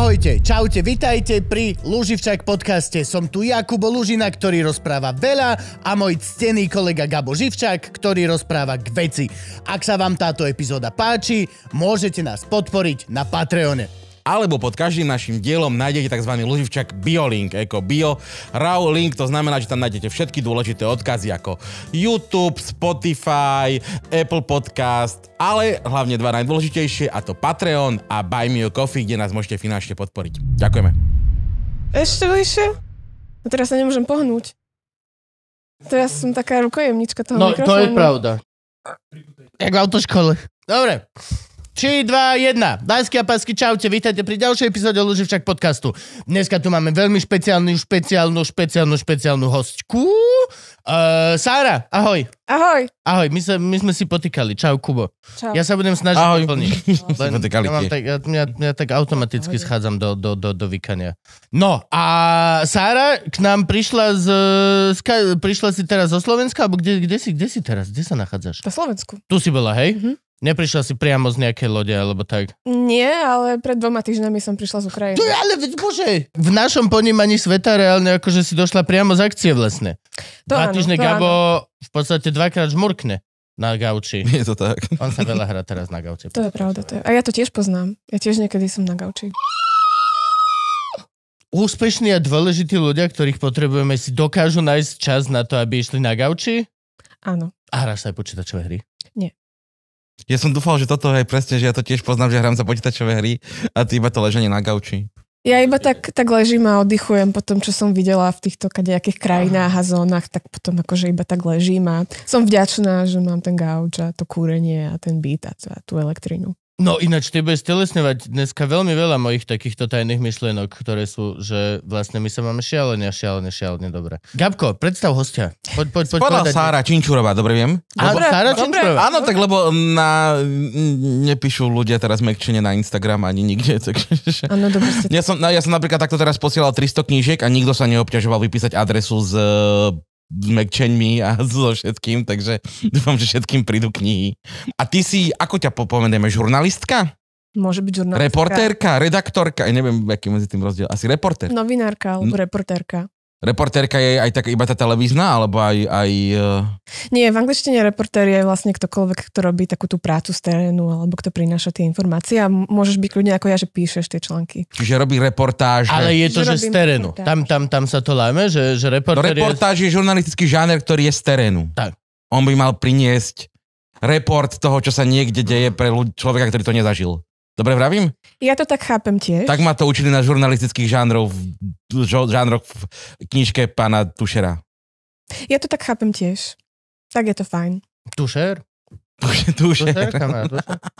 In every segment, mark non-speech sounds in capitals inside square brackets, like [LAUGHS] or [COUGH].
Ahojte, čaute, vitajte pri Luživčak podcaste. Som tu Jakubo Lužina, ktorý rozpráva veľa a môj ctený kolega Gabo Živčak, ktorý rozpráva k veci. Ak sa vám táto epizóda páči, môžete nás podporiť na Patreone alebo pod každým našim dielom nájdete tzv. loživčak BioLink, ako Bio Raw Link, to znamená, že tam nájdete všetky dôležité odkazy ako YouTube, Spotify, Apple Podcast, ale hlavne dva najdôležitejšie a to Patreon a Buy Me a Coffee, kde nás môžete finančne podporiť. Ďakujeme. Ešte bližšie? A no teraz sa nemôžem pohnúť. Teraz som taká rukojemnička toho No, mikrofónu. to je pravda. Jak v autoškole. Dobre. 3, 2, 1. Lásky a pásky, čaute, vítajte pri ďalšej epizóde Luživčak podcastu. Dneska tu máme veľmi špeciálnu, špeciálnu, špeciálnu, špeciálnu hostku. Uh, Sára, ahoj. Ahoj. Ahoj, my, sa, my sme si potýkali. Čau, Kubo. Čau. Ja sa budem snažiť ahoj. doplniť. Ahoj. [LAUGHS] ja, mám tak, ja, ja, ja tak automaticky ahoj. schádzam do, do, do, do vykania. No a Sára k nám prišla z, z prišla si teraz zo Slovenska, alebo kde, kde, si, kde si teraz? Kde sa nachádzaš? Na Slovensku. Tu si bola, hej? Mhm. Neprišla si priamo z nejaké lode alebo tak? Nie, ale pred dvoma týždňami som prišla z Ukrajiny. je ale veď bože! V našom ponímaní sveta reálne akože si došla priamo z akcie vlastne. To Dva áno, týždne to Gabo áno. v podstate dvakrát žmurkne na gauči. [LAUGHS] Je to tak. On sa veľa hrá teraz na gauči. To je pravda. To je. A ja to tiež poznám. Ja tiež niekedy som na gauči. Úspešní a dôležití ľudia, ktorých potrebujeme, si dokážu nájsť čas na to, aby išli na gauči? Áno. A hráš sa aj počítačové hry? Ja som dúfal, že toto je presne, že ja to tiež poznám, že hrám za počítačové hry a ty iba to leženie na gauči. Ja iba tak, tak ležím a oddychujem po tom, čo som videla v týchto nejakých krajinách a zónach, tak potom akože iba tak ležím a som vďačná, že mám ten gauč a to kúrenie a ten byt a tú, a tú elektrínu. No ináč, ty budeš stelesňovať dneska veľmi veľa mojich takýchto tajných myšlienok, ktoré sú, že vlastne my sa máme šialene a šialene, šialene dobre. Gabko, predstav hostia. Poď, poď, poď. Podal Sára Činčurová, dobre viem? Lebo... Dobre, Sára Činčurová. Áno, tak lebo na... nepíšu ľudia teraz mekčene na Instagram ani nikde. [LAUGHS] Takže... Áno, dobre. Ja som, no, ja som napríklad takto teraz posielal 300 knížiek a nikto sa neobťažoval vypísať adresu z mekčeňmi a [LAUGHS] so všetkým, takže dúfam, že všetkým prídu knihy. A ty si, ako ťa popomeneme, žurnalistka? Môže byť žurnalistka. Reportérka, redaktorka, ja neviem, aký medzi tým rozdiel. Asi reportér. Novinárka alebo no, reportérka. Reportérka je aj tak iba tá televízna, alebo aj... aj uh... Nie, v angličtine reportér je vlastne ktokoľvek, kto robí takú tú prácu z terénu, alebo kto prináša tie informácie a môžeš byť kľudne ako ja, že píšeš tie články. Čiže robí reportáž. Ale je to, že, že z terénu. Tam, tam, tam sa to láme, že, že reportér no, reportáž je... je žurnalistický žáner, ktorý je z terénu. Tak. On by mal priniesť report toho, čo sa niekde deje pre ľudí, človeka, ktorý to nezažil. Dobre vravím? Ja to tak chápem tiež. Tak ma to učili na žurnalistických žánrov, žánroch v knižke pána Tušera. Ja to tak chápem tiež. Tak je to fajn. Tušer? To už, to už je.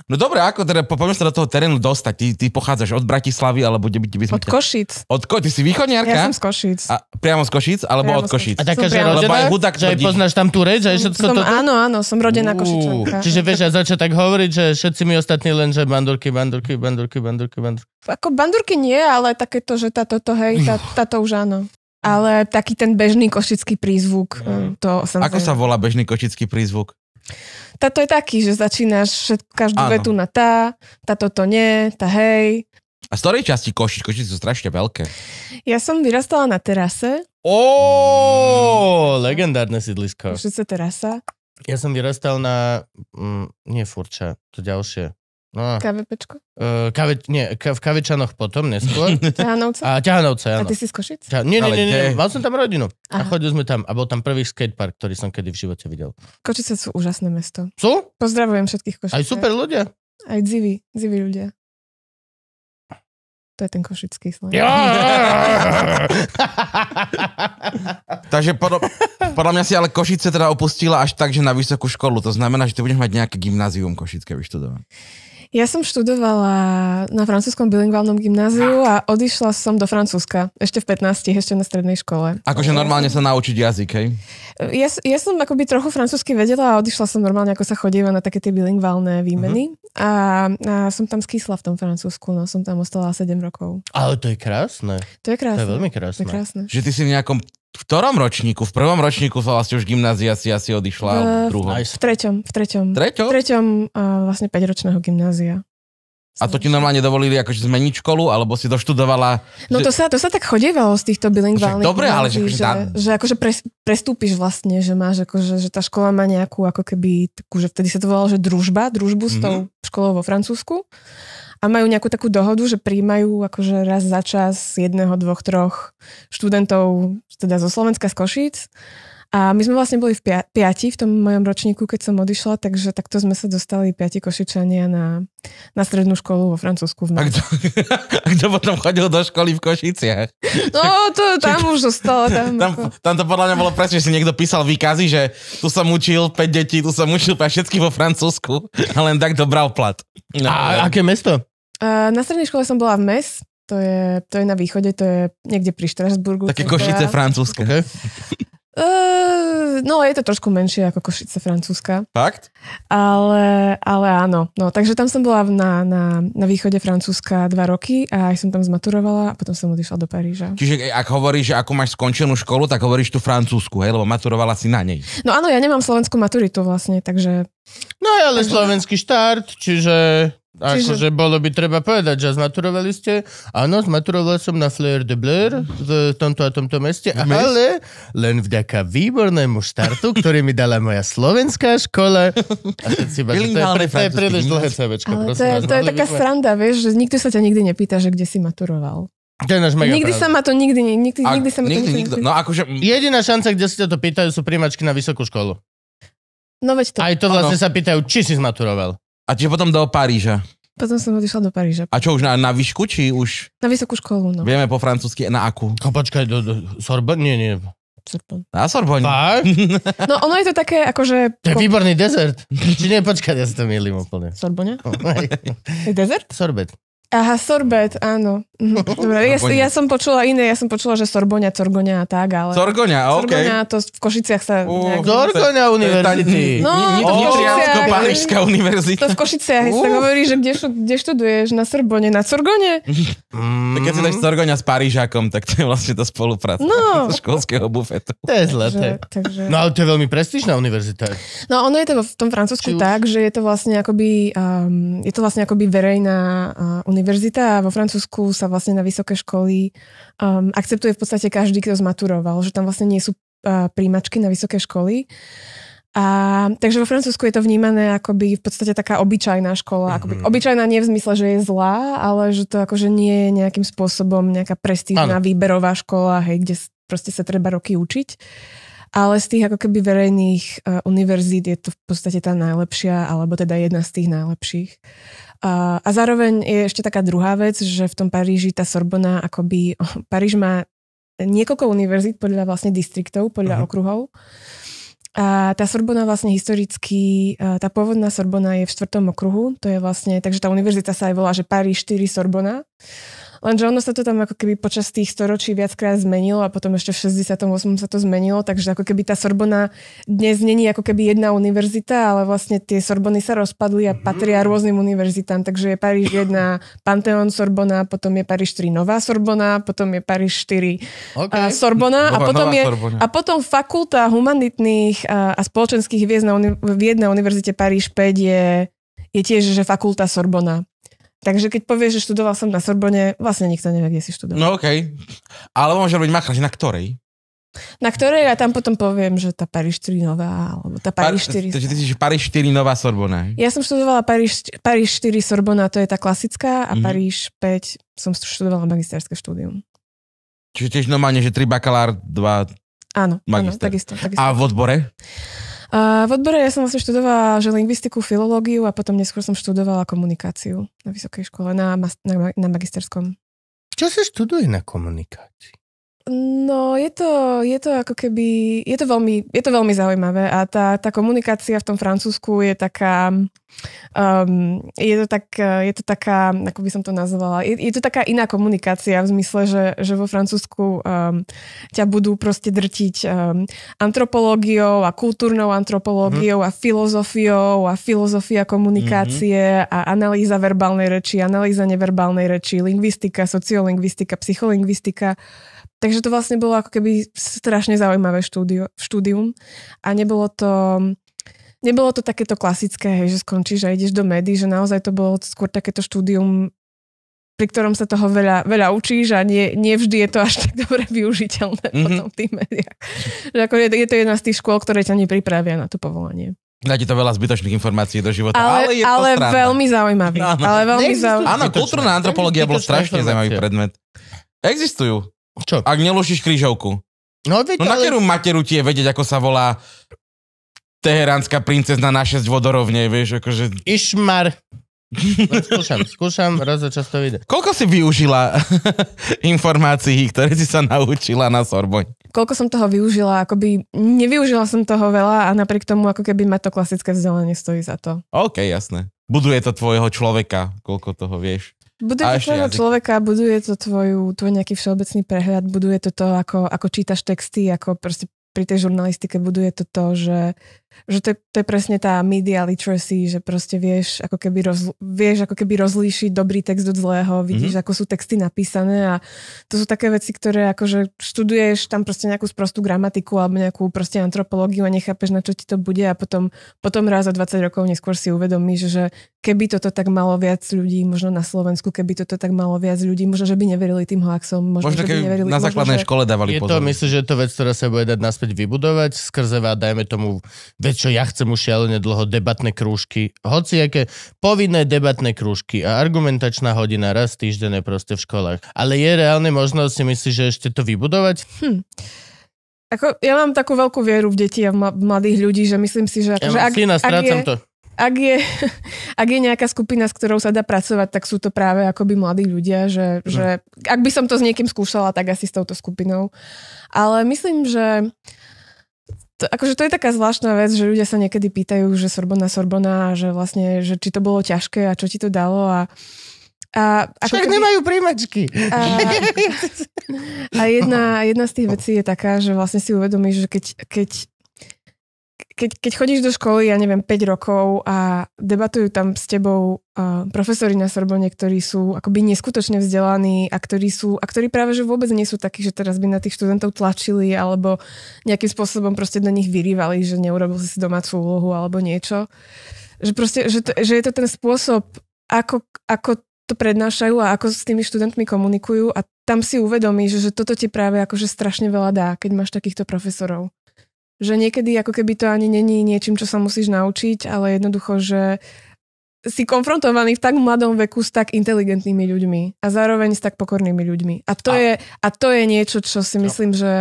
No dobre, ako teda, poďme sa do toho terénu dostať. Ty, ty pochádzaš od Bratislavy, alebo kde by, by sme... Od ťa... Košic. Od ko... Ty si východniarka? Ja som z Košic. A, priamo z Košic, alebo priamo od Košic? A taká, že rodená? Budak, že aj poznáš tam tú reč? Aj som, to, to... Áno, áno, som rodená uh, Košičanka. Čiže vieš, ja začal tak hovoriť, že všetci mi ostatní len, že bandurky, bandurky, bandurky, bandurky, bandurky. Ako bandurky nie, ale takéto, že táto, to, hej, tá, táto už áno. Ale taký ten bežný košický prízvuk, mm. to Ako sa volá bežný košický prízvuk? Tato je taký, že začínaš každú ano. vetu na tá, táto to nie, tá hej. A z ktorej časti košiť? Košiť sú strašne veľké. Ja som vyrastala na terase. Ó, mm. legendárne sídlisko. Košice terasa. Ja som vyrastal na... Mm, nie Furča, to ďalšie. No. KVPčko? Uh, e, kave, nie, ka, v Kavečanoch potom, neskôr. [LAUGHS] Ťahanovce? A Ťahanovce, áno. A ty si z Košic? Ťa, nie, nie, nie, nie, mal som tam rodinu. Aha. A chodili sme tam. A bol tam prvý skatepark, ktorý som kedy v živote videl. Košice sú úžasné mesto. Sú? Pozdravujem všetkých Košice. Aj super ľudia. Aj dziví, dziví ľudia. To je ten košický slang. Ja! [LAUGHS] Takže podľa, podľa mňa si ale Košice teda opustila až tak, že na vysokú školu. To znamená, že ty budeš mať nejaké gymnázium košické vyštudované. Ja som študovala na francúzskom bilingválnom gymnáziu a odišla som do Francúzska. Ešte v 15, ešte na strednej škole. Akože normálne sa naučiť jazyk, hej? Ja, ja som akoby trochu francúzsky vedela a odišla som normálne, ako sa chodíva na také tie bilingválne výmeny. Mm-hmm. A, a som tam skysla v tom Francúzsku, no som tam ostala 7 rokov. Ale to je krásne. To je krásne. To je veľmi krásne. To je krásne. Že ty si v nejakom v ktorom ročníku? V prvom ročníku sa vlastne už gymnázia si asi odišla, v, eh, v druhom. V treťom, v treťom. Treťom? V treťom uh, vlastne 5-ročného gymnázia. A to ti normálne dovolili akože zmeniť školu, alebo si doštudovala... No že... to, sa, to sa tak chodievalo z týchto bilingválnych Dobre, ale že, akože že, tam... že akože pres, prestúpiš vlastne, že máš akože, že tá škola má nejakú ako keby, takú, že vtedy sa to volalo, že družba, družbu mm-hmm. s mhm. tou školou vo Francúzsku a majú nejakú takú dohodu, že príjmajú akože raz za čas jedného, dvoch, troch študentov teda zo Slovenska, z Košíc. A my sme vlastne boli v pia- piati v tom mojom ročníku, keď som odišla, takže takto sme sa dostali piati košičania na, na strednú školu vo Francúzsku. V a, kto, [LAUGHS] a kto potom chodil do školy v Košiciach? No, to [LAUGHS] tam už zostalo. Tam, tam, tam to podľa mňa bolo presne, že si niekto písal výkazy, že tu som učil 5 detí, tu som učil 5 všetky vo Francúzsku [LAUGHS] a len tak dobral plat. No, a aké mesto? Na strednej škole som bola v MES, to je, to je na východe, to je niekde pri Štrasburgu. Také košice francúzske. Okay. Uh, no, je to trošku menšie ako Košice francúzska. Fakt? Ale, ale áno. No, takže tam som bola na, na, na východe Francúzska dva roky a aj som tam zmaturovala a potom som odišla do Paríža. Čiže ak hovoríš, že ako máš skončenú školu, tak hovoríš tu francúzsku, hej? Lebo maturovala si na nej. No áno, ja nemám slovenskú maturitu vlastne, takže... No ale takže... slovenský štart, čiže... Akože Čiže... Akože bolo by treba povedať, že zmaturovali ste. Áno, zmaturoval som na Fleur de Blair v tomto a tomto meste, Mes? ale len vďaka výbornému štartu, ktorý mi dala moja slovenská škola. A iba, to, je, pre, to je príliš dlhé CVčko. to je, to je taká sranda, vieš, že nikto sa ťa nikdy nepýta, že kde si maturoval. To je náš mega nikdy sa ma to nikdy, nikdy, a, nikdy sa ma to nikdy, nikdy. No akože... Jediná šanca, kde si to pýtajú, sú príjmačky na vysokú školu. No veď to. Aj to vlastne ano. sa pýtajú, či si zmaturoval. A čiže potom do Paríža. Potom som odišla do Paríža. A čo už na, na výšku, či už? Na vysokú školu, no. Vieme po francúzsky, na akú? A počkaj, do, do, Sorbonne? Nie, nie. Sorbonne. Na Sorbonne. Fakt? [LAUGHS] No ono je to také, akože... To je výborný dezert. či nie, počkaj, ja si to milím úplne. Sorbonne? Oh, je dezert? Sorbet. Aha, sorbet, áno. Mhm. [LAUGHS] Dobre, ja, ja som počula iné, ja som počula, že Sorboňa, Corgoňa a tak, ale... Sorgoňa, OK. Sorgoňa, to v Košiciach sa... Uh, univerzity. No, no, v Košiciach. univerzita. To v Košiciach, uh. sa hovorí, že kde, kde študuješ? Na Sorbone, na Corgone. Mm. Tak keď si dáš Sorgoňa s Parížakom, tak to je vlastne tá spolupráca no. zo [LAUGHS] školského bufetu. To je zlé. Takže, takže... No ale to je veľmi prestížna univerzita. No ono je to v tom Francúzsku tak, že je to vlastne akoby, um, je to vlastne akoby verejná uh, univerzita a vo Francúzsku sa vlastne na vysoké školy um, akceptuje v podstate každý, kto zmaturoval, že tam vlastne nie sú uh, príjmačky na vysoké školy. A, takže vo Francúzsku je to vnímané akoby v podstate taká obyčajná škola. Mm-hmm. Akoby, obyčajná nie v zmysle, že je zlá, ale že to akože nie je nejakým spôsobom nejaká prestížna ano. výberová škola, hej, kde proste sa treba roky učiť. Ale z tých ako keby verejných uh, univerzít je to v podstate tá najlepšia, alebo teda jedna z tých najlepších. A, a zároveň je ešte taká druhá vec, že v tom Paríži tá Sorbona akoby... [LAUGHS] Paríž má niekoľko univerzít podľa vlastne distriktov, podľa uh-huh. okruhov. A tá Sorbona vlastne historicky, tá pôvodná Sorbona je v štvrtom okruhu, to je vlastne, takže tá univerzita sa aj volá, že Paríž 4 Sorbona. Lenže ono sa to tam ako keby počas tých storočí viackrát zmenilo a potom ešte v 68. sa to zmenilo, takže ako keby tá Sorbona dnes není ako keby jedna univerzita, ale vlastne tie Sorbony sa rozpadli a mhm. patria rôznym univerzitám, takže je Paríž [CLEARS THROAT] jedna Pantheon Sorbona, potom je Paríž 3 Nová Sorbona, potom je Paríž 4 eh, okay. Sorbona a potom je a potom fakulta humanitných a, eh, a spoločenských vied na, uni- na univerzite Paríž 5 je je tiež, že fakulta Sorbona. Takže keď povieš, že študoval som na Sorbonne, vlastne nikto nevie, kde si študoval. No okej. Okay. Ale môže robiť makra, že na ktorej? Na ktorej ja tam potom poviem, že tá Paris 4 nová, alebo tá Paris 4. Takže ty si Paris 4 nová Sorbona. Ja som študovala Paris, Paris 4 Sorbona, to je tá klasická, a mm-hmm. Paris 5 som študovala magisterské štúdium. Čiže tiež normálne, že 3 bakalár, 2 Áno, magister. áno takisto, takisto. A v odbore? A v odbore ja som vlastne študovala že lingvistiku, filológiu a potom neskôr som študovala komunikáciu na vysokej škole, na, na, na magisterskom. Čo sa študuje na komunikácii? No, je to, je to ako keby, je to veľmi, je to veľmi zaujímavé a tá, tá komunikácia v tom Francúzsku je taká, um, je, to tak, je to taká, ako by som to nazvala, je, je to taká iná komunikácia v zmysle, že, že vo Francúzsku um, ťa budú proste drtiť um, antropológiou a kultúrnou antropológiou mm a filozofiou a filozofia komunikácie mm-hmm. a analýza verbálnej reči, analýza neverbálnej reči, lingvistika, sociolingvistika, psycholingvistika. Takže to vlastne bolo ako keby strašne zaujímavé štúdio, štúdium a nebolo to, nebolo to takéto klasické, hej, že skončíš a ideš do médií, že naozaj to bolo skôr takéto štúdium, pri ktorom sa toho veľa, veľa učíš a nie, nie vždy je to až tak dobre využiteľné mm-hmm. potom v tých médiách. Že ako je, je to jedna z tých škôl, ktoré ťa nepripravia na to povolanie. Dá ti to veľa zbytočných informácií do života, ale, ale je ale to veľmi zaujímavý. [LAUGHS] Áno, veľmi zaujímavý. Áno, kultúrna antropológia bol strašne zaujímavý predmet. Existujú. Čo? Ak neložíš križovku. No, veď, no na ale... ktorú materu ti je vedieť, ako sa volá teheránska princezna na 6 vodorovne, vieš, akože... Išmar. No, skúšam, skúšam, raz často vyjde. Koľko si využila [LAUGHS] informácií, ktoré si sa naučila na Sorboň? Koľko som toho využila, akoby nevyužila som toho veľa a napriek tomu, ako keby ma to klasické vzdelanie stojí za to. OK, jasné. Buduje to tvojho človeka, koľko toho vieš. Buduje to tvojho človeka, buduje to tvoju, tvoj nejaký všeobecný prehľad, buduje to to, ako, ako čítaš texty, ako proste pri tej žurnalistike buduje to to, že, že to je, to je presne tá media literacy, že proste vieš ako keby, roz, vieš, ako keby rozlíšiť dobrý text od zlého, vidíš, mm-hmm. ako sú texty napísané a to sú také veci, ktoré akože študuješ tam proste nejakú sprostú gramatiku alebo nejakú proste antropológiu a nechápeš, na čo ti to bude a potom, potom raz za 20 rokov neskôr si uvedomíš, že keby toto tak malo viac ľudí, možno na Slovensku, keby toto tak malo viac ľudí, možno, že by neverili tým hoaxom. Možno, možno že by neverili, na základnej možno, škole dávali je pozor. Je to, myslím, že je to vec, ktorá sa bude dať naspäť vybudovať skrze, dajme tomu, vieš čo, ja chcem už šialene dlho debatné krúžky. Hoci aké povinné debatné krúžky a argumentačná hodina raz týždenne proste v školách. Ale je reálne možnosť, si myslíš, že ešte to vybudovať? Hm. Ako, ja mám takú veľkú vieru v deti a v mladých ľudí, že myslím si, že... Ako, ja že akože ak, syna, ak je, to. Ak je, [LAUGHS] ak je nejaká skupina, s ktorou sa dá pracovať, tak sú to práve akoby mladí ľudia, že, hm. že ak by som to s niekým skúšala, tak asi s touto skupinou. Ale myslím, že to, akože to je taká zvláštna vec, že ľudia sa niekedy pýtajú, že Sorbona, Sorbona, a že vlastne, že či to bolo ťažké a čo ti to dalo a a, ako Však keby, nemajú príjmačky. A, [LAUGHS] a jedna, jedna z tých vecí je taká, že vlastne si uvedomíš, že keď, keď keď, keď chodíš do školy, ja neviem, 5 rokov a debatujú tam s tebou uh, profesori na Sorbonne, ktorí sú akoby neskutočne vzdelaní a ktorí, sú, a ktorí práve že vôbec nie sú takí, že teraz by na tých študentov tlačili alebo nejakým spôsobom proste do nich vyrývali, že neurobil si domácu úlohu alebo niečo. Že, proste, že, to, že je to ten spôsob, ako, ako to prednášajú a ako s tými študentmi komunikujú a tam si uvedomíš, že, že toto ti práve akože strašne veľa dá, keď máš takýchto profesorov. Že niekedy ako keby to ani není niečím, čo sa musíš naučiť, ale jednoducho, že si konfrontovaný v tak mladom veku s tak inteligentnými ľuďmi a zároveň s tak pokornými ľuďmi. A to, a... Je, a to je niečo, čo si no. myslím, no. že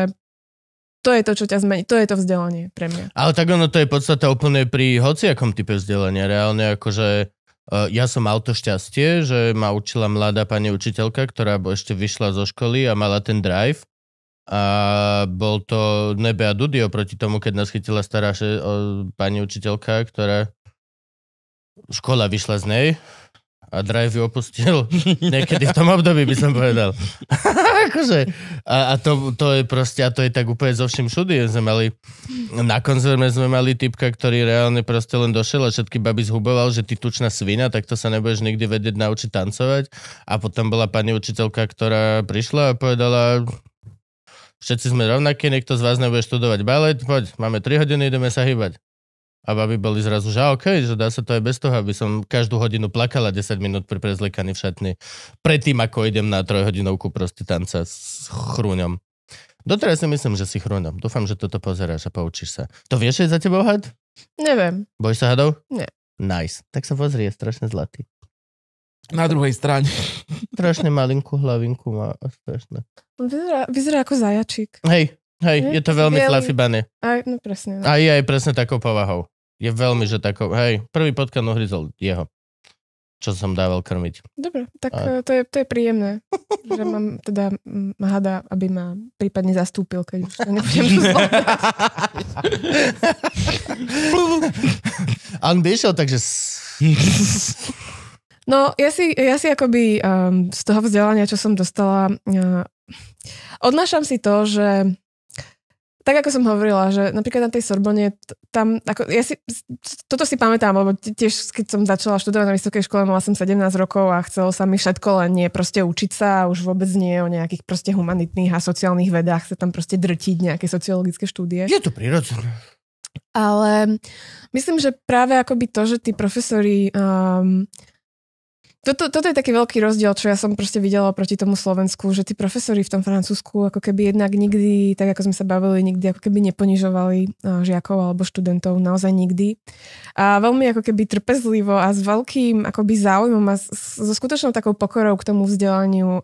to je to, čo ťa zmení, to je to vzdelanie pre mňa. Ale tak ono to je podstata úplne pri hociakom type vzdelania. Reálne akože eh, ja som mal to šťastie, že ma učila mladá pani učiteľka, ktorá ešte vyšla zo školy a mala ten drive a bol to Nebe a Dudio proti tomu, keď nás chytila stará še- o, pani učiteľka, ktorá škola vyšla z nej a drive ju opustil. [LAUGHS] Niekedy v tom období by som povedal. [LAUGHS] akože. A, a to, to, je proste, a to je tak úplne zo všim všudy. Sme mali, na konzerme sme mali typka, ktorý reálne proste len došiel a všetky baby zhuboval, že ty tučná svina, tak to sa nebudeš nikdy vedieť naučiť tancovať. A potom bola pani učiteľka, ktorá prišla a povedala, Všetci sme rovnakí, niekto z vás nebude študovať balet, poď, máme 3 hodiny, ideme sa hýbať. A baby boli zrazu, že OK, že dá sa to aj bez toho, aby som každú hodinu plakala 10 minút pri prezlekaní v šatni. Predtým, ako idem na trojhodinovku proste tanca s chrúňom. Doteraz si myslím, že si chrúňom. Dúfam, že toto pozeráš a poučíš sa. To vieš, že je za tebou had? Neviem. Bojíš sa hadov? Nie. Nice. Tak sa pozrie, je strašne zlatý. Na druhej strane. Strašne malinkú hlavinku má. Strašne. Vyzerá, vyzerá ako zajačik. Hej, hej, je, je to veľmi fluffy bunny. Aj, no presne. No. A je aj presne takou povahou. Je veľmi, že takou, hej, prvý potkan uhryzol jeho, čo som dával krmiť. Dobre, tak a... Eh, to, je, to je príjemné, [LAUGHS] že mám teda mm, hada, aby ma prípadne zastúpil, keď už to [LAUGHS] nebudem [LAUGHS] A on by išiel takže... No, ja si, ja si akoby um, z toho vzdelania, čo som dostala, uh, odnášam si to, že tak ako som hovorila, že napríklad na tej Sorbonne, tam, ako, ja si, toto si pamätám, lebo tiež keď som začala študovať na vysokej škole, mala som 17 rokov a chcelo sa mi všetko, len nie proste učiť sa a už vôbec nie o nejakých proste humanitných a sociálnych vedách, sa tam proste drtiť nejaké sociologické štúdie. Je to prirodzené. Ale myslím, že práve akoby to, že tí profesori um, toto, toto je taký veľký rozdiel, čo ja som proste videla proti tomu Slovensku, že tí profesori v tom Francúzsku ako keby jednak nikdy, tak ako sme sa bavili, nikdy ako keby neponižovali e, žiakov alebo študentov, naozaj nikdy. A veľmi ako keby trpezlivo a s veľkým akoby záujmom a so skutočnou takou pokorou k tomu vzdelaniu e,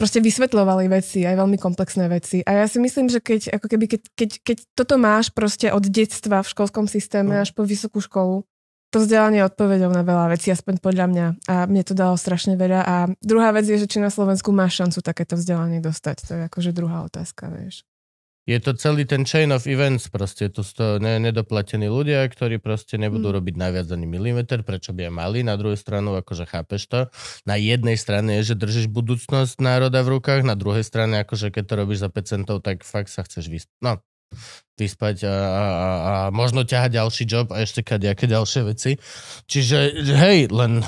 proste vysvetľovali veci, aj veľmi komplexné veci. A ja si myslím, že keď, ako keby, keď, keď, keď toto máš proste od detstva v školskom systéme no. až po vysokú školu, to vzdelanie je odpovedou na veľa vecí, aspoň podľa mňa. A mne to dalo strašne veľa. A druhá vec je, že či na Slovensku má šancu takéto vzdelanie dostať. To je akože druhá otázka, vieš. Je to celý ten chain of events proste. To sú to nedoplatení ľudia, ktorí proste nebudú mm. robiť naviac ani milimeter, prečo by aj mali. Na druhú stranu, akože chápeš to. Na jednej strane je, že držíš budúcnosť národa v rukách, na druhej strane, akože keď to robíš za 5 centov, tak fakt sa chceš vysť. No, vyspať a, a, a možno ťahať ďalší job a ešte kadejaké ďalšie veci. Čiže hej, len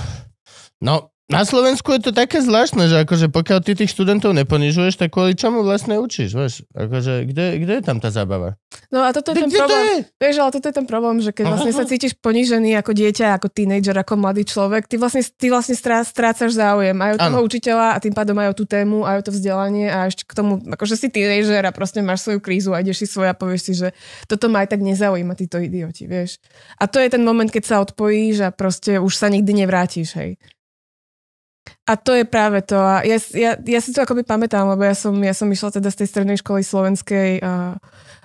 no na Slovensku je to také zvláštne, že akože pokiaľ ty tých študentov neponižuješ, tak kvôli čomu vlastne učíš, vieš? Akože, kde, kde je tam tá zábava? No a toto je ten problém. To je? Vieš, ale toto je ten problém, že keď vlastne sa cítiš ponížený ako dieťa, ako tínejdžer, ako mladý človek, ty vlastne, ty vlastne strá, strácaš záujem aj o toho ano. učiteľa a tým pádom aj o tú tému, aj o to vzdelanie a ešte k tomu, akože si tínejdžer a proste máš svoju krízu a ideš si svoja a povieš si, že toto ma aj tak nezaujíma, títo idioti, vieš. A to je ten moment, keď sa odpojíš a proste už sa nikdy nevrátiš, hej. A to je práve to. A ja, ja, ja si to akoby pamätám, lebo ja som, ja som išla teda z tej strednej školy slovenskej a,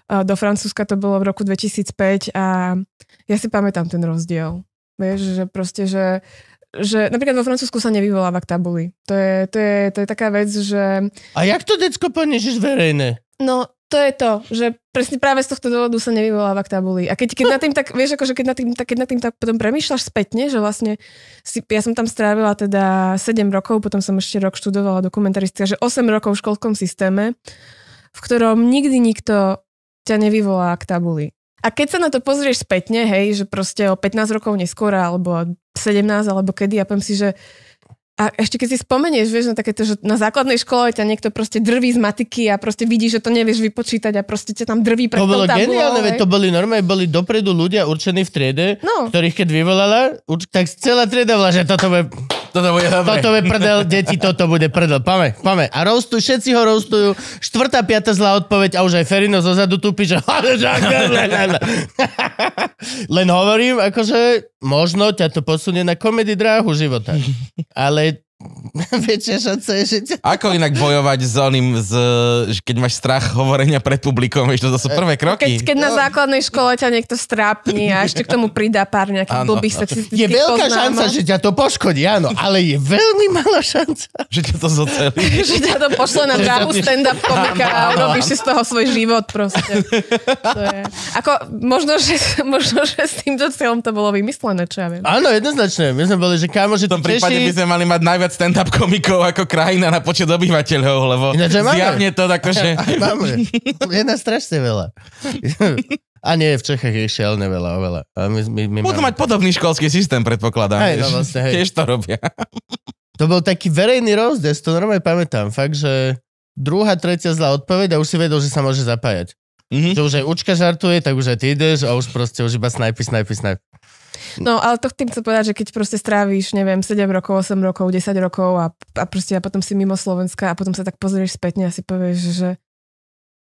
a do Francúzska, to bolo v roku 2005 a ja si pamätám ten rozdiel. Vieš, že proste, že, že napríklad vo Francúzsku sa nevyvoláva k tabuli. To je, to je, to je taká vec, že... A jak to decko poniežeš verejné? No, to je to, že presne práve z tohto dôvodu sa nevyvoláva k tabuli. A keď, keď [LAUGHS] na tým tak, vieš, akože keď na tým, tak, keď na tým tak potom premýšľaš spätne, že vlastne si, ja som tam strávila teda 7 rokov, potom som ešte rok študovala dokumentaristika, že 8 rokov v školskom systéme, v ktorom nikdy nikto ťa nevyvolá k tabuli. A keď sa na to pozrieš spätne, hej, že proste o 15 rokov neskôr, alebo 17, alebo kedy, ja poviem si, že a ešte keď si spomenieš, vieš, na takéto, že na základnej škole ťa niekto proste drví z matiky a proste vidí, že to nevieš vypočítať a proste ťa tam drví pre To bolo tabulou, geniálne, veď to boli normálne, boli dopredu ľudia určení v triede, no. ktorých keď vyvolala, tak celá trieda bola, že toto bude... Toto bude dobre. Toto bude prdel, deti, toto bude prdel. Pame, pame. A roastuj, všetci ho roastujú. Štvrtá, piatá zlá odpoveď a už aj Ferino zadu tupí, že... [LAUGHS] [LAUGHS] Len hovorím, akože možno ťa to posunie na komedy dráhu života. Ale [LAUGHS] Viete, čo, je žiť? Ako inak bojovať s oným, z, keď máš strach hovorenia pred publikom, vieš, to, to sú prvé kroky. Keď, keď na no. základnej škole ťa niekto strápni a ešte k tomu pridá pár nejakých ano. blbých sexistických Je veľká poznáma. šanca, že ťa to poškodí, áno, ale je veľmi malá šanca. Že ťa to zocelí. [LAUGHS] že ťa to pošle na drahu stand-up komika a robíš si z toho svoj život proste. To je. Ako, možno, že, možno, že s týmto celom to bolo vymyslené, čo ja viem. Áno, jednoznačne. My sme boli, že kámo, že V tom prípade by sme mali mať najviac viac stand-up komikov ako krajina na počet obyvateľov, lebo Ináč, zjavne to [LAUGHS] akože... Máme. Je nás strašne veľa. [LAUGHS] A nie, v Čechách je ešte veľa, oveľa. my, my, my Budú mať mať podobný školský systém, predpokladám. Hej, no vlastne, hej. Tiež to robia. To bol taký verejný rozdes, to normálne pamätám. Fakt, že druhá, tretia zlá odpoveď a už si vedel, že sa môže zapájať. Mm-hmm. Že už aj Učka žartuje, tak už aj ty ideš a už proste už iba snajpy, snajpy, snipe. No ale to tým chcem povedať, že keď proste strávíš, neviem, 7 rokov, 8 rokov, 10 rokov a, a proste a potom si mimo Slovenska a potom sa tak pozrieš spätne a si povieš, že,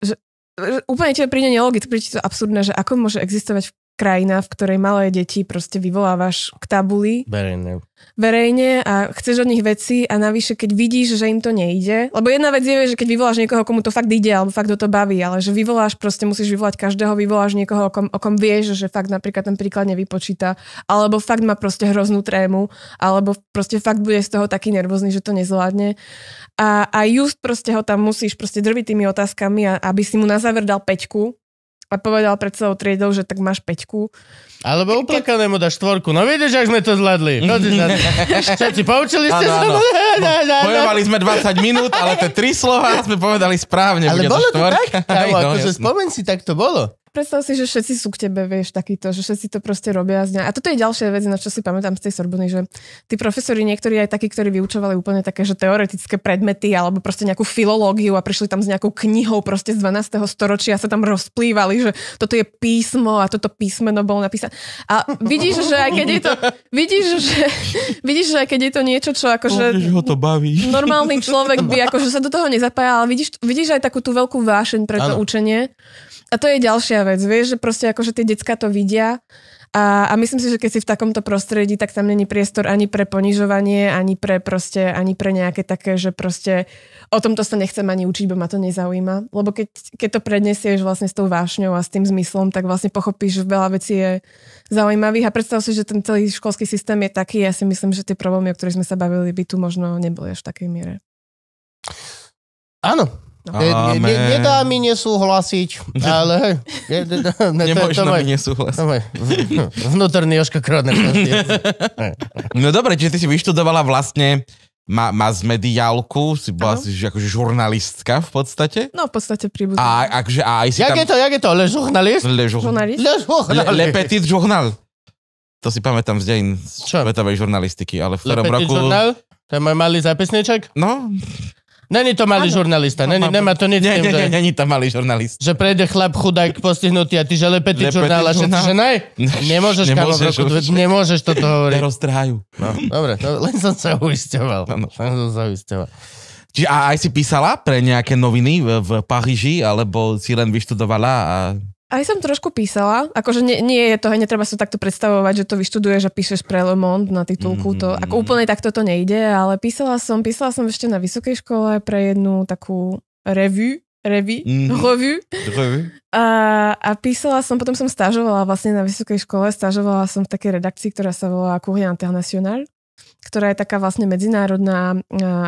že, že úplne tebe príde nelogické, príde to absurdné, že ako môže existovať v krajina, v ktorej malé deti proste vyvolávaš k tabuli. Verejne. Verejne a chceš od nich veci a navyše, keď vidíš, že im to nejde. Lebo jedna vec je, že keď vyvoláš niekoho, komu to fakt ide, alebo fakt do to baví, ale že vyvoláš, proste musíš vyvolať každého, vyvoláš niekoho, o kom, o kom vieš, že fakt napríklad ten príklad nevypočíta, alebo fakt má proste hroznú trému, alebo proste fakt bude z toho taký nervózny, že to nezvládne. A, a just proste ho tam musíš proste drviť tými otázkami, a, aby si mu na záver dal peťku, a povedal pred celou triedou, že tak máš peťku. Alebo uplakanému dáš štvorku. No vidíš, ak sme to zvládli. Všetci [LAUGHS] poučili ste sa. [LAUGHS] bojovali sme 20 minút, ale tie tri slova sme povedali správne. Ale bolo to, tak? Kámo, no, akože spomeň si, tak to bolo. Predstav si, že všetci sú k tebe, vieš, takýto, že všetci to proste robia z dňa. A toto je ďalšia vec, na čo si pamätám z tej Sorbony, že tí profesori, niektorí aj takí, ktorí vyučovali úplne také, že teoretické predmety alebo proste nejakú filológiu a prišli tam s nejakou knihou proste z 12. storočia a sa tam rozplývali, že toto je písmo a toto písmeno bolo napísané. A vidíš, že aj keď je to, vidíš, že, vidíš, že aj keď je to niečo, čo akože... ho to baví. Normálny človek by akože sa do toho nezapájal, ale vidíš, vidíš aj takú tú veľkú vášeň pre to ano. učenie. A to je ďalšia vec, vieš, že proste že akože tie decka to vidia a, a myslím si, že keď si v takomto prostredí, tak tam není priestor ani pre ponižovanie, ani pre proste, ani pre nejaké také, že proste o tomto sa nechcem ani učiť, bo ma to nezaujíma. Lebo keď, keď to prednesieš vlastne s tou vášňou a s tým zmyslom, tak vlastne pochopíš, že veľa vecí je zaujímavých a predstav si, že ten celý školský systém je taký, ja si myslím, že tie problémy, o ktorých sme sa bavili, by tu možno neboli až v takej miere. Áno, Ne, ne, nedá mi nesúhlasiť, ale... Ne, ne, ne, Nemôžno to, to mi nesúhlasiť. Vnútorný Joško Kroner. [LAUGHS] no dobre, čiže ty si vyštudovala vlastne ma, z mediálku, si bola si, že akože žurnalistka v podstate. No v podstate príbuzná. A, akže, a aj si jak tam... je to, jak je to? Le žurnalist? Le, žurnalist? Le, žurnalist. Le, le petit žurnal. To si pamätám z dejín svetovej žurnalistiky, ale v ktorom roku... žurnal? To je môj malý zápisniček? No. Není to malý ano. žurnalista, není, no, nemá to nič nie, tým, nie, že... není to malý žurnalista. Že prejde chlap chudák postihnutý a ty že lepetý žurnál a všetci, že nej, nemôžeš, kamo, v roku, nemôžeš toto [LAUGHS] hovoriť. Roztrhajú. No, dobre, to len som sa uisťoval. Len som sa uisťoval. Čiže a aj si písala pre nejaké noviny v, v Paríži, alebo si len vyštudovala a aj som trošku písala, akože nie, nie je to, netreba sa takto predstavovať, že to vyštuduješ a píšeš pre Le Monde na titulku, to mm-hmm. ako úplne takto to nejde, ale písala som, písala som ešte na vysokej škole pre jednu takú revue, revy, mm. Mm-hmm. revy. revy. A, a písala som, potom som stážovala vlastne na vysokej škole, stážovala som v takej redakcii, ktorá sa volá Courrier International ktorá je taká vlastne medzinárodná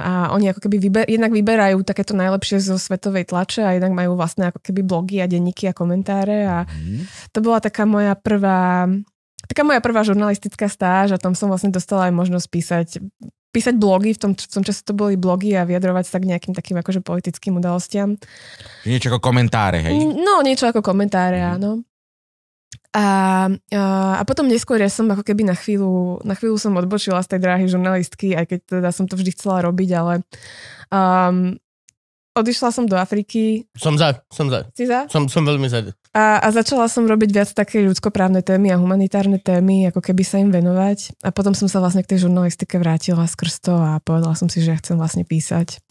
a oni ako keby vyber, jednak vyberajú takéto najlepšie zo svetovej tlače a jednak majú vlastne ako keby blogy a denníky a komentáre a mhm. to bola taká moja prvá taká moja prvá žurnalistická stáž a tam som vlastne dostala aj možnosť písať písať blogy, v tom, v tom čase to boli blogy a vyjadrovať sa k nejakým takým akože politickým udalostiam. Niečo ako komentáre, hej? No, niečo ako komentáre, mm. áno. A, a potom neskôr ja som ako keby na chvíľu, na chvíľu som odbočila z tej dráhy žurnalistky, aj keď teda som to vždy chcela robiť, ale um, odišla som do Afriky. Som za, som za. Si za? Som, som veľmi za. A, a začala som robiť viac také ľudskoprávne témy a humanitárne témy, ako keby sa im venovať. A potom som sa vlastne k tej žurnalistike vrátila skrz to a povedala som si, že ja chcem vlastne písať.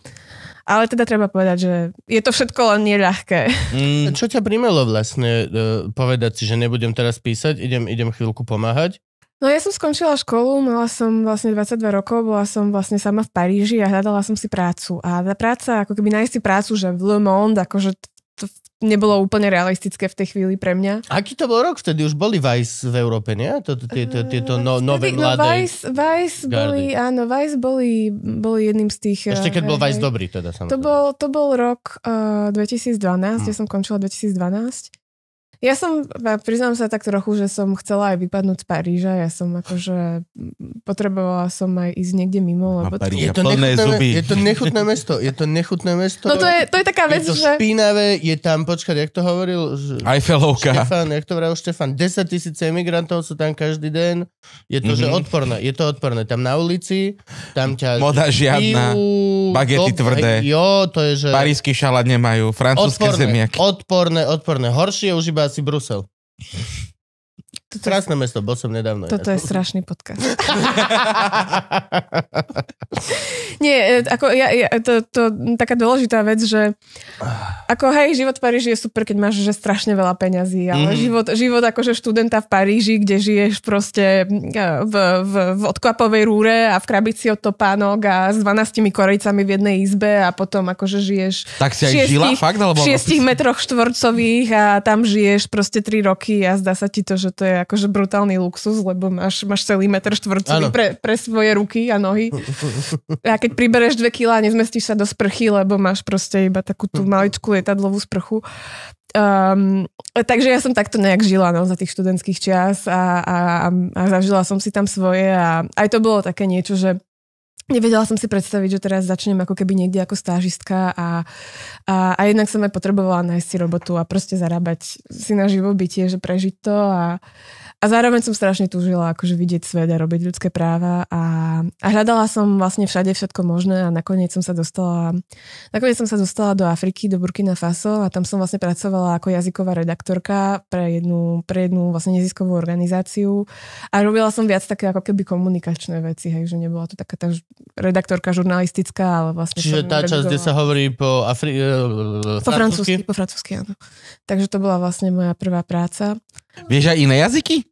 Ale teda treba povedať, že je to všetko len neľahké. Mm, čo ťa primelo vlastne e, povedať si, že nebudem teraz písať, idem, idem chvíľku pomáhať? No ja som skončila školu, mala som vlastne 22 rokov, bola som vlastne sama v Paríži a hľadala som si prácu. A tá práca, ako keby nájsť si prácu, že v Le Monde, akože nebolo úplne realistické v tej chvíli pre mňa. Aký to bol rok? Vtedy už boli Vice v Európe, nie? tieto, ehm, tieto no, nové no, mladé... Vice, Vice boli, áno, Vice boli, boli jedným z tých... Ešte eh, keď bol Vice dobrý, teda samozrejme. To bol, to bol rok uh, eh, 2012, hm. ja som končila 2012 ja som, e, priznám sa tak trochu, že som chcela aj vypadnúť z Paríža. Ja som akože, potrebovala som aj ísť niekde mimo. Lebo... to... je, to plné nechutné, zuby. je to nechutné mesto. Je to nechutné mesto. No to je, to je taká vec, že. je to že... je tam, počkaj, jak to hovoril... Eiffelovka. Štefan, jak to hovoril Štefan, 10 tisíc emigrantov sú tam každý deň. Je to, mm-hmm. že mhm. odporné. Je to odporné. Tam na ulici, tam ťa... Moda žiadna. Pijú, bagety dob... tvrdé. Jo, to je, že... Parísky šalát nemajú. Francúzske odporné, zemiaky. Odporné, odporné. Horšie už iba em Bruxelas. Toto Krásne je... mesto, bol som nedávno. Toto ja. je strašný podcast. [LAUGHS] Nie, e, ako ja, ja, to, to taká dôležitá vec, že ako hej, život v Paríži je super, keď máš že strašne veľa peňazí, ale mm. život, život akože študenta v Paríži, kde žiješ proste e, v, v, v odklapovej rúre a v krabici od topánok a s 12 korejcami v jednej izbe a potom akože žiješ tak si aj šiestich, žila, fakt, alebo v 6 metroch štvorcových a tam žiješ proste 3 roky a zdá sa ti to, že to je akože brutálny luxus, lebo máš, máš celý meter štvorcový pre, pre svoje ruky a nohy. A keď pribereš dve kila, nezmestíš sa do sprchy, lebo máš proste iba takú tú maličku lietadlovú sprchu. Um, takže ja som takto nejak žila no, za tých študentských čias a, a, a zažila som si tam svoje a aj to bolo také niečo, že Nevedela som si predstaviť, že teraz začnem ako keby niekde ako stážistka a, a, a jednak som aj potrebovala nájsť si robotu a proste zarábať si na živobytie, že prežiť to a, a zároveň som strašne túžila akože vidieť svet a robiť ľudské práva a, a hľadala som vlastne všade všetko možné a nakoniec som sa dostala nakoniec som sa dostala do Afriky, do Burkina Faso a tam som vlastne pracovala ako jazyková redaktorka pre jednu, pre jednu vlastne neziskovú organizáciu a robila som viac také ako keby komunikačné veci, hej, že nebola to taká tá redaktorka žurnalistická, ale vlastne Čiže tá časť, kde sa hovorí po Afri... E, po francúzsky, po francúzsky, áno. Takže to bola vlastne moja prvá práca. Vieš aj iné jazyky?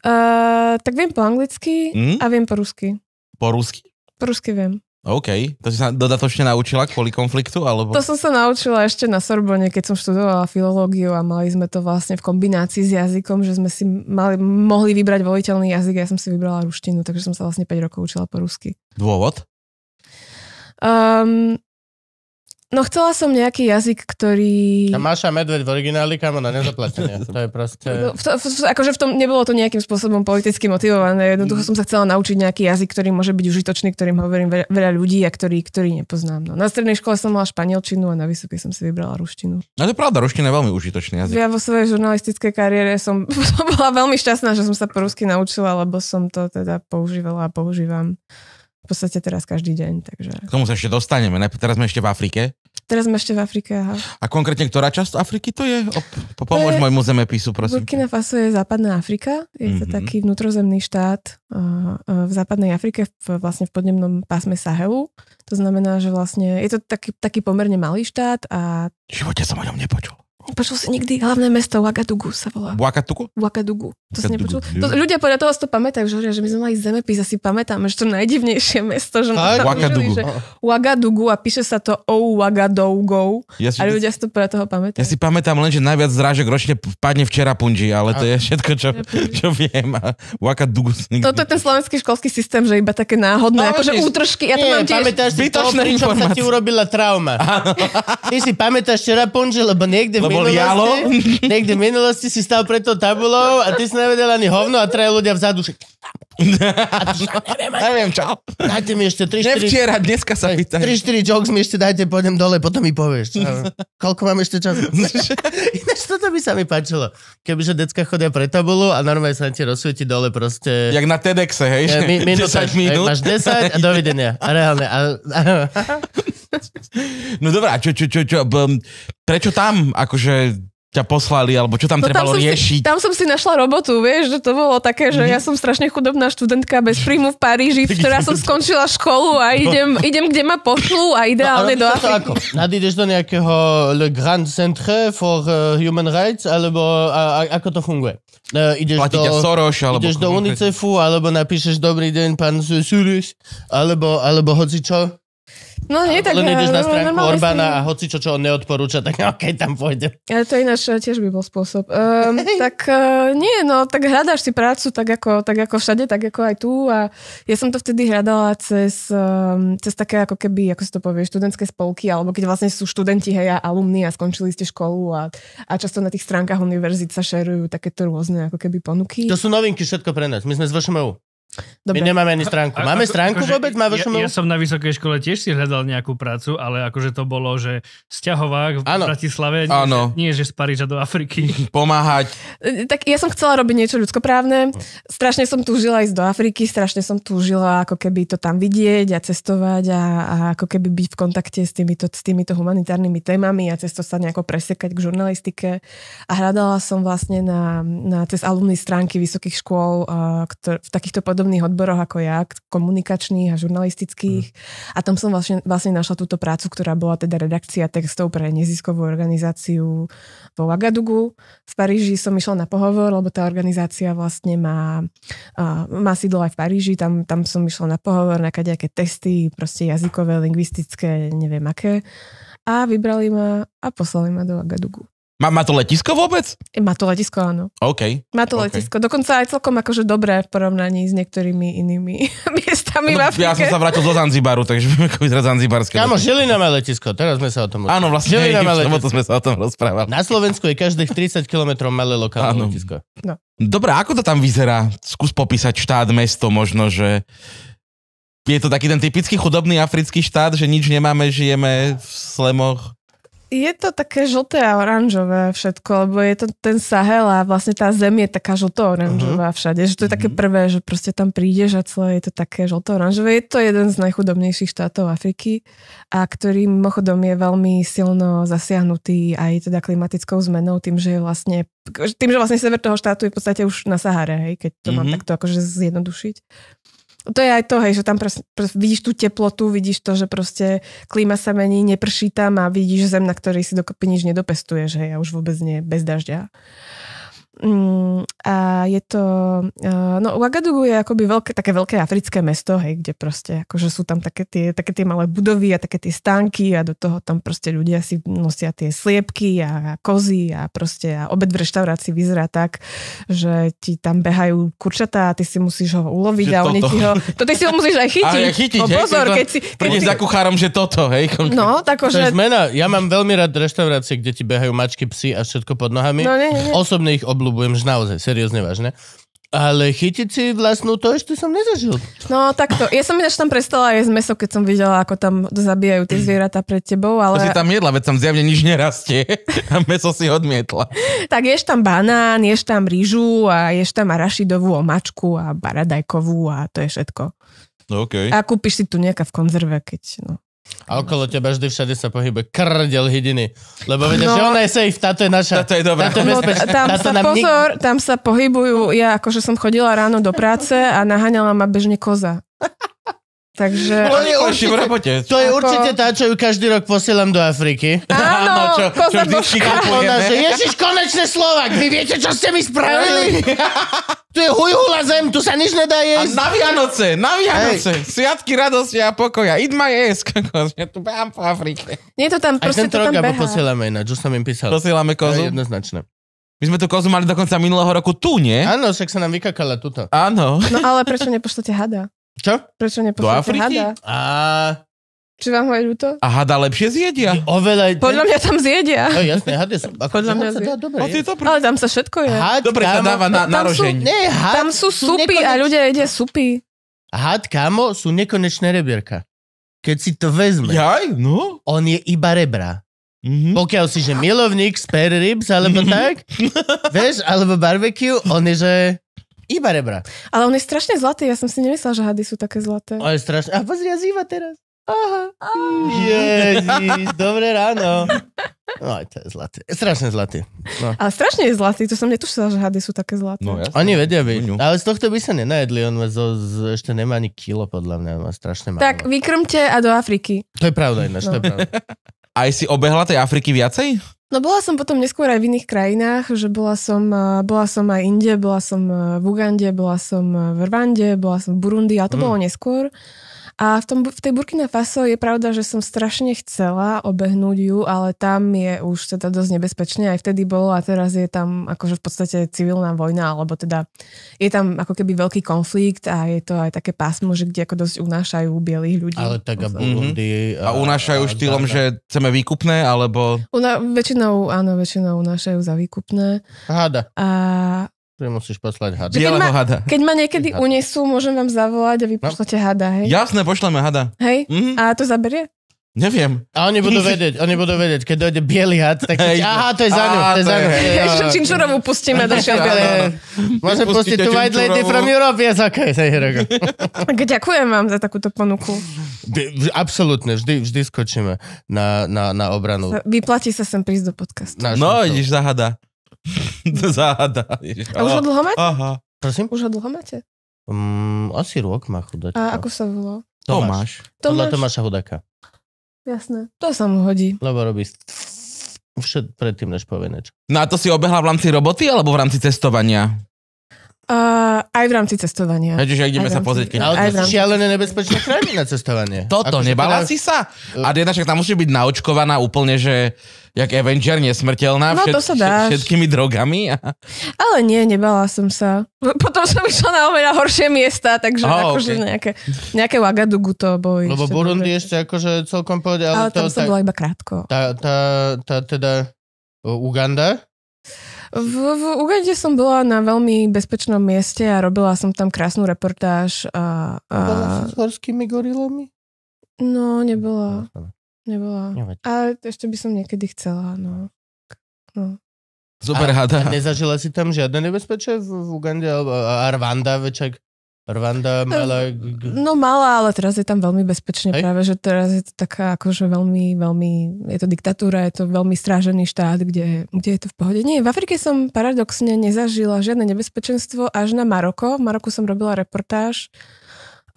Uh, tak viem po anglicky mm? a viem po rusky. Po rusky? Po rusky viem. OK. To si sa dodatočne naučila kvôli konfliktu? Alebo... To som sa naučila ešte na Sorbonne, keď som študovala filológiu a mali sme to vlastne v kombinácii s jazykom, že sme si mali, mohli vybrať voliteľný jazyk a ja som si vybrala ruštinu, takže som sa vlastne 5 rokov učila po rusky. Dôvod? Um, No chcela som nejaký jazyk, ktorý... A Maša Medveď v origináli, kam na nezaplatenie. To je proste... No, v to, v, akože v tom nebolo to nejakým spôsobom politicky motivované. Jednoducho mm. som sa chcela naučiť nejaký jazyk, ktorý môže byť užitočný, ktorým hovorím veľa, veľa ľudí a ktorý, ktorý nepoznám. No, na strednej škole som mala španielčinu a na vysokej som si vybrala ruštinu. No to je pravda, ruština je veľmi užitočný jazyk. Ja vo svojej žurnalistickej kariére som [LAUGHS] bola veľmi šťastná, že som sa po rusky naučila, lebo som to teda používala a používam v podstate teraz každý deň. Takže... K tomu sa ešte dostaneme. Teraz sme ešte v Afrike. Teraz sme ešte v Afrike, aha. A konkrétne ktorá časť Afriky to je? Op, pomôž je, môjmu zemepisu, prosím. Burkina Faso je západná Afrika. Je to mm-hmm. taký vnútrozemný štát v západnej Afrike, v, vlastne v podnemnom pásme Sahelu. To znamená, že vlastne je to taký, taký pomerne malý štát. A... V živote som o ňom nepočul. Nepočul si nikdy hlavné mesto Wagadugu, sa volá. Wagadugu? Wagadugu. To si nepočul. To, ľudia podľa toho si to pamätajú, že, hovoria, že my sme mali zemepis, asi pamätáme, že to najdivnejšie mesto, že tak? Ouagadougou. Že Wagadugu a píše sa to o Ouagadougou ja a ľudia si to podľa toho pamätajú. Ja si pamätám len, že najviac zrážek ročne padne včera Punji, ale a... to je všetko, čo, čo viem. Wagadugu. Ouagadougou. Toto je ten slovenský školský systém, že iba také náhodné, no, akože útržky. Ja to nie, mám tiež... Pamätáš si to, sa ti urobila trauma. Ty si pamätáš včera lebo niekde bolialo. niekde v minulosti si stal pred tou tabulou a ty si nevedel ani hovno a traja ľudia vzadu. Že... [LAUGHS] neviem, čo. Dajte mi ešte 3-4... Nevčiera, dneska sa pýtaj. 3-4 jokes mi ešte dajte, pôjdem dole, potom mi povieš. koľko mám ešte času? [LAUGHS] Ináč toto by sa mi páčilo. Kebyže decka chodia pre tabulu a normálne sa ti rozsvieti dole proste... Jak na TEDxe, hej? Mi, [LAUGHS] minúta, 10 minút. Hej, máš 10 a dovidenia. A reálne. A, a, No dobrá, čo, čo, čo, čo, prečo tam, akože ťa poslali, alebo čo tam no, trebalo tam riešiť? Si, tam som si našla robotu, vieš, že to bolo také, že mhm. ja som strašne chudobná študentka bez príjmu v Paríži, ktorá som skončila školu a idem, [LAUGHS] idem kde ma pošlú a ideálne no, do Afriky. Ako? Nadídeš do nejakého Le Grand Centre for uh, Human Rights, alebo a, a, ako to funguje? Uh, ideš Platí do, Soros, alebo ideš do UNICEFu, alebo napíšeš dobrý deň, pán Suris, alebo, alebo hoci čo. No nie tak. Len ideš na stránku Orbána si... a hoci čo, čo on neodporúča, tak [LAUGHS] okay, tam pôjde. Ale to ináč tiež by bol spôsob. Um, [LAUGHS] tak uh, nie, no tak hľadáš si prácu tak ako, tak ako všade, tak ako aj tu a ja som to vtedy hľadala cez, um, cez také ako keby, ako si to povie, študentské spolky, alebo keď vlastne sú študenti, hej, a alumni a skončili ste školu a, a často na tých stránkach univerzít sa šerujú takéto rôzne ako keby ponuky. To sú novinky všetko pre nás. My sme z VŠMU. Dobre. My nemáme ani stránku. Máme stránku akože, vôbec? Má ja, ja som na vysokej škole tiež si hľadal nejakú prácu, ale akože to bolo, že sťahovák v ano. Bratislave, nie, ano. nie že z Paríža do Afriky. [LAUGHS] Pomáhať. E, tak ja som chcela robiť niečo ľudskoprávne. Strašne som túžila ísť do Afriky, strašne som túžila ako keby to tam vidieť a cestovať a, a ako keby byť v kontakte s týmito, s týmito humanitárnymi témami a cez to sa nejako presekať k žurnalistike. A hľadala som vlastne na, na cez alumní stránky vysokých škôl ktor- v takýchto pod podobných odboroch ako ja, komunikačných a žurnalistických. Mm. A tam som vlastne, vlastne našla túto prácu, ktorá bola teda redakcia textov pre neziskovú organizáciu vo Agadugu. V Paríži som išla na pohovor, lebo tá organizácia vlastne má, uh, má sídlo aj v Paríži, tam, tam som išla na pohovor, na kadejaké testy, proste jazykové, lingvistické, neviem aké. A vybrali ma a poslali ma do Agadugu. Má, má to letisko vôbec? Má to letisko, áno. OK. Má to okay. letisko. Dokonca aj celkom akože dobré v porovnaní s niektorými inými [LAUGHS] miestami no, v Afrike. Ja som sa vrátil zo Zanzibaru, takže budeme [LAUGHS] vyzerať zanzibarské. Kámo, Žilina má letisko, teraz sme sa o tom Áno, vlastne, Žilina má [LAUGHS] letisko. to sme sa o tom rozprávali. Na Slovensku je každých 30 km malé lokálne ano. letisko. No. Dobre, ako to tam vyzerá? Skús popísať štát, mesto možno, že je to taký ten typický chudobný africký štát, že nič nemáme, žijeme v slemoch je to také žlté a oranžové všetko, lebo je to ten Sahel a vlastne tá zem je taká žlto-oranžová uh-huh. všade. Že to je také mhm. prvé, že proste tam prídeš a celé je to také žlto-oranžové. Je to jeden z najchudobnejších štátov Afriky a ktorý mimochodom je veľmi silno zasiahnutý aj teda klimatickou zmenou tým, že je vlastne tým, že vlastne sever toho štátu je v podstate už na Sahare, hej, keď to uh-huh. mám mhm. takto akože zjednodušiť to je aj to, hej, že tam pres, pres, vidíš tú teplotu, vidíš to, že proste klíma sa mení, neprší tam a vidíš zem, na ktorej si dokopy nič nedopestuješ, hej, a už vôbec nie, bez dažďa. Mm, a je to, e, no Ouagadougou je akoby veľké, také veľké africké mesto, hej, kde proste akože sú tam také tie, také tie malé budovy a také tie stánky a do toho tam proste ľudia si nosia tie sliepky a, a kozy a proste a obed v reštaurácii vyzerá tak, že ti tam behajú kurčatá a ty si musíš ho uloviť že a toto. oni ti ho, to ty si ho musíš aj [LAUGHS] chytiť. Aj chytiť, no, pozor, hej, keď si... Keď si... za kuchárom, že toto, hej. Konkrétne. [LAUGHS] No, tak že... zmena, ja mám veľmi rád reštaurácie, kde ti behajú mačky, psy a všetko pod nohami. No, nie, nie. Osobne ich obľúbujem nesľubujem, že naozaj, seriózne vážne. Ale chytiť si vlastnú, to ešte som nezažil. No takto, ja som ináč tam prestala jesť meso, keď som videla, ako tam zabíjajú tie zvieratá pred tebou, ale... To si tam jedla, veď tam zjavne nič nerastie a meso si odmietla. tak ješ tam banán, ješ tam rýžu a ješ tam arašidovú omačku a baradajkovú a to je všetko. No, okay. A kúpiš si tu nejaká v konzerve, keď no. A okolo teba vždy všade sa pohybuje krdel hydiny. Lebo vedia, no, že ona je safe, táto je naša. Táto je dobrá. Táto je No, tam, táto sa pozor, nik... tam sa pohybujú, ja akože som chodila ráno do práce a naháňala ma bežne koza. Takže... To je, určite, v robote. to je určite tá, čo ju každý rok posielam do Afriky. Áno, čo, čo vždy Ona, že Ježiš, konečne Slovak, vy viete, čo ste mi spravili? [LAUGHS] tu je hujhula zem, tu sa nič nedá jesť. A na Vianoce, na Vianoce, Hej. sviatky radosti a pokoja, id ma jesť, [LAUGHS] kakos. ja tu behám po Afrike. Nie to tam, proste to tam beha. posielame ináč, čo som im písal. Posielame kozu? jednoznačne. My sme tu kozu mali dokonca minulého roku tu, nie? Áno, však sa nám vykakala tuto. Áno. No ale prečo nepošlete hada? Čo? Prečo nepošlete Do Afriky? hada? A Či vám ho aj ľúto? a hada lepšie zjedia. oveľa... Podľa mňa tam zjedia. No jasné, hady je... Ako, Podľa mňa zjedia. zje. dobre. No ty Ale tam sa všetko je. Had, Dobre sa dáva na, na tam sú- rožeň. Nie, had, Tam sú sú supy nekonečné... a ľudia jedia supy. Had, kamo, sú nekonečné rebierka. Keď si to vezme, Jaj, no. on je iba rebra. Mm-hmm. Pokiaľ si, že milovník spare ribs, alebo [LAUGHS] tak, vieš, alebo barbecue, on je, že iba rebra. Ale on je strašne zlatý, ja som si nemyslela, že hady sú také zlaté. Ale strašne... A pozri, ja zýva teraz. Aha. dobré ráno. No, to je zlatý. Strašne zlatý. No. Ale strašne je zlatý, to som netušila, že hady sú také zlaté. No, Oni vedia byť. Ale z tohto by sa nenajedli, on zo, z, ešte nemá ani kilo, podľa mňa, má strašne málo. Tak vykrmte a do Afriky. To je pravda ináč, no. to je no. pravda. Aj si obehla tej Afriky viacej? No bola som potom neskôr aj v iných krajinách, že bola som, eh, bola som aj inde, bola som eh, v Ugande, bola som eh, v Rwande, bola som v Burundi a to mm. bolo neskôr. A v, tom, v tej Burkina Faso je pravda, že som strašne chcela obehnúť ju, ale tam je už teda dosť nebezpečne. Aj vtedy bolo a teraz je tam akože v podstate civilná vojna, alebo teda je tam ako keby veľký konflikt a je to aj také pásmo, že kde ako dosť unášajú bielých ľudí. Ale tak a mhm. Burundi... Mm-hmm. A, a unášajú a, štýlom, že chceme výkupné, alebo... Una, väčšinou, áno, väčšinou unášajú za výkupné. Háda. A Ty musíš poslať hada. Keď ma, hada. Keď ma niekedy hada. unesú, môžem vám zavolať a vy no. pošlete no. hada, hej? Jasné, pošleme hada. Hej? Mm-hmm. A to zaberie? Neviem. A oni budú [LAUGHS] vedieť, oni budú vedieť, keď dojde biely had, tak hej, aha, to je za ňu, to je za ňu. Ešte činčurovú pustíme do šambiele. [LAUGHS] Môžem pustiť tu White Lady from Europe, je okay, say here Ďakujem vám za takúto ponuku. Absolutne, vždy, vždy skočíme na, na, na obranu. Vyplatí sa sem prísť do podcastu. No, no, ideš hada. [LAUGHS] záda. A už ho dlho máte? Aha. Prosím? Už ho dlho máte? Um, asi rok má chudačka. A ako sa volá? Tomáš. Tomáš. Podľa Tomáša Hudáka. Jasné. To sa mu hodí. Lebo robí všetko predtým než povie niečo. No a to si obehla v rámci roboty alebo v rámci cestovania? Uh, aj v rámci cestovania. A čiže ideme sa pozrieť. Keď... Ale to sú šialené nebezpečné krajiny na cestovanie. [LAUGHS] Toto, Ako nebala si sa? A jedna však tam musí byť naočkovaná úplne, že jak Avenger nesmrteľná no, všet, to sa dá. všetkými drogami. A... Ale nie, nebala som sa. Potom som išla na oveľa horšie miesta, takže oh, akože okay. nejaké, nejaké Wagadugu to boli. Lebo ešte Burundi dobre. ešte akože celkom povedal. Ale, ale tam som tak... bola iba krátko. Tá, tá, tá, teda Uganda, v, v Ugande som bola na veľmi bezpečnom mieste a robila som tam krásnu reportáž. A, a... Bola som s horskými gorilami? No, nebola. No, nebola. Ale ešte by som niekedy chcela, no. no. Zober a, hada. A nezažila si tam žiadne nebezpečie v, v Ugande? alebo Arvanda? večak Rwanda mala... Eh, no mala, ale teraz je tam veľmi bezpečne Hej. práve, že teraz je to taká akože veľmi, veľmi, je to diktatúra, je to veľmi strážený štát, kde, kde je to v pohode. Nie, v Afrike som paradoxne nezažila žiadne nebezpečenstvo až na Maroko. V Maroku som robila reportáž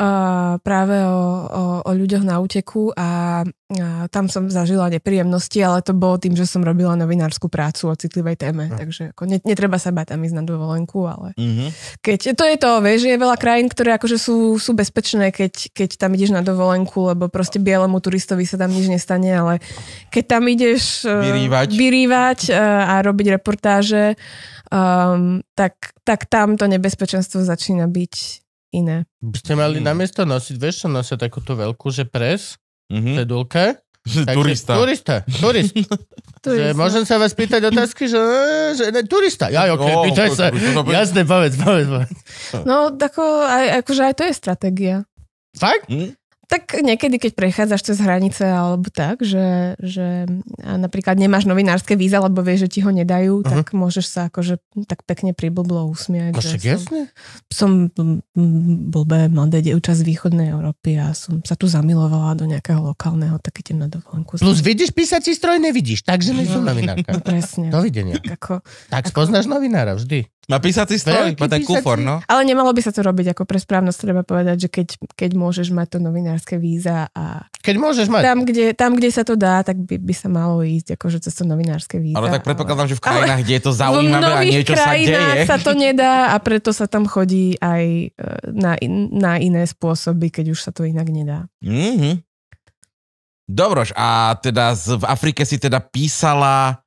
uh, práve o, o, o ľuďoch na úteku a, a tam som zažila nepríjemnosti, ale to bolo tým, že som robila novinárskú prácu o citlivej téme, no. takže ako, ne, netreba sa bať tam ísť na dovolenku, ale mm-hmm. keď, to je to, vieš, je veľa krajín, ktoré akože sú, sú bezpečné, keď, keď tam ideš na dovolenku, lebo proste bielemu turistovi sa tam nič nestane, ale keď tam ideš uh, vyrývať, vyrývať uh, a robiť reportáže, um, tak, tak tam to nebezpečenstvo začína byť iné. By ste mali mm. namiesto nosiť, vieš čo nosia takúto veľkú, že pres, mm-hmm. cedulka. Takže, turista. Turista, turist. [LAUGHS] turista. Že, môžem sa vás pýtať otázky, že, že ne, turista. Ja, ok, no, pýtaj sa. Jasne, povedz, povedz, povedz. No, tako, aj, akože aj to je stratégia. Fakt? Hm? tak niekedy, keď prechádzaš cez hranice alebo tak, že, že napríklad nemáš novinárske víza, lebo vieš, že ti ho nedajú, uh-huh. tak môžeš sa akože tak pekne priblblo usmiať. Až no jasne. som, som blbé mladé dievča z východnej Európy a som sa tu zamilovala do nejakého lokálneho, tak idem na dovolenku. Plus vidíš, písací stroj nevidíš, takže nie no, som novinárka. No, [LAUGHS] presne. Dovidenia. Ako, tak ako... spoznáš novinára vždy. Má písací stroj, má ten kufor, no. Ale nemalo by sa to robiť, ako pre správnosť treba povedať, že keď, keď môžeš mať to novinárske víza a... Keď môžeš mať. Tam, kde, tam, kde sa to dá, tak by, by sa malo ísť, akože cez to novinárske víza. Ale tak predpokladám, ale... že v krajinách, ale... kde je to zaujímavé a niečo sa deje. sa to nedá a preto sa tam chodí aj e, na, in, na iné spôsoby, keď už sa to inak nedá. Mm-hmm. Dobroš, a teda z, v Afrike si teda písala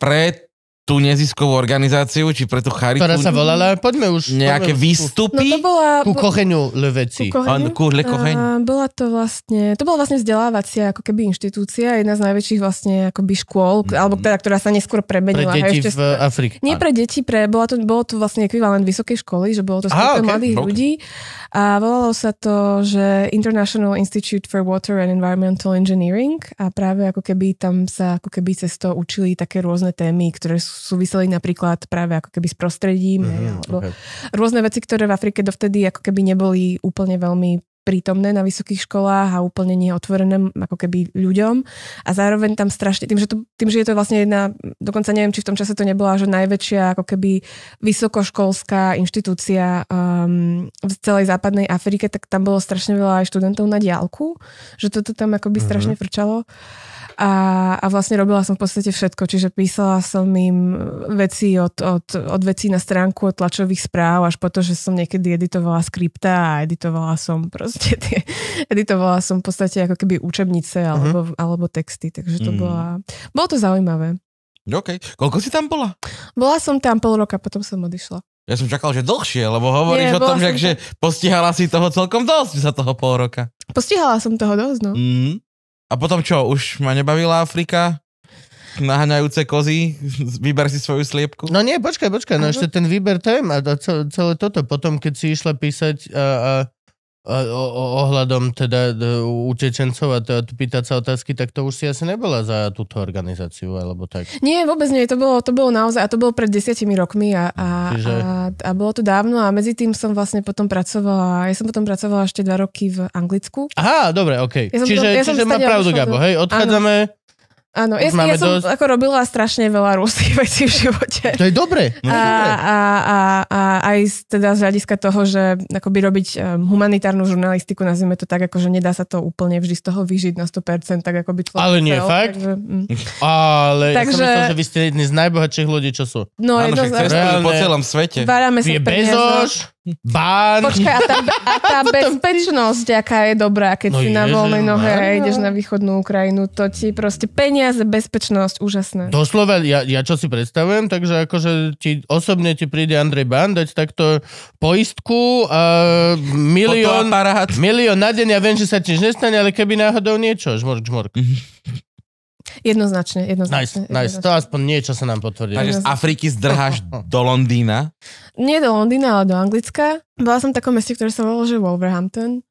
pred tú neziskovú organizáciu, či pre tú charitu. Ktorá sa volala, poďme už. Nejaké výstupy? No to bola... Ku kocheniu le veci. Ku kocheniu? Uh, bola to vlastne, to bola vlastne vzdelávacia ako keby inštitúcia, jedna z najväčších vlastne akoby škôl, mm. alebo mhm. teda, ktorá sa neskôr premenila. Pre deti ešte, v Afrike. Nie pre deti, pre, bola to, bolo to vlastne ekvivalent vysokej školy, že bolo to skôr okay, mladých okay. ľudí. A volalo sa to, že International Institute for Water and Environmental Engineering a práve ako keby tam sa ako keby cez to učili také rôzne témy, ktoré sú súviseli napríklad práve ako keby s prostredím, mm-hmm, alebo okay. rôzne veci, ktoré v Afrike dovtedy ako keby neboli úplne veľmi prítomné na vysokých školách a úplne neotvorené ako keby ľuďom. A zároveň tam strašne, tým že, to, tým, že je to vlastne jedna, dokonca neviem, či v tom čase to nebola, že najväčšia ako keby vysokoškolská inštitúcia um, v celej západnej Afrike, tak tam bolo strašne veľa aj študentov na diálku, že toto tam ako mm-hmm. strašne frčalo. A, a vlastne robila som v podstate všetko, čiže písala som im veci od, od, od vecí na stránku, od tlačových správ, až po to, že som niekedy editovala skripta a editovala som proste tie, [LAUGHS] editovala som v podstate ako keby učebnice mhm. alebo, uh-huh. alebo texty, takže to mm. bola, bolo to zaujímavé. OK. Koľko si tam bola? Bola som tam pol roka, potom som odišla. Ja som čakal, že dlhšie, lebo hovoríš Nie, o tom, že, že postihala si toho celkom dosť za toho pol roka. Postihala som toho dosť, no. Mm. A potom čo, už ma nebavila Afrika? naháňajúce kozy, vyber si svoju sliepku. No nie, počkaj, počkaj, no ešte ten výber tém a celé, celé toto. Potom, keď si išla písať a, a ohľadom teda utečencov a t- pýtať sa otázky, tak to už si asi nebola za túto organizáciu, alebo tak? Nie, vôbec nie. To bolo, to bolo naozaj, a to bolo pred desiatimi rokmi a, a, Čiže... a, a bolo to dávno a medzi tým som vlastne potom pracovala, ja som potom pracovala ešte dva roky v Anglicku. Aha, dobre, okej. Okay. Ja čiže ja čiže má pravdu, Gabo, hej, odchádzame... Áno Áno, ja, ja som dosť... ako robila strašne veľa rôznych [LAUGHS] vecí v živote. To je dobre. No, a, a, a, a aj teda z hľadiska toho, že akoby robiť um, humanitárnu žurnalistiku, nazvime to tak, akože nedá sa to úplne vždy z toho vyžiť na 100%, tak ako by to... Ale nie, fakt? Takže, mm. Ale takže... ja som myslel, že vy ste jedni z najbohatších ľudí, čo sú. No, Áno, je dosť, po celom svete. Várame sa je Bezos, Bán. Počkaj, a tá, a tá [LAUGHS] bezpečnosť, aká je dobrá, keď no si na voľnej no nohe a ideš no. na východnú Ukrajinu, to ti proste peniaze, bezpečnosť, úžasné. Doslova, ja, ja čo si predstavujem, takže akože ti, osobne ti príde Andrej Bán dať takto poistku a milión, milión na deň, ja viem, že sa tiež nestane, ale keby náhodou niečo, žmork, žmork. [LAUGHS] Jednoznačne, jednoznačne. Nice, jednoznačne. nice. To aspoň niečo sa nám potvrdilo. Takže z Afriky zdrháš [LAUGHS] do Londýna? Nie do Londýna, ale do Anglicka. Bola som v takom meste, ktoré sa volalo, že Wolverhampton.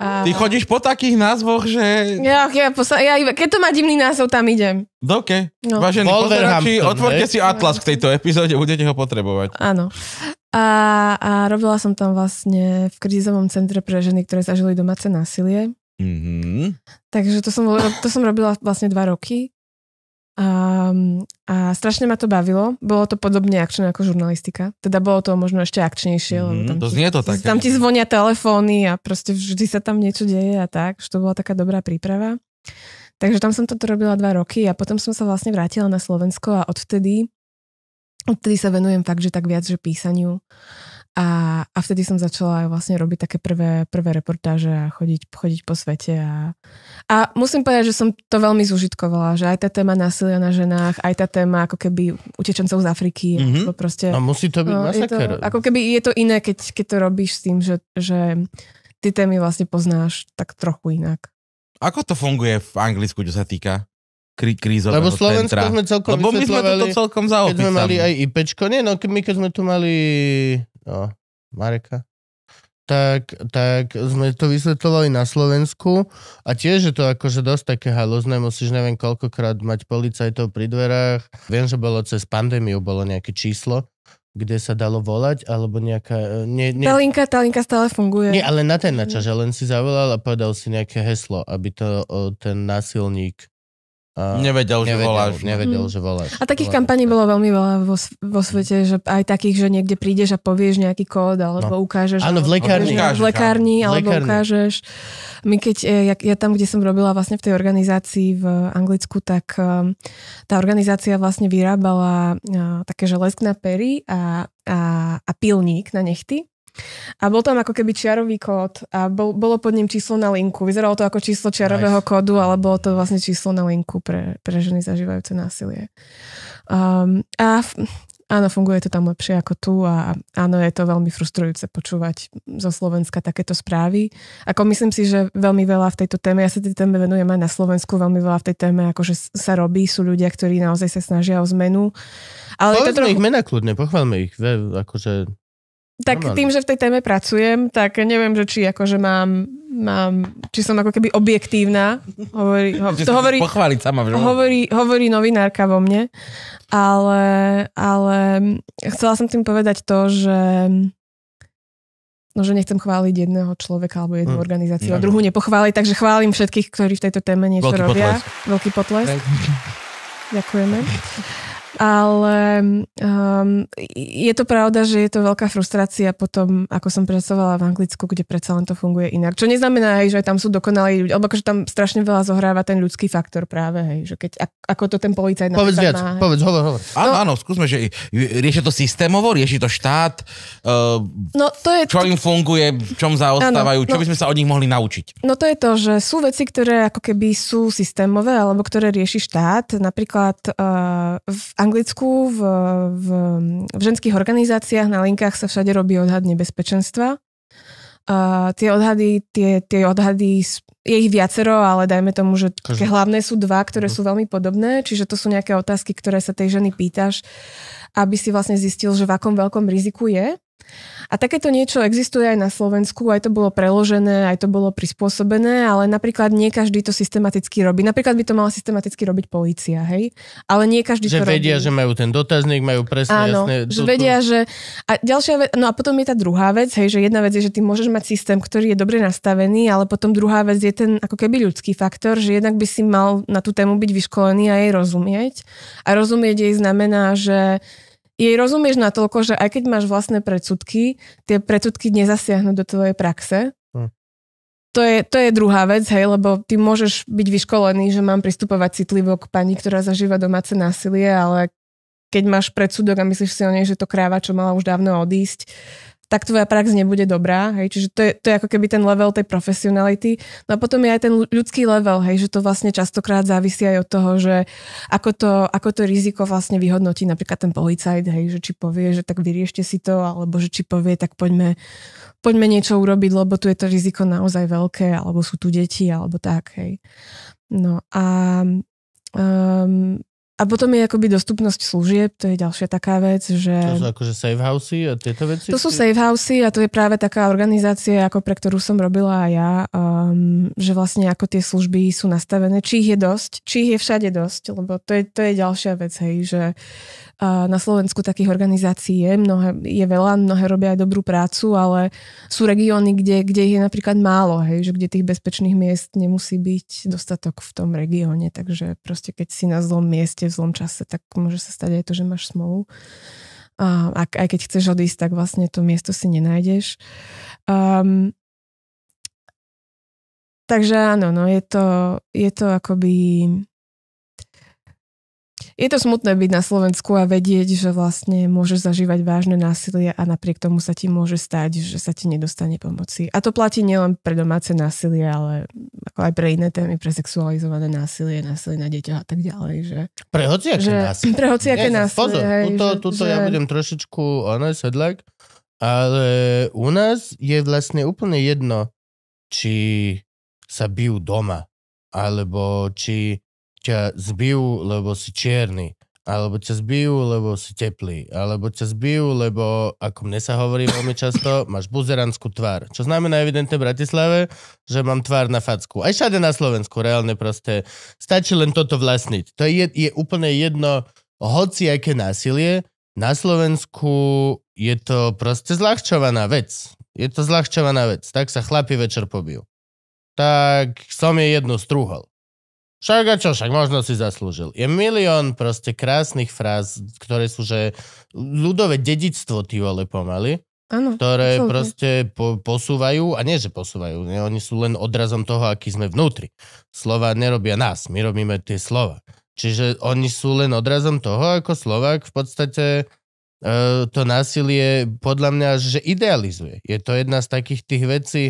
A... Ty chodíš po takých názvoch, že... Ja, ja, posla... ja iba, keď to má divný názov, tam idem. Doke. No. Vážení pozerači, otvorte si Atlas k tejto epizóde, budete ho potrebovať. Áno. A, a robila som tam vlastne v krízovom centre pre ženy, ktoré zažili domáce násilie. Mm-hmm. Takže to som, to som robila vlastne dva roky a, a strašne ma to bavilo. Bolo to podobne akčné ako žurnalistika. Teda bolo to možno ešte akčnejšie. Mm, lebo mm-hmm. tam to ti, znie to také. Tam ti zvonia telefóny a proste vždy sa tam niečo deje a tak. Že to bola taká dobrá príprava. Takže tam som toto robila dva roky a potom som sa vlastne vrátila na Slovensko a odvtedy, odtedy sa venujem fakt, že tak viac, že písaniu a, a vtedy som začala aj vlastne robiť také prvé, prvé reportáže a chodiť, chodiť po svete. A, a musím povedať, že som to veľmi zužitkovala, že aj tá téma násilia na ženách, aj tá téma ako keby utečencov z Afriky. Mm-hmm. Ako proste, no musí to byť no, to, Ako keby je to iné, keď, keď to robíš s tým, že, že ty témy vlastne poznáš tak trochu inak. Ako to funguje v Anglicku, čo sa týka krí, krízového Lebo Slovensko centra? sme celkom Lebo my sme to celkom zaopísali. Keď sme mali aj IPčko, nie, no my keď sme tu mali no, Mareka, tak, tak sme to vysvetlovali na Slovensku a tiež je to akože dosť také halúzne, musíš neviem koľkokrát mať policajtov pri dverách. Viem, že bolo cez pandémiu, bolo nejaké číslo, kde sa dalo volať, alebo nejaká... E, nie, nie... Tá, linka, tá linka stále funguje. Nie, ale na ten načas, mhm. že len si zavolal a povedal si nejaké heslo, aby to o, ten násilník Uh, nevedel, že nevedel, voláš. Nevedel, mhm. že voláš. A takých voláš. kampaní bolo veľmi veľa vo, vo svete, že aj takých, že niekde prídeš a povieš nejaký kód, alebo no. ukážeš. Áno, v lekárni. Ukážeš, v lekárni, v alebo lekárni. ukážeš. My keď, e, ja, ja tam, kde som robila vlastne v tej organizácii v Anglicku, tak e, tá organizácia vlastne vyrábala e, také, také lesk na pery a, a, a pilník na nechty. A bol tam ako keby čiarový kód a bol, bolo pod ním číslo na linku. Vyzeralo to ako číslo čiarového nice. kódu, ale bolo to vlastne číslo na linku pre, pre ženy zažívajúce násilie. Um, a f- áno, funguje to tam lepšie ako tu a áno, je to veľmi frustrujúce počúvať zo Slovenska takéto správy. Ako myslím si, že veľmi veľa v tejto téme, ja sa tej téme venujem aj na Slovensku, veľmi veľa v tej téme akože sa robí, sú ľudia, ktorí naozaj sa snažia o zmenu. Ale Povedzme to trochu... ich mena kľudne, pochválme ich, ve, akože tak tým, že v tej téme pracujem, tak neviem, že či akože mám, mám či som ako keby objektívna. Hovorí, ho, [LAUGHS] to hovorí, pochváliť sama, že? Hovorí, hovorí novinárka vo mne, ale, ale chcela som tým povedať to, že No, že nechcem chváliť jedného človeka alebo jednu mm. organizáciu a druhú nepochváliť, takže chválim všetkých, ktorí v tejto téme niečo Veľký robia. Potles. Veľký potles. Ďakujeme. [LAUGHS] Ale um, je to pravda, že je to veľká frustrácia potom, ako som pracovala v Anglicku, kde predsa len to funguje inak. Čo neznamená, aj, že tam sú dokonalí ľudia, alebo že akože tam strašne veľa zohráva ten ľudský faktor práve, hej, že keď, ako to ten policajt Povedz viac, má, povedz, hovor, hovor. No. Áno, no, áno, skúsme, že rieši to systémovo, rieši to štát, uh, no, to je, čo im funguje, v čom zaostávajú, áno, čo no, by sme sa od nich mohli naučiť. No to je to, že sú veci, ktoré ako keby sú systémové, alebo ktoré rieši štát. Napríklad uh, v Anglicku, v, v, v ženských organizáciách na linkách sa všade robí odhad nebezpečenstva. Uh, tie odhady, tie, tie odhady, je ich viacero, ale dajme tomu, že Každý. také hlavné sú dva, ktoré mhm. sú veľmi podobné, čiže to sú nejaké otázky, ktoré sa tej ženy pýtaš, aby si vlastne zistil, že v akom veľkom riziku je. A takéto niečo existuje aj na Slovensku, aj to bolo preložené, aj to bolo prispôsobené, ale napríklad nie každý to systematicky robí. Napríklad by to mala systematicky robiť polícia, hej? Ale nie každý že to vedia, robí. že majú ten dotazník, majú presne Áno, jasné... že vedia, že... A ďalšia vec, no a potom je tá druhá vec, hej, že jedna vec je, že ty môžeš mať systém, ktorý je dobre nastavený, ale potom druhá vec je ten ako keby ľudský faktor, že jednak by si mal na tú tému byť vyškolený a jej rozumieť. A rozumieť jej znamená, že jej rozumieš natoľko, že aj keď máš vlastné predsudky, tie predsudky nezasiahnu do tvojej praxe. Hm. To je, to je druhá vec, hej, lebo ty môžeš byť vyškolený, že mám pristupovať citlivo k pani, ktorá zažíva domáce násilie, ale keď máš predsudok a myslíš si o nej, že to kráva, čo mala už dávno odísť, uh, tak tvoja prax nebude dobrá. Hej? Čiže to je, to je ako keby ten level tej profesionality. No a potom je aj ten ľudský level, hej? že to vlastne častokrát závisí aj od toho, že ako to, ako to riziko vlastne vyhodnotí napríklad ten policajt, hej? že či povie, že tak vyriešte si to, alebo že či povie, tak poďme, poďme niečo urobiť, lebo tu je to riziko naozaj veľké, alebo sú tu deti, alebo tak. Hej? No a um, a potom je akoby dostupnosť služieb, to je ďalšia taká vec, že... To sú akože safe housey a tieto veci? To sú safe housey a to je práve taká organizácia, ako pre ktorú som robila aj ja, um, že vlastne ako tie služby sú nastavené, či ich je dosť, či ich je všade dosť, lebo to je, to je ďalšia vec, hej, že uh, na Slovensku takých organizácií je, mnohé, je veľa, mnohé robia aj dobrú prácu, ale sú regióny, kde, kde ich je napríklad málo, hej, že kde tých bezpečných miest nemusí byť dostatok v tom regióne, takže proste keď si na zlom mieste, v zlom čase, tak môže sa stať aj to, že máš smolu. A ak, aj keď chceš odísť, tak vlastne to miesto si nenájdeš. Um, takže áno, no, je, to, je to akoby je to smutné byť na Slovensku a vedieť, že vlastne môžeš zažívať vážne násilie a napriek tomu sa ti môže stať, že sa ti nedostane pomoci. A to platí nielen pre domáce násilie, ale ako aj pre iné témy, pre sexualizované násilie, násilie na deťa a tak ďalej. Že, pre hociaké že, násilie. Pre hociaké Nie, násilie. Pozor, hej, tuto, tuto že, ja budem trošičku ono, sedlak, ale u nás je vlastne úplne jedno, či sa bijú doma, alebo či ťa zbijú, lebo si čierny, alebo ťa zbijú, lebo si teplý, alebo ťa zbijú, lebo, ako mne sa hovorí veľmi často, [COUGHS] máš buzeranskú tvár. Čo znamená evidentne v Bratislave, že mám tvár na facku. Aj všade na Slovensku, reálne proste. Stačí len toto vlastniť. To je, je úplne jedno, hoci aké násilie, na Slovensku je to proste zľahčovaná vec. Je to zľahčovaná vec. Tak sa chlapi večer pobijú. Tak som je jedno strúhol. Však a čo, však možno si zaslúžil. Je milión proste krásnych fráz, ktoré sú, že ľudové dedictvo, tí vole, pomaly. Ano, ktoré absolútne. proste po, posúvajú, a nie, že posúvajú, nie, oni sú len odrazom toho, aký sme vnútri. Slova nerobia nás, my robíme tie slova. Čiže oni sú len odrazom toho, ako Slovak v podstate e, to násilie podľa mňa, že idealizuje. Je to jedna z takých tých vecí,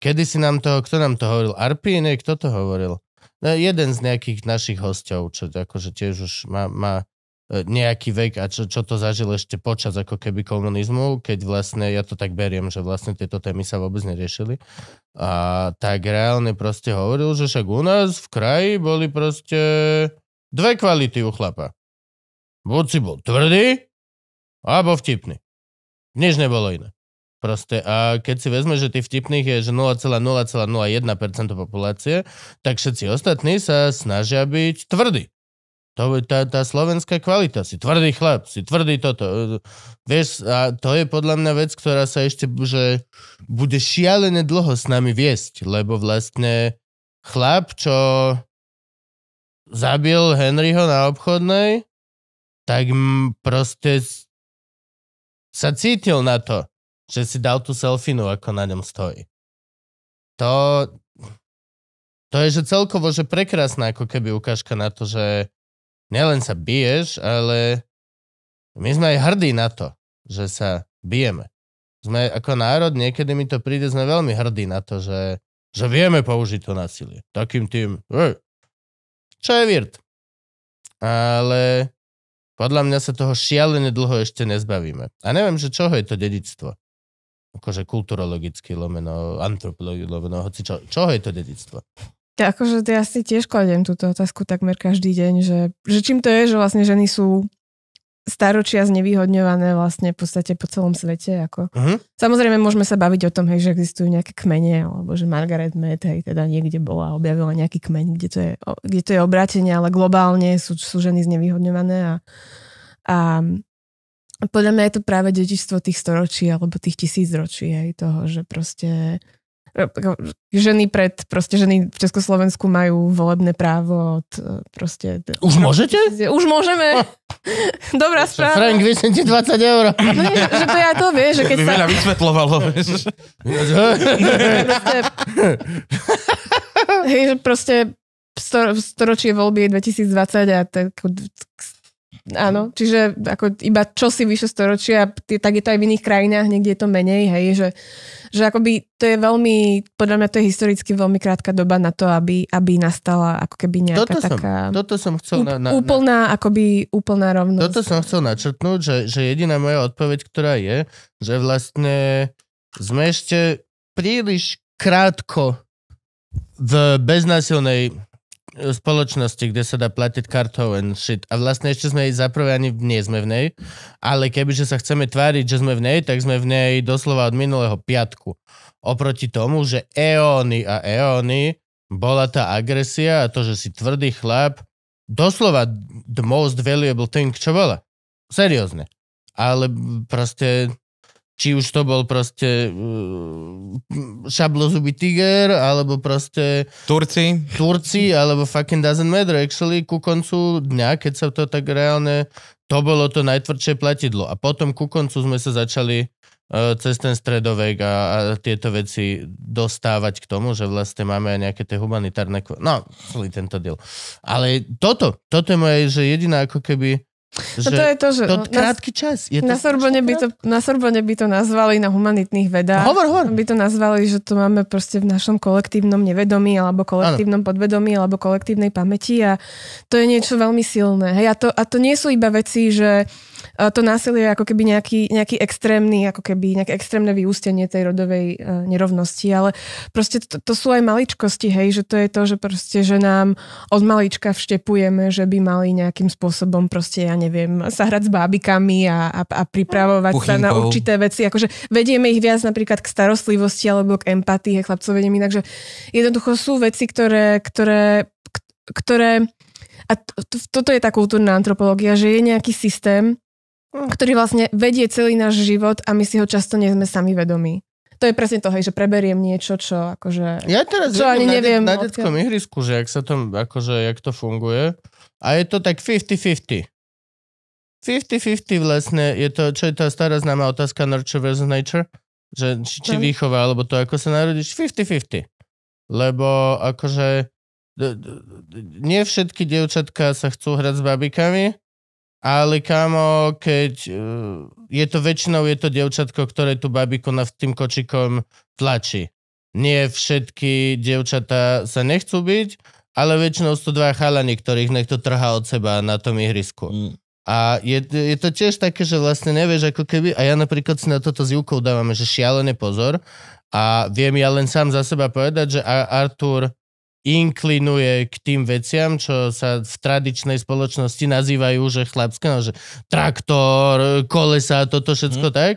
kedy si nám to, kto nám to hovoril? Arpíne, kto to hovoril? No, jeden z nejakých našich hostov, čo akože tiež už má, má e, nejaký vek a čo, čo to zažil ešte počas ako keby komunizmu, keď vlastne, ja to tak beriem, že vlastne tieto témy sa vôbec neriešili, a tak reálne proste hovoril, že však u nás v kraji boli proste dve kvality u chlapa. Buď si bol tvrdý, alebo vtipný. Nič nebolo iné. Proste. A keď si vezme, že tých vtipných je že 0,0,01% populácie, tak všetci ostatní sa snažia byť tvrdí. To je tá, tá slovenská kvalita. Si tvrdý chlap, si tvrdý toto. Vieš, a to je podľa mňa vec, ktorá sa ešte že bude šialene dlho s nami viesť, lebo vlastne chlap, čo zabil Henryho na obchodnej, tak proste sa cítil na to že si dal tú selfinu, no ako na ňom stojí. To, to je, že celkovo, že prekrásna ako keby ukážka na to, že nielen sa biješ, ale my sme aj hrdí na to, že sa bijeme. Sme ako národ, niekedy mi to príde, sme veľmi hrdí na to, že, že vieme použiť to násilie. Takým tým, čo je virt. Ale podľa mňa sa toho šialene dlho ešte nezbavíme. A neviem, že čoho je to dedictvo akože kulturologicky, lomeno, antropologicky, lomeno, hoci čo, čo je to dedictvo? Ja, akože ja si tiež kladiem túto otázku takmer každý deň, že, že čím to je, že vlastne ženy sú staročia znevýhodňované vlastne v podstate po celom svete. Ako. Uh-huh. Samozrejme môžeme sa baviť o tom, hej, že existujú nejaké kmene, alebo že Margaret Mead hej, teda niekde bola, objavila nejaký kmeň, kde to je, kde to je obrátenie, ale globálne sú, sú ženy znevýhodňované a, a podľa mňa je to práve dedičstvo tých storočí alebo tých tisíc ročí aj toho, že proste e, ženy pred, proste ženy v Československu majú volebné právo od e, proste... Už od, môžete? Už môžeme. Oh. Dobrá správa. Frank, vyšli ti 20 eur. No že, to ja to vieš, že keď sa... Veľa vysvetľovalo. proste, hej, že proste storočie voľby je 2020 a tak Mhm. Áno, čiže ako iba čosi vyše storočia, tak je to aj v iných krajinách, niekde je to menej, hej, že, že akoby to je veľmi, podľa mňa to je historicky veľmi krátka doba na to, aby, aby nastala ako keby nejaká toto som, taká... Toto som chcel... na, na, úplná, na, akoby úplná rovnosť. Toto som chcel načrtnúť, že, že jediná moja odpoveď, ktorá je, že vlastne sme ešte príliš krátko v beznásilnej spoločnosti, kde sa dá platiť kartou and shit. A vlastne ešte sme za prvé ani nie sme v nej, ale kebyže sa chceme tváriť, že sme v nej, tak sme v nej doslova od minulého piatku. Oproti tomu, že eóny a eóny bola tá agresia a to, že si tvrdý chlap, doslova the most valuable thing, čo bola. Seriózne. Ale proste či už to bol proste uh, šablozubý tiger, alebo proste... Turci. Turci, alebo fucking doesn't matter. Actually, ku koncu dňa, keď sa to tak reálne... To bolo to najtvrdšie platidlo. A potom ku koncu sme sa začali e, cez ten stredovek a, a tieto veci dostávať k tomu, že vlastne máme aj nejaké tie humanitárne... No, celý tento diel. Ale toto, toto je moje, že jediná ako keby No to je to, že... To no, krátky čas. Je to na, Sorbonne by to, na Sorbonne by to nazvali na humanitných vedách. Hovor, hovor. By to nazvali, že to máme proste v našom kolektívnom nevedomí, alebo kolektívnom ano. podvedomí, alebo kolektívnej pamäti a to je niečo veľmi silné. Hej, a, to, a to nie sú iba veci, že to násilie je ako keby nejaký, nejaký extrémny, ako keby nejaké extrémne vyústenie tej rodovej e, nerovnosti, ale proste to, to sú aj maličkosti, hej, že to je to, že proste, že nám od malička vštepujeme, že by mali nejakým spôsobom proste, ja neviem, sa hrať s bábikami a, a, a pripravovať Puchynkou. sa na určité veci, akože vedieme ich viac napríklad k starostlivosti alebo k empatii, hej, chlapcov vedieme inak, že jednoducho sú veci, ktoré, ktoré, ktoré a to, toto je tá kultúrna antropológia, že je nejaký systém, ktorý vlastne vedie celý náš život a my si ho často nie sme sami vedomí. To je presne to, hej, že preberiem niečo, čo akože... Ja teraz čo ani na, neviem, na detskom odkiaľ... ihrisku, že jak sa tam, akože, jak to funguje. A je to tak 50-50. 50-50 vlastne, je to, čo je tá stará známa otázka nurture versus nature, že či, či výchova, alebo to, ako sa narodíš, 50-50. Lebo akože nie všetky dievčatka sa chcú hrať s babikami, ale kamo, keď e, je to väčšinou, je to dievčatko, ktoré tu babiku na tým kočikom tlačí. Nie všetky dievčatá sa nechcú byť, ale väčšinou sú to dva chalani, ktorých niekto trhá od seba na tom ihrisku. Mm. A je, je to tiež také, že vlastne nevieš ako keby, a ja napríklad si na toto s Jukou dávame, že šialený pozor a viem ja len sám za seba povedať, že Artur inklinuje k tým veciam, čo sa v tradičnej spoločnosti nazývajú, že chlapské, no, že traktor, kolesa, toto všetko mm. tak.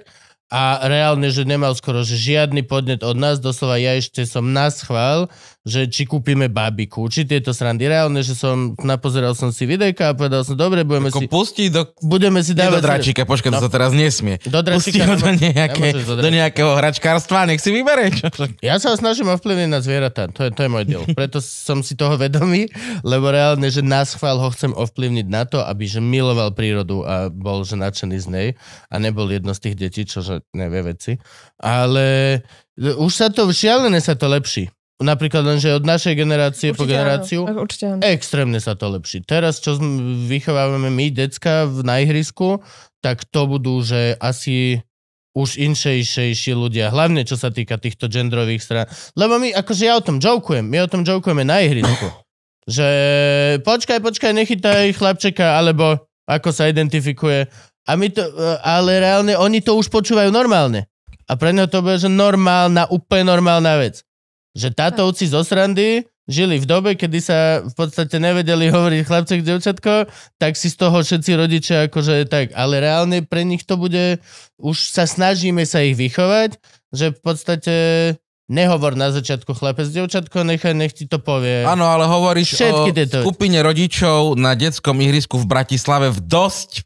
A reálne, že nemal skoro že žiadny podnet od nás, doslova ja ešte som na schvál že či kúpime babiku, či tieto srandy. Reálne, že som, napozeral som si videjka a povedal som, dobre, budeme Ako si... Pustí do... Budeme si dávať... do dračíka, počkaj, no. to sa teraz nesmie. Do dračíka. Pustí ho do, nejaké, do, do nejakého hračkárstva, nech si vybere. Čo? Ja sa snažím ovplyvniť na zvieratá, to je, to je môj diel. Preto som si toho vedomý, lebo reálne, že nás chvál ho chcem ovplyvniť na to, aby že miloval prírodu a bol že nadšený z nej a nebol jedno z tých detí, čo že nevie veci. Ale už sa to, šialené sa to lepší. Napríklad len, že od našej generácie určite po generáciu áno, určite áno. extrémne sa to lepší. Teraz, čo vychovávame my, decka v najhrisku, tak to budú, že asi už inšejšejší ľudia, hlavne čo sa týka týchto genderových strán. Lebo my, akože ja o tom jokujem, my o tom jokujeme na ihrisku. [LAUGHS] že počkaj, počkaj, nechytaj chlapčeka, alebo ako sa identifikuje. A my to, ale reálne oni to už počúvajú normálne. A pre neho to bude, že normálna, úplne normálna vec. Že tátovci zo srandy žili v dobe, kedy sa v podstate nevedeli hovoriť chlapček, devčatko, tak si z toho všetci rodičia akože tak, ale reálne pre nich to bude, už sa snažíme sa ich vychovať, že v podstate Nehovor na začiatku chlapec, devčatko, nechaj, nech ti to povie. Áno, ale hovoríš Všetky o tieto... skupine rodičov na detskom ihrisku v Bratislave v dosť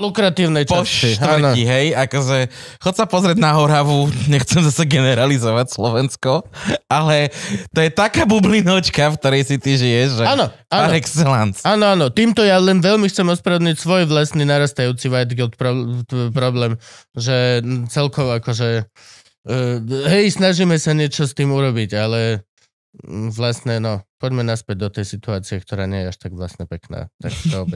lukratívnej časti. Po štvrti, hej, akože chod sa pozrieť na Horavu, [LAUGHS] nechcem zase generalizovať Slovensko, ale to je taká bublinočka, v ktorej si ty žiješ, že áno, ano. par excellence. Áno, áno, týmto ja len veľmi chcem ospravedlniť svoj vlastný narastajúci White guilt pro- problém, že celkovo akože uh, hej, snažíme sa niečo s tým urobiť, ale vlastne, no, poďme naspäť do tej situácie, ktorá nie je až tak vlastne pekná. Tak to [LAUGHS]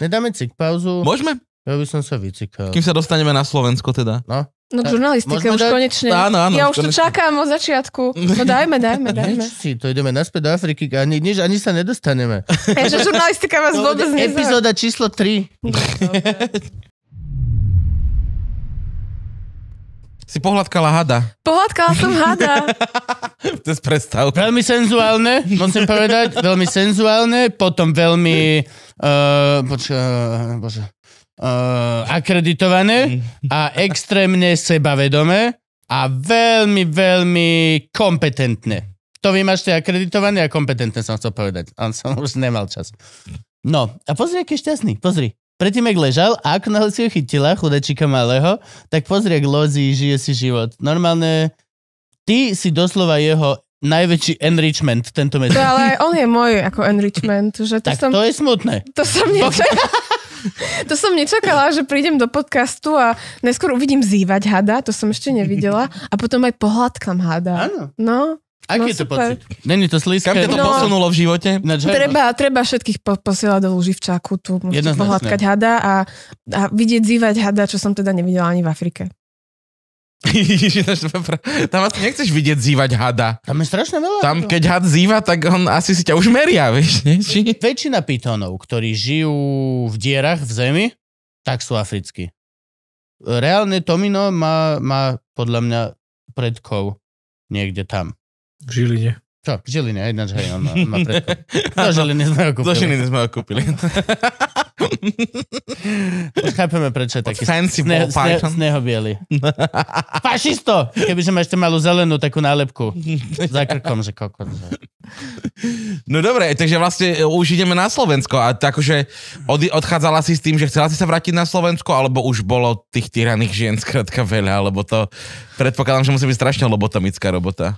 Nedáme cik pauzu. Môžeme? Ja by som sa vycikal. Kým sa dostaneme na Slovensko teda. No. No e, žurnalistike už dať... konečne. Áno, áno, ja už konečne. to čakám od začiatku. No dajme, dajme, [LAUGHS] dajme. si, to ideme naspäť do Afriky a ani, nič, ani sa nedostaneme. [LAUGHS] Ja, že žurnalistika vás no, vôbec nezaujíma. Epizóda číslo 3. No, [LAUGHS] Si pohľadkala hada. Pohľadkala som hada. [LAUGHS] to je predstavka. Veľmi senzuálne, musím povedať. Veľmi senzuálne, potom veľmi... Uh, eh, počka, uh, eh, bože. Uh, akreditované a extrémne sebavedomé a veľmi, veľmi kompetentné. To vy máte akreditované a kompetentné, som chcel povedať. On som už nemal čas. No, a pozri, aký je šťastný. Pozri. Predtým, ak ležal a ako náhle si ho chytila, chudačíka malého, tak pozri, ak lozí, žije si život. Normálne, ty si doslova jeho najväčší enrichment tento mesiac. Ale on je môj ako enrichment. Že to tak som, to je smutné. To som nečakala. to som nečakala, že prídem do podcastu a neskôr uvidím zývať hada, to som ešte nevidela. A potom aj pohľadkám hada. Áno. No, Aký no, je to super. pocit? Není to slízke? Kam to no, posunulo v živote? Ináč, treba, treba všetkých po- posielať do lúživčáku, tu musíte pohľadkať hada a, a vidieť zývať hada, čo som teda nevidela ani v Afrike. tam asi nechceš vidieť zývať hada. Tam je strašne veľa. Tam, keď had zýva, tak on asi si ťa už meria, vieš, Ne? Či... Väčšina pitónov, ktorí žijú v dierach v zemi, tak sú africkí. Reálne Tomino má, má podľa mňa predkov niekde tam. V Žiline. Čo, v Žiline, aj ináč, hej, on má, on má predko. Do Žiliny sme ho kúpili. Do Žiliny sme ho kúpili. Už chápeme, prečo je taký fancy sne, sne, sneho snehobielý. Fašisto! Keby ma ešte malú zelenú takú nálepku za krkom, že kokon. Že... No dobre, takže vlastne e, už ideme na Slovensko a takže od, odchádzala si s tým, že chcela si sa vrátiť na Slovensko, alebo už bolo tých tyraných žien skrátka veľa, lebo to predpokladám, že musí byť strašne lobotomická robota.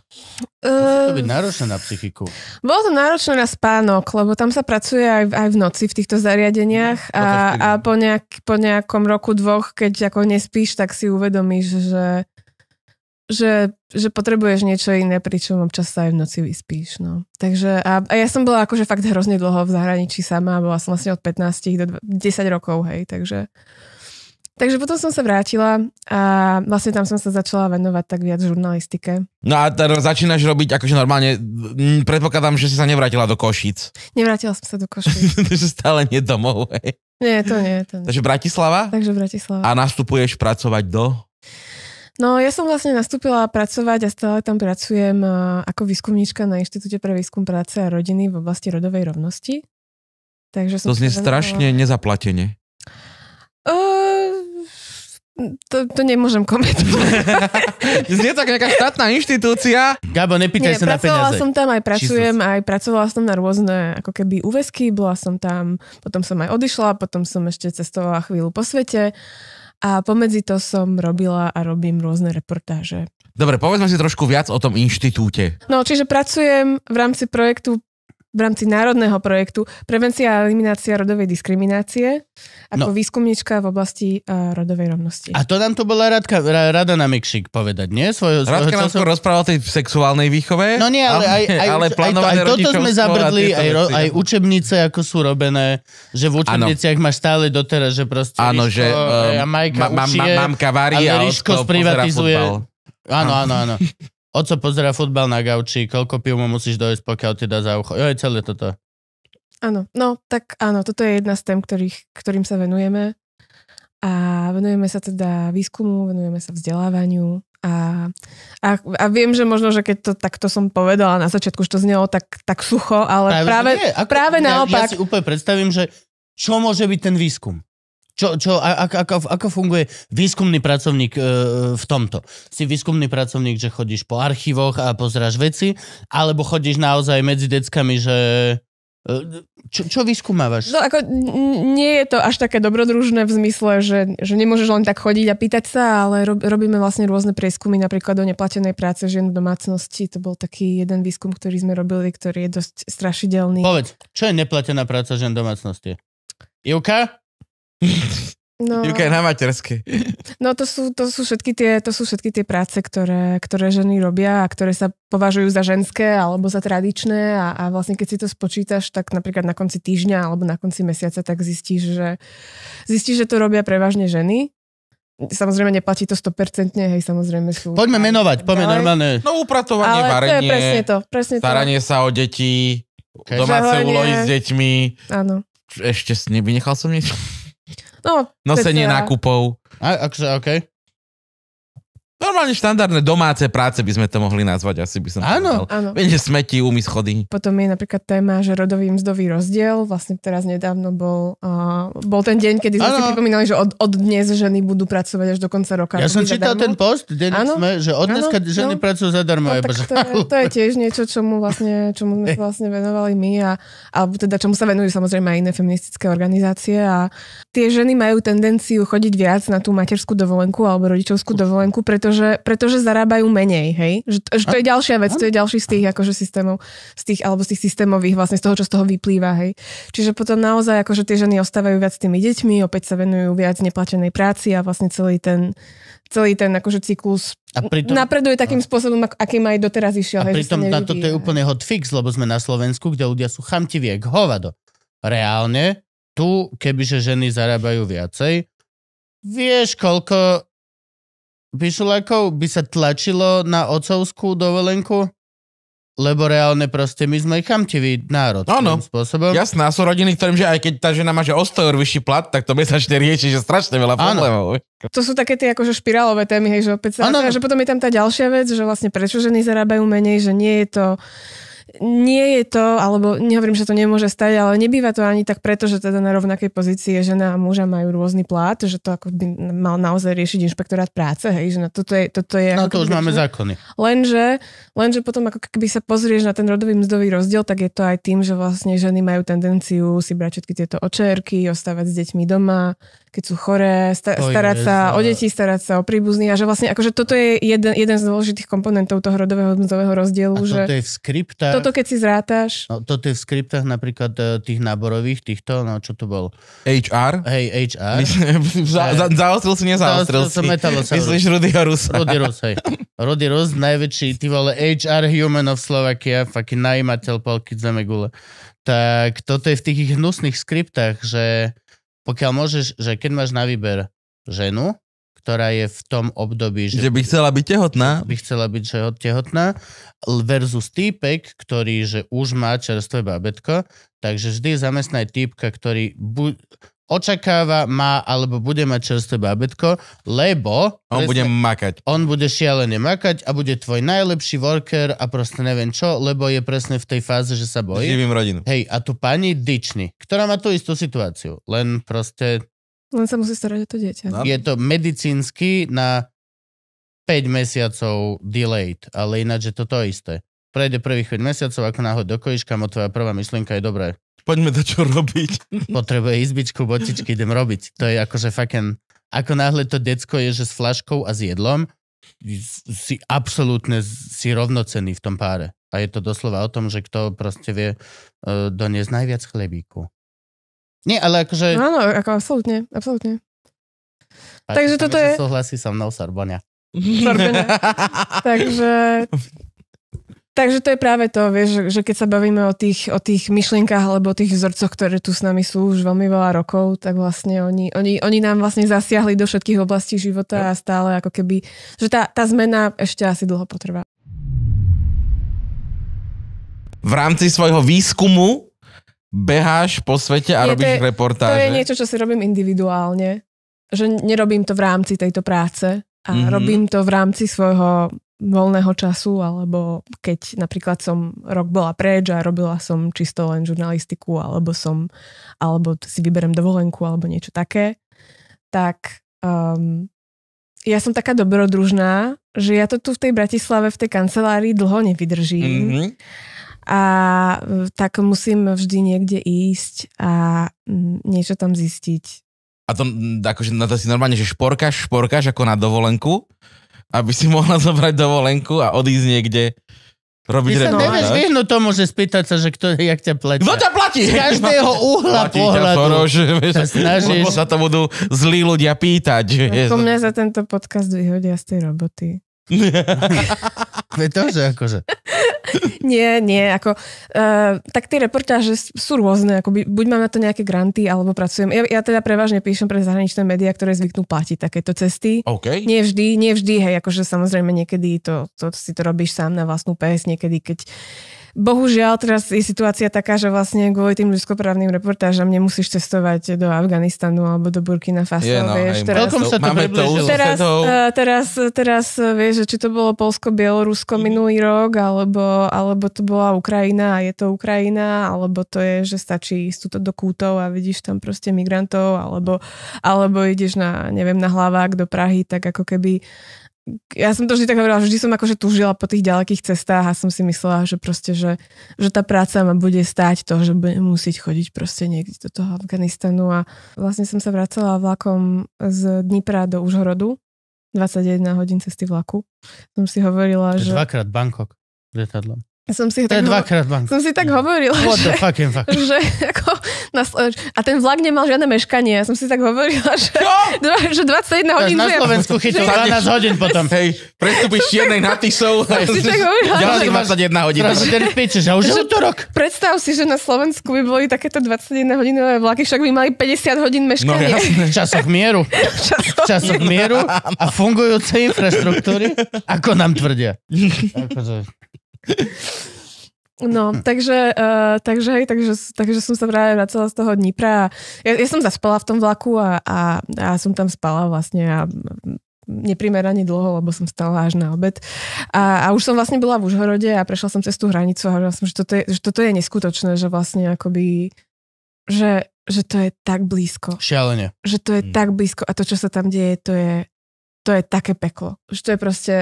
Uh, to ehm, byť náročné na psychiku. Bolo to náročné na spánok, lebo tam sa pracuje aj, aj v noci v týchto zariadeniach no, a, a po, nejak, po nejakom roku dvoch, keď ako nespíš, tak si uvedomíš, že že, že potrebuješ niečo iné, pričom občas sa aj v noci vyspíš. No. Takže, a, a ja som bola akože fakt hrozne dlho v zahraničí sama, bola som vlastne od 15 do 10 rokov, hej, takže... Takže potom som sa vrátila a vlastne tam som sa začala venovať tak viac žurnalistike. No a teraz začínaš robiť akože normálne, m, predpokladám, že si sa nevrátila do Košic. Nevrátila som sa do Košic. Takže [LAUGHS] stále nie domov, hej. Nie, to nie, to nie. Takže Bratislava? Takže Bratislava. A nastupuješ pracovať do? No ja som vlastne nastúpila pracovať a stále tam pracujem eh, ako výskumníčka na Inštitúte pre výskum práce a rodiny v oblasti rodovej rovnosti. Takže som to znie strašne nezaplatenie. Uh, eh, to, to nemôžem komentovať. [LAUGHS] znie tak nejaká štátna inštitúcia. Gabo, nepýtaj Nie, sa na peniaze. som tam aj pracujem, Čistosť. aj pracovala som na rôzne ako keby úvesky, bola som tam, potom som aj odišla, potom som ešte cestovala chvíľu po svete. A pomedzi to som robila a robím rôzne reportáže. Dobre, povedzme si trošku viac o tom inštitúte. No, čiže pracujem v rámci projektu v rámci národného projektu Prevencia a eliminácia rodovej diskriminácie ako no. výskumnička v oblasti uh, rodovej rovnosti. A to nám to bola Radka, Rada na Mikšik povedať, nie? Svojho, svojho Radka nám som... rozprávala o tej sexuálnej výchove. No nie, ale aj, aj, ale aj, to, aj toto sme zabrdli, aj, ro, aj učebnice, ako sú robené, že v učebniciach máš stále doteraz, že proste Áno, že um, a ehm, Majka ma, ma, ma, mamka varí a, a Ríško sprivatizuje. Áno, áno, áno. [LAUGHS] Oco pozera futbal na gauči, koľko pivu mu musíš dojsť, pokiaľ ti dá za ucho. Jo, je celé toto. Áno, no tak áno, toto je jedna z tém, ktorých, ktorým sa venujeme. A venujeme sa teda výskumu, venujeme sa vzdelávaniu. A, a, a viem, že možno, že keď to takto som povedala na začiatku, že to znelo tak, tak sucho, ale práve, práve, nie, ako, práve ja, naopak. Ja si úplne predstavím, že čo môže byť ten výskum? Čo, čo, ako, ako, ako funguje výskumný pracovník e, v tomto? Si výskumný pracovník, že chodíš po archívoch a pozráš veci, alebo chodíš naozaj medzi deckami, že... E, čo, čo vyskúmávaš? No ako, nie je to až také dobrodružné v zmysle, že, že nemôžeš len tak chodiť a pýtať sa, ale ro- robíme vlastne rôzne prieskumy, napríklad o neplatenej práce žien v domácnosti. To bol taký jeden výskum, ktorý sme robili, ktorý je dosť strašidelný. Povedz, čo je neplatená práca žien v domácnosti? Ivka? No, [LAUGHS] Juka je na materskej. No to sú, to sú, všetky, tie, to sú všetky tie práce, ktoré, ktoré ženy robia a ktoré sa považujú za ženské alebo za tradičné a, a vlastne keď si to spočítaš, tak napríklad na konci týždňa alebo na konci mesiaca, tak zistíš, že, zistíš, že to robia prevažne ženy. Samozrejme neplatí to 100%, hej, samozrejme sú... Poďme menovať, poďme ale, normálne. No upratovanie, Ale varenie, to je presne to, presne staranie to. sa o deti, okay. domáce úlohy s deťmi. Áno. Ešte nevynechal som niečo? No, Nosenie teda... nákupov. A, akože, OK. Normálne štandardné domáce práce by sme to mohli nazvať, asi by som Áno, áno. Viete, smeti, umy schody. Potom je napríklad téma, že rodový mzdový rozdiel. Vlastne teraz nedávno bol, uh, bol ten deň, kedy sme ano. si pripomínali, že od, od dnes ženy budú pracovať až do konca roka. Ja som čítal ten post, deň sme, že od dneska ano, ženy no. pracujú zadarmo. No, to, je, to je tiež niečo, čomu, vlastne, čomu sme vlastne venovali my, a, alebo teda čomu sa venujú samozrejme aj iné feministické organizácie. A, tie ženy majú tendenciu chodiť viac na tú materskú dovolenku alebo rodičovskú dovolenku, pretože, pretože zarábajú menej, hej? Že, že to je ďalšia vec, to je ďalší z tých akože systémov, z tých, alebo z tých systémových vlastne, z toho, čo z toho vyplýva, hej? Čiže potom naozaj akože tie ženy ostávajú viac s tými deťmi, opäť sa venujú viac neplatenej práci a vlastne celý ten, celý ten akože cyklus a pritom, napreduje takým spôsobom, akým aj doteraz išiel. A hej, pritom na toto je úplne hot fix, lebo sme na Slovensku, kde ľudia sú chamtiví hovado. Reálne tu, kebyže ženy zarábajú viacej, vieš, koľko pišulákov by sa tlačilo na ocovskú dovolenku? Lebo reálne proste my sme chamtivý národ. Áno, spôsobom. jasná, sú rodiny, ktorým, že aj keď tá žena má že o 100 eur vyšší plat, tak to mesačne rieši, že strašne veľa problémov. To sú také tie akože špirálové témy, hej, že opäť sa... Ano. Že potom je tam tá ďalšia vec, že vlastne prečo ženy zarábajú menej, že nie je to nie je to, alebo nehovorím, že to nemôže stať, ale nebýva to ani tak preto, že teda na rovnakej pozícii žena a muža majú rôzny plat, že to ako by mal naozaj riešiť inšpektorát práce, hej, že na toto je, toto je... No to už máme zákony. Lenže, lenže potom ako keby sa pozrieš na ten rodový mzdový rozdiel, tak je to aj tým, že vlastne ženy majú tendenciu si brať všetky tieto očerky, ostávať s deťmi doma, keď sú choré, sta- starať sa je, o deti, starať sa o príbuzných a že vlastne akože toto je jeden, jeden z dôležitých komponentov toho rodového mzdového rozdielu. A že toto je v skriptách. Toto keď si zrátaš. No, toto je v skriptách napríklad e, tých náborových, týchto, no čo to bol? HR? Hej, HR. Zaostril si, nezaostril si. Myslíš Rudy Rus. Rudy Rus, hej. Rudy Rus, najväčší, ty vole, HR human of Slovakia, fucking najímateľ polky zemegule. Tak toto je v tých hnusných skriptách, že pokiaľ môžeš, že keď máš na výber ženu, ktorá je v tom období, že, že by chcela byť tehotná. By chcela byť že tehotná versus týpek, ktorý že už má čerstvé babetko, takže vždy zamestnaj týpka, ktorý bu- očakáva, má alebo bude mať čerstvé bábetko, lebo... On presne, bude makať. On bude šialene makať a bude tvoj najlepší worker a proste neviem čo, lebo je presne v tej fáze, že sa bojí. Živím rodinu. Hej, a tu pani Dičny, ktorá má tú istú situáciu, len proste... Len sa musí starať o to dieťa. No. Je to medicínsky na 5 mesiacov delayed, ale ináč je to to isté. Prejde prvých 5 mesiacov, ako náhod do kojiška, moja prvá myšlienka je dobré poďme to čo robiť. [LAUGHS] Potrebuje izbičku, botičky, idem robiť. To je akože fucking... Ako náhle to decko je, že s flaškou a s jedlom, si absolútne si rovnocený v tom páre. A je to doslova o tom, že kto proste vie uh, doniesť najviac chlebíku. Nie, ale akože... Áno, no, ako absolútne, absolútne. Takže toto je... Súhlasí so mnou Sarbonia. [LAUGHS] Sarbonia. [LAUGHS] Takže Takže to je práve to, vieš, že, keď sa bavíme o tých, o tých myšlienkach alebo o tých vzorcoch, ktoré tu s nami sú už veľmi veľa rokov, tak vlastne oni, oni, oni nám vlastne zasiahli do všetkých oblastí života a stále ako keby, že tá, tá zmena ešte asi dlho potrvá. V rámci svojho výskumu beháš po svete a je, robíš to reportáže. To je niečo, čo si robím individuálne. Že nerobím to v rámci tejto práce, a mm-hmm. robím to v rámci svojho voľného času, alebo keď napríklad som rok bola preč a robila som čisto len žurnalistiku, alebo som, alebo si vyberem dovolenku, alebo niečo také, tak um, ja som taká dobrodružná, že ja to tu v tej Bratislave, v tej kancelárii dlho nevydržím. Mm-hmm. A e, tak musím vždy niekde ísť a niečo tam zistiť. A to akože na to si normálne, že šporkaš, šporkaš ako na dovolenku? aby si [LAUGHS] mohla zobrať dovolenku a odísť niekde robiť Ty sa renovať, nevieš vyhnúť tomu, že spýtať sa, že kto, jak ťa platí. Kto ťa platí? Z každého uhla platí pohľadu. Ťa Foroš, sa snažíš. Lebo sa to budú zlí ľudia pýtať. Ako no, mňa za tento podcast vyhodia z tej roboty. [LAUGHS] to, že akože... [LAUGHS] nie, nie, ako, uh, tak tie reportáže sú rôzne, ako by, buď mám na to nejaké granty, alebo pracujem. Ja, ja teda prevažne píšem pre zahraničné médiá, ktoré zvyknú platiť takéto cesty. Okay. Nie vždy, nie vždy, hej, akože samozrejme niekedy to, to si to robíš sám na vlastnú pes, niekedy keď bohužiaľ teraz je situácia taká, že vlastne kvôli tým ľudskoprávnym reportážam nemusíš cestovať do Afganistanu alebo do Burkina Faso. Yeah, no, vieš, teraz, to, sa to to e, teraz, teraz, teraz, vieš, či to bolo Polsko-Bielorusko minulý rok, alebo, alebo to bola Ukrajina a je to Ukrajina, alebo to je, že stačí ísť tuto do kútov a vidíš tam proste migrantov, alebo, alebo ideš na, neviem, na hlavák do Prahy, tak ako keby ja som to vždy tak hovorila, vždy som akože túžila po tých ďalekých cestách a som si myslela, že proste, že, že tá práca ma bude stáť to, že budem musieť chodiť proste niekde do toho Afganistanu a vlastne som sa vracela vlakom z Dnipra do Užhorodu, 21 hodín cesty vlaku. Som si hovorila, že... Dvakrát Bangkok letadlom som si to je dvakrát bank. Som si tak no. hovorila, What že, the fucking fuck? že ako, na, a ten vlak nemal žiadne meškanie. Ja som si tak hovorila, že, dva, že 21 hodín. Na Slovensku chytil 12 hodín potom. Hej, prestúpiš čiernej na Tisov. Ďalej 21 hodín. Ten že už Predstav si, že na Slovensku by boli takéto 21 hodinové vlaky, však by mali 50 hodín no, meškanie. No, jasne. V časoch mieru. [LAUGHS] v časoch mieru a fungujúce infraštruktúry, ako nám tvrdia. [LAUGHS] Akože, No, takže, uh, takže, hej, takže, takže som sa práve vracela z toho Dnipra a ja, ja som zaspala v tom vlaku a, a, a som tam spala vlastne a neprimerane dlho, lebo som stala až na obed. A, a už som vlastne bola v Užhorode a prešla som cez tú hranicu a hovorila som, že toto je, že toto je neskutočné, že vlastne akoby, že, že to je tak blízko. Šialene. Že to je hmm. tak blízko a to, čo sa tam deje, to je, to je také peklo. Že to je proste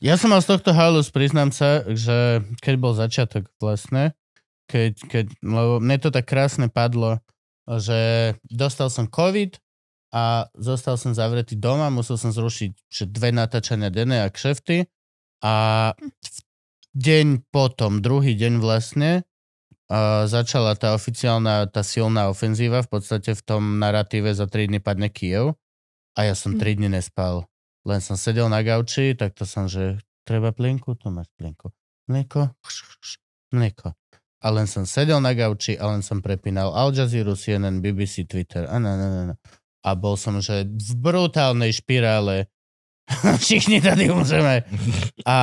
ja som mal z tohto halus, priznám sa, že keď bol začiatok vlastne, keď, keď, lebo mne to tak krásne padlo, že dostal som COVID a zostal som zavretý doma, musel som zrušiť že dve natáčania denné a kšefty a deň potom, druhý deň vlastne, uh, začala tá oficiálna, tá silná ofenzíva v podstate v tom narratíve za 3 dny padne Kiev a ja som 3 hm. dny nespal. Len som sedel na gauči, tak to som, že treba plinku, to máš plinku. Mlieko, mlieko. A len som sedel na gauči a len som prepínal Al Jazeera, CNN, BBC, Twitter a na, na, na, na. A bol som, že v brutálnej špirále [LAUGHS] všichni tady umřeme. A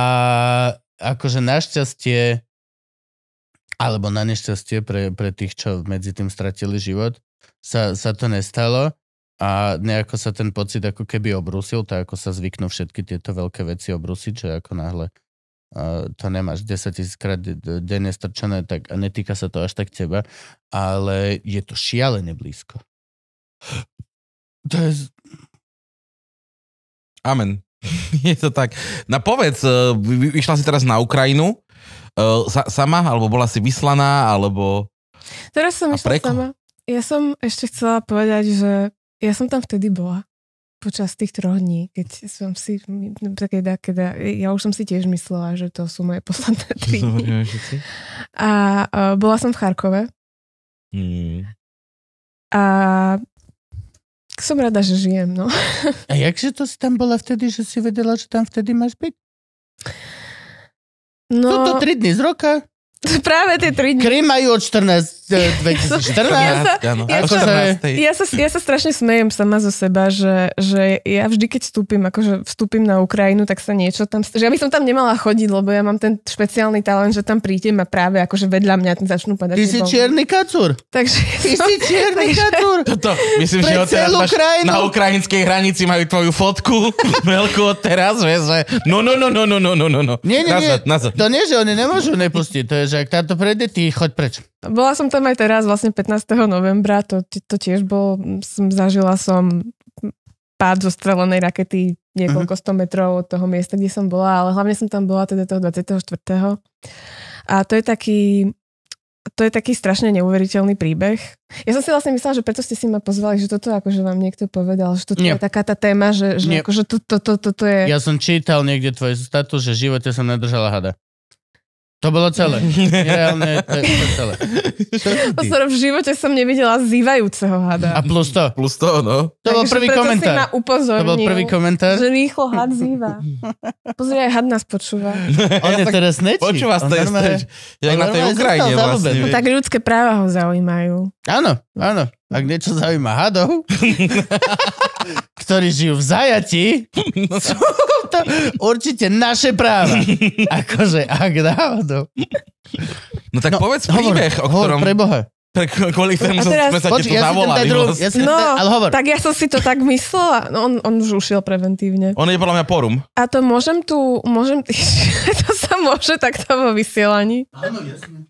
akože našťastie, alebo na nešťastie pre, pre tých, čo medzi tým stratili život, sa, sa to nestalo a nejako sa ten pocit ako keby obrusil, tak ako sa zvyknú všetky tieto veľké veci obrusiť, že ako náhle uh, to nemáš 10 000 krát denne strčené, tak a netýka sa to až tak teba, ale je to šialene blízko. To je... Amen. [LAUGHS] je to tak. Na povedz, e, vyšla si teraz na Ukrajinu uh, sa, sama, alebo bola si vyslaná, alebo... Teraz som išla sama. Ja som ešte chcela povedať, že ja som tam vtedy bola počas tých troch dní, keď som si, keda, keda, ja už som si tiež myslela, že to sú moje posledné tri dní. A uh, bola som v Charkove. Mm. A som rada, že žijem, no. A jakže to si tam bola vtedy, že si vedela, že tam vtedy máš byť? No... Sú to tri dny z roka. [LAUGHS] Práve tie tri dny. Krym majú od 14 2014. Akože- ja, sa, ja, sa, strašne smejem sama zo seba, že, že ja vždy, keď vstúpim, akože vstúpim na Ukrajinu, tak sa niečo tam... Že ja by som tam nemala chodiť, lebo ja mám ten špeciálny talent, že tam prídem a práve akože vedľa mňa začnú padať. Ty si čierny kacúr. Takže... Ty si čierny takže... kacúr. Toto, myslím, že odteraz máš, na ukrajinskej hranici majú tvoju fotku veľkú [LAUGHS] od teraz, vieš, že no, no, no, no, no, no, no, no, no. Nie, nie, nazad, nie. Nazad. To nie, že oni nemôžu nepustiť, to je, že ak táto prejde, ty choď preč. Bola som tam aj teraz, vlastne 15. novembra, to, to tiež bolo, som, zažila som pád zo strelenej rakety niekoľko mhm. sto metrov od toho miesta, kde som bola, ale hlavne som tam bola teda toho 24. A to je taký, to je taký strašne neuveriteľný príbeh. Ja som si vlastne myslela, že preto ste si ma pozvali, že toto akože vám niekto povedal, že toto Nie. je taká tá téma, že, že akože toto to, to, to, to je... Ja som čítal niekde tvoj status, že v živote som nedržala hada. To bolo celé. [LAUGHS] Reálne, to, to celé. Pozor, v živote som nevidela zývajúceho hada. A plus to. Plus to, no. To bol prvý komentár. Si upozornil, to bol prvý komentár. Že rýchlo had zýva. Pozri, aj had nás počúva. [LAUGHS] On ja je teraz neč. Počúva to je neč. Jak na tej Ukrajine vlastne. No, tak ľudské práva ho zaujímajú. Áno, áno. Ak niečo zaujíma hadov. [LAUGHS] ktorí žijú v zajati, no. [LAUGHS] sú to určite naše práva. [LAUGHS] Akože, ak náhodou. No tak no, povedz hovor, príbeh, o ktorom... Pre Boha. Tak kvôli tomu, sme sa počuť, ja zavolali. Druh- no. ja no, ten, ale hovor. tak ja som si to tak myslela. No, on, on už ušiel preventívne. On je podľa mňa porum. A to môžem tu, môžem, [LAUGHS] to sa môže takto vo vysielaní. Áno, jasne.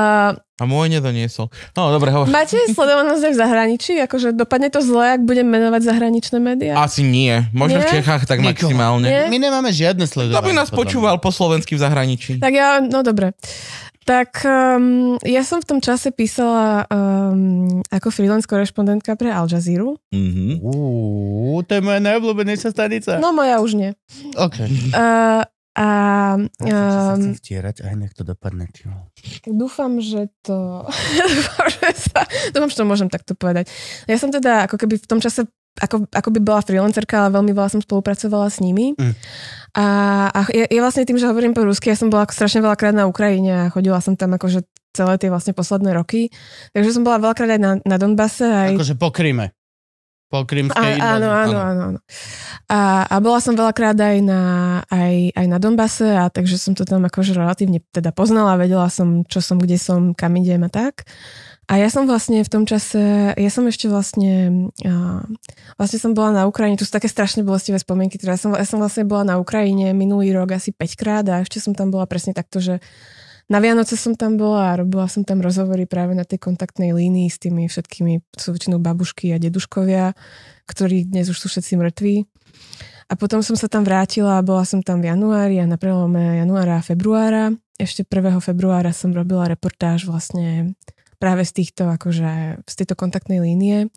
Uh, a môj nedoniesol. No, dobre, hovor. Máte sledovanosť aj v zahraničí? Akože dopadne to zle, ak budem menovať zahraničné médiá? Asi nie. Možno nie? v Čechách tak Nikoho. maximálne. Nie? My nemáme žiadne sledovanie. Kto by nás potom. počúval po slovensky v zahraničí? Tak ja, no dobre. Tak um, ja som v tom čase písala um, ako freelance korešpondentka pre Al Jazeera. Mm-hmm. Uú, to je moja najobľúbenejšia stanica. No moja už nie. Okay. Uh, a, ja sa ehm, vtierať, aj nech to dopadne. Tak dúfam, že to... dúfam, [LAUGHS] že dúfam, že to môžem takto povedať. Ja som teda ako keby v tom čase ako, ako by bola freelancerka, ale veľmi veľa som spolupracovala s nimi. Mm. A, a je, je vlastne tým, že hovorím po rusky, ja som bola strašne veľakrát na Ukrajine a chodila som tam akože celé tie vlastne posledné roky. Takže som bola veľakrát aj na, na Donbase. Aj... Akože po Kryme. Po krymskej a, áno, áno, áno, áno. A, a bola som veľakrát aj na, aj, aj na Donbase, a takže som to tam akože relatívne teda poznala, vedela som, čo som, kde som, kam idem a tak. A ja som vlastne v tom čase, ja som ešte vlastne, a, vlastne som bola na Ukrajine, tu sú také strašne bolestivé spomienky, teda ja som, ja som vlastne bola na Ukrajine minulý rok asi 5 krát a ešte som tam bola presne takto, že na Vianoce som tam bola a robila som tam rozhovory práve na tej kontaktnej línii s tými všetkými, sú väčšinou babušky a deduškovia, ktorí dnes už sú všetci mŕtvi. A potom som sa tam vrátila a bola som tam v januári a na prelome januára a februára. Ešte 1. februára som robila reportáž vlastne práve z týchto, akože z tejto kontaktnej línie.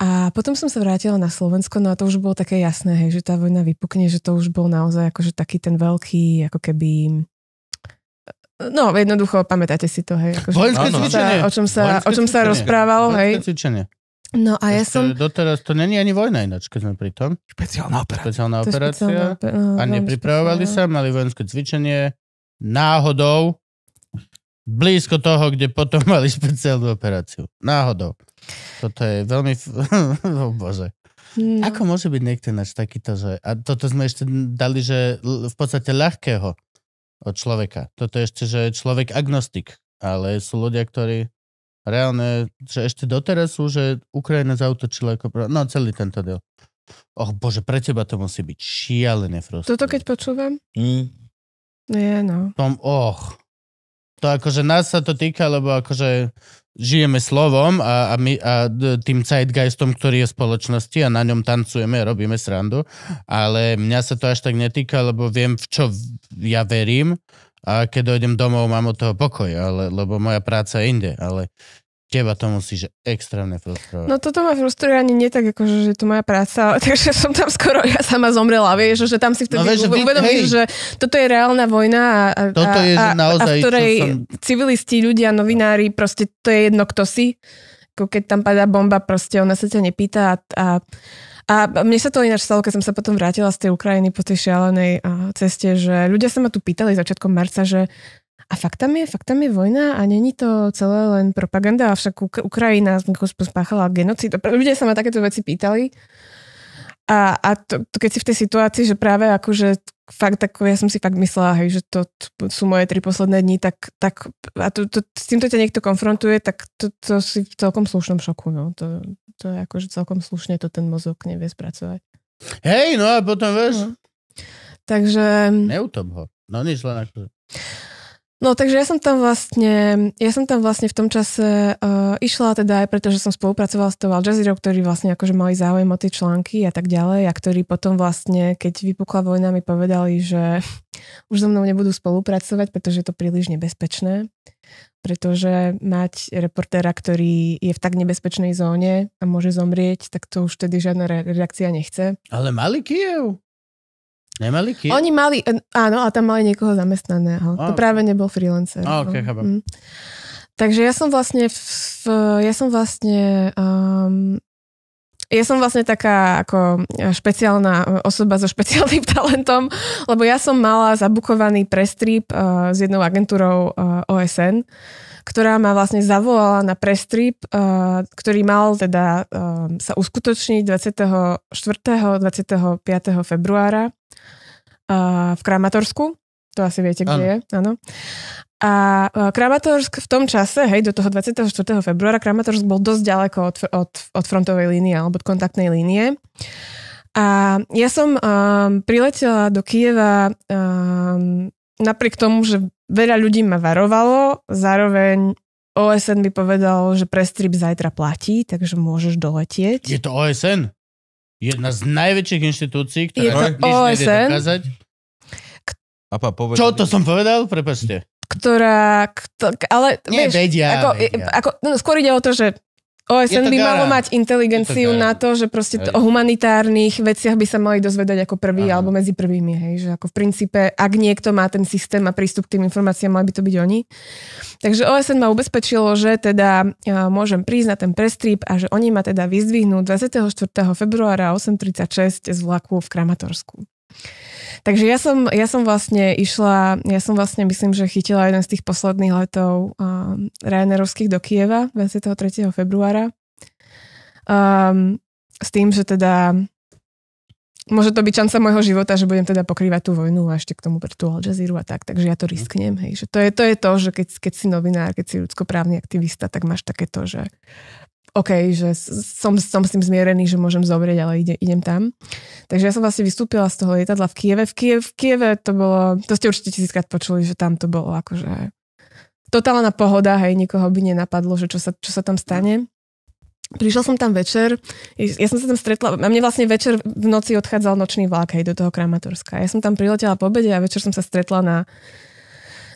A potom som sa vrátila na Slovensko, no a to už bolo také jasné, hej, že tá vojna vypukne, že to už bol naozaj akože taký ten veľký, ako keby No, jednoducho, pamätáte si to, hej. Akože, Vojenské no, cvičenie. Sa, o čom sa, o čom sa rozprávalo, hej. cvičenie. No a ja som... Doteraz to není ani vojna ináč, keď sme pri tom. Špeciálna operácia. Špeciálna operácia. Špeciálna no, a nepripravovali sa, mali vojenské cvičenie. Náhodou blízko toho, kde potom [LAUGHS] mali špeciálnu operáciu. Náhodou. Toto je veľmi... [LAUGHS] oh, bože. No. Ako môže byť niekto náš takýto, že... A toto sme ešte dali, že v podstate ľahkého od človeka. Toto je ešte, že človek agnostik, ale sú ľudia, ktorí reálne, že ešte doteraz sú, že Ukrajina zautočila ako prvá. No celý tento diel. Och bože, pre teba to musí byť šialené frustrujúce. Toto keď počúvam? Mm. Nie, no. Tom, och. To akože nás sa to týka, lebo akože žijeme slovom a, a, my, a tým zeitgeistom, ktorý je v spoločnosti a na ňom tancujeme a robíme srandu. Ale mňa sa to až tak netýka, lebo viem, v čo ja verím a keď dojdem domov, mám od toho pokoj, ale, lebo moja práca je inde. Ale Teba to že extrémne frustrovať. No toto ma frustruje ani nie tak, akože, že to moja práca, [LAUGHS] takže som tam skoro ja sama zomrela, vieš, že tam si vtedy no, vieš, uvedomíš, hej. že toto je reálna vojna a, toto a, je, a, naozaj, a v ktorej som... civilisti, ľudia, novinári, proste to je jedno, kto si. Ako keď tam padá bomba, proste ona sa ťa nepýta a, a a mne sa to ináč stalo, keď som sa potom vrátila z tej Ukrajiny po tej šialenej ceste, že ľudia sa ma tu pýtali začiatkom marca, že a fakt tam je, fakt tam je vojna a není to celé len propaganda, avšak Ukrajina spáchala genocid. Ľudia sa ma takéto veci pýtali. A, a to, to, keď si v tej situácii, že práve akože fakt tak, ja som si fakt myslela, hej, že to sú moje tri posledné dni, tak, tak a to, to, s týmto ťa niekto konfrontuje, tak to, to si v celkom slušnom šoku, no. To, to je akože celkom slušne to ten mozog nevie spracovať. Hej, no a potom vieš. No. Takže... Neutom ho. No nič len akože. No takže ja som tam vlastne, ja som tam vlastne v tom čase uh, išla teda aj preto, že som spolupracovala s tou Al Jazeera, ktorí vlastne akože mali záujem o tie články a tak ďalej a ktorí potom vlastne, keď vypukla vojna, mi povedali, že [LAUGHS] už so mnou nebudú spolupracovať, pretože je to príliš nebezpečné. Pretože mať reportéra, ktorý je v tak nebezpečnej zóne a môže zomrieť, tak to už tedy žiadna reakcia nechce. Ale mali Kiev. Nemali kým? Oni mali, eh, áno, a tam mali niekoho zamestnaného. Okay. to práve nebol freelancer. okay, no. chápem. Mm. Takže ja som vlastne, v, ja som vlastne um, ja som vlastne taká ako e, špeciálna e, osoba so špeciálnym [LAUGHS] talentom, lebo ja som mala zabukovaný prestrip uh, s jednou agentúrou uh, OSN, ktorá ma vlastne zavolala na prestrip, uh, ktorý mal teda uh, sa uskutočniť 24. 25. februára v Kramatorsku, to asi viete, kde ano. je, áno. A e, Kramatorsk v tom čase, hej, do toho 24. februára, Kramatorsk bol dosť ďaleko od, od, od frontovej línie alebo od kontaktnej línie. A ja som um, priletela do Kieva um, napriek tomu, že veľa ľudí ma varovalo, zároveň OSN by povedal, že prestrip zajtra platí, takže môžeš doletieť. Je to OSN? Jedna z najväčších inštitúcií, ktorá je to nič OSN, dokázať. K- Apa, povedali. Čo to som povedal? Prepačte. Ktorá, kto, ale Nie, vieš, vedia, ako, vedia. Ako, no, skôr ide o to, že OSN by malo mať inteligenciu to na to, že proste to, o humanitárnych veciach by sa mali dozvedať ako prvý Aha. alebo medzi prvými, hej, že ako v princípe, ak niekto má ten systém a prístup k tým informáciám, mali by to byť oni. Takže OSN ma ubezpečilo, že teda ja môžem prísť na ten prestríp a že oni ma teda vyzdvihnú 24. februára 8.36 z vlaku v Kramatorsku. Takže ja som, ja som vlastne išla, ja som vlastne myslím, že chytila jeden z tých posledných letov um, Ryanairovských do Kieva 23. februára. Um, s tým, že teda môže to byť šanca môjho života, že budem teda pokrývať tú vojnu a ešte k tomu pre tú Al Jazeera a tak, takže ja to mhm. risknem. Hej. Že to, je, to je to, že keď, keď si novinár, keď si ľudskoprávny aktivista, tak máš takéto, že OK, že som, som s tým zmierený, že môžem zomrieť, ale ide, idem tam. Takže ja som vlastne vystúpila z toho lietadla v Kieve. V Kieve, v Kieve to bolo, to ste určite tisíckrát počuli, že tam to bolo akože totálna pohoda, hej, nikoho by nenapadlo, že čo sa, čo sa tam stane. Prišla som tam večer, ja som sa tam stretla, a mne vlastne večer v noci odchádzal nočný vlak, hej, do toho Kramatorska. Ja som tam priletela po obede a večer som sa stretla na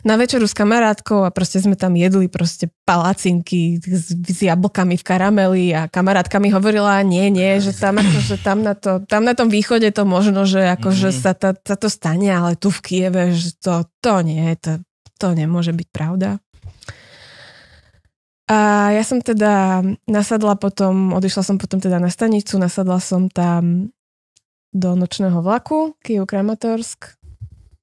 na večeru s kamarátkou a proste sme tam jedli proste palacinky s, s jablkami v karameli a kamarátka mi hovorila, nie, nie, že tam, že tam, na, to, tam na tom východe to možno, že ako, mm-hmm. sa, ta, sa to stane, ale tu v Kieve, že to, to nie, to, to nemôže byť pravda. A ja som teda nasadla potom, odišla som potom teda na stanicu, nasadla som tam do nočného vlaku Kiev Kramatorsk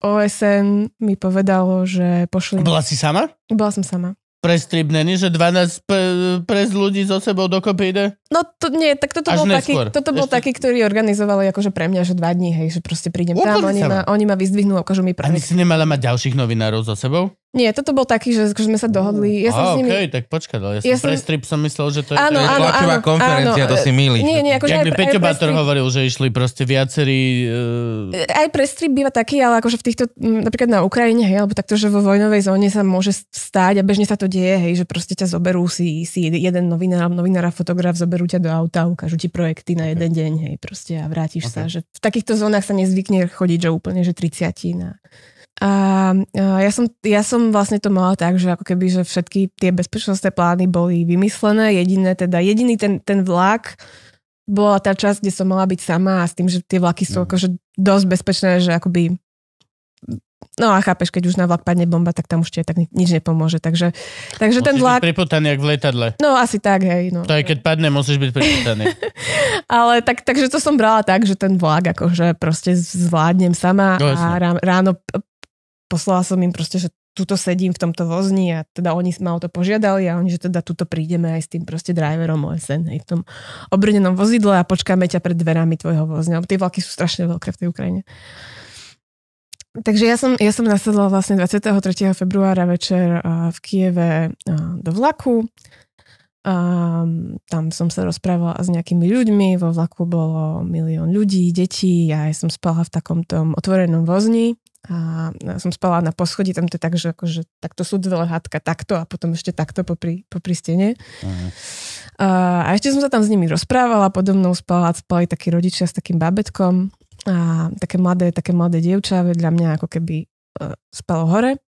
OSN mi povedalo, že pošli... Bola si sama? Bola som sama. Prestribnený, že 12 pre, prez ľudí so sebou dokopy ide? No to nie, tak toto Až bol, taký, toto bol Ešte... taký, ktorý organizovali akože pre mňa, že dva dní, hej, že proste prídem Úplne tam, oni ma, oni ma vyzdvihnú a akože ukážu mi prvý. A si nemala mať ďalších novinárov za sebou? Nie, toto bol taký, že akože sme sa dohodli. Ja som a, s nimi... okay, tak počkaj, ale ja, ja som... pre strip som myslel, že to Áno, je áno, áno, konferencia, áno, to si milí. Nie, nie, akože aj, by Peťo Bátor strip... hovoril, že išli proste viacerí... Uh... Aj pre strip býva taký, ale akože v týchto, napríklad na Ukrajine, hej, alebo takto, že vo vojnovej zóne sa môže stáť a bežne sa to deje, hej, že proste ťa zoberú si, si jeden novinár, novinár a fotograf zoberú zoberú ťa do auta, ukážu ti projekty na jeden okay. deň, hej, proste a vrátiš okay. sa. Že v takýchto zónach sa nezvykne chodiť, že úplne, že 30 A, a ja som, ja som vlastne to mala tak, že ako keby, že všetky tie bezpečnostné plány boli vymyslené, jediné teda, jediný ten, ten vlak, bola tá časť, kde som mala byť sama a s tým, že tie vlaky sú mm. akože dosť bezpečné, že akoby No a chápeš, keď už na vlak padne bomba, tak tam už tie, tak nič nepomôže. Takže, takže musíš ten vlak... Byť pripotaný, jak v letadle. No asi tak, hej. No. To aj keď padne, musíš byť pripotaný. [LAUGHS] Ale tak, takže to som brala tak, že ten vlak akože proste zvládnem sama no, a ráno poslala som im proste, že tuto sedím v tomto vozni a teda oni ma o to požiadali a oni, že teda tuto prídeme aj s tým proste driverom OSN aj v tom obrnenom vozidle a počkáme ťa pred dverami tvojho vozňa. Tie vlaky sú strašne veľké v tej Ukrajine. Takže ja som, ja som nasadla vlastne 23. februára večer v Kieve do vlaku. A tam som sa rozprávala s nejakými ľuďmi, vo vlaku bolo milión ľudí, detí, ja som spala v takom tom otvorenom vozni a som spala na poschodí, tam to je tak, že akože, takto sú dve lehátka, takto a potom ešte takto popri, popri stene. Aha. Mhm. A, ešte som sa tam s nimi rozprávala, podo spala, spali takí rodičia s takým babetkom a také mladé, také mladé dievča vedľa mňa ako keby uh, spalo hore.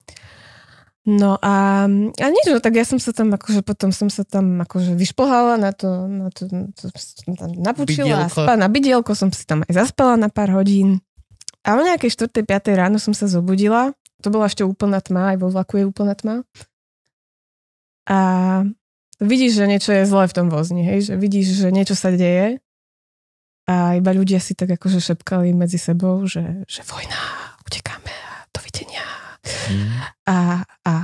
No a, a nič, no tak ja som sa tam akože potom som sa tam akože vyšplhala na to, na to, na to tam napúčila bidielko. a spala na bidielko, som si tam aj zaspala na pár hodín. A o nejakej 4. 5. ráno som sa zobudila, to bola ešte úplná tma, aj vo vlaku je úplná tma. A vidíš, že niečo je zlé v tom vozni, hej, že vidíš, že niečo sa deje a iba ľudia si tak akože šepkali medzi sebou, že, že vojna, utekáme, dovidenia. Mm. A, a,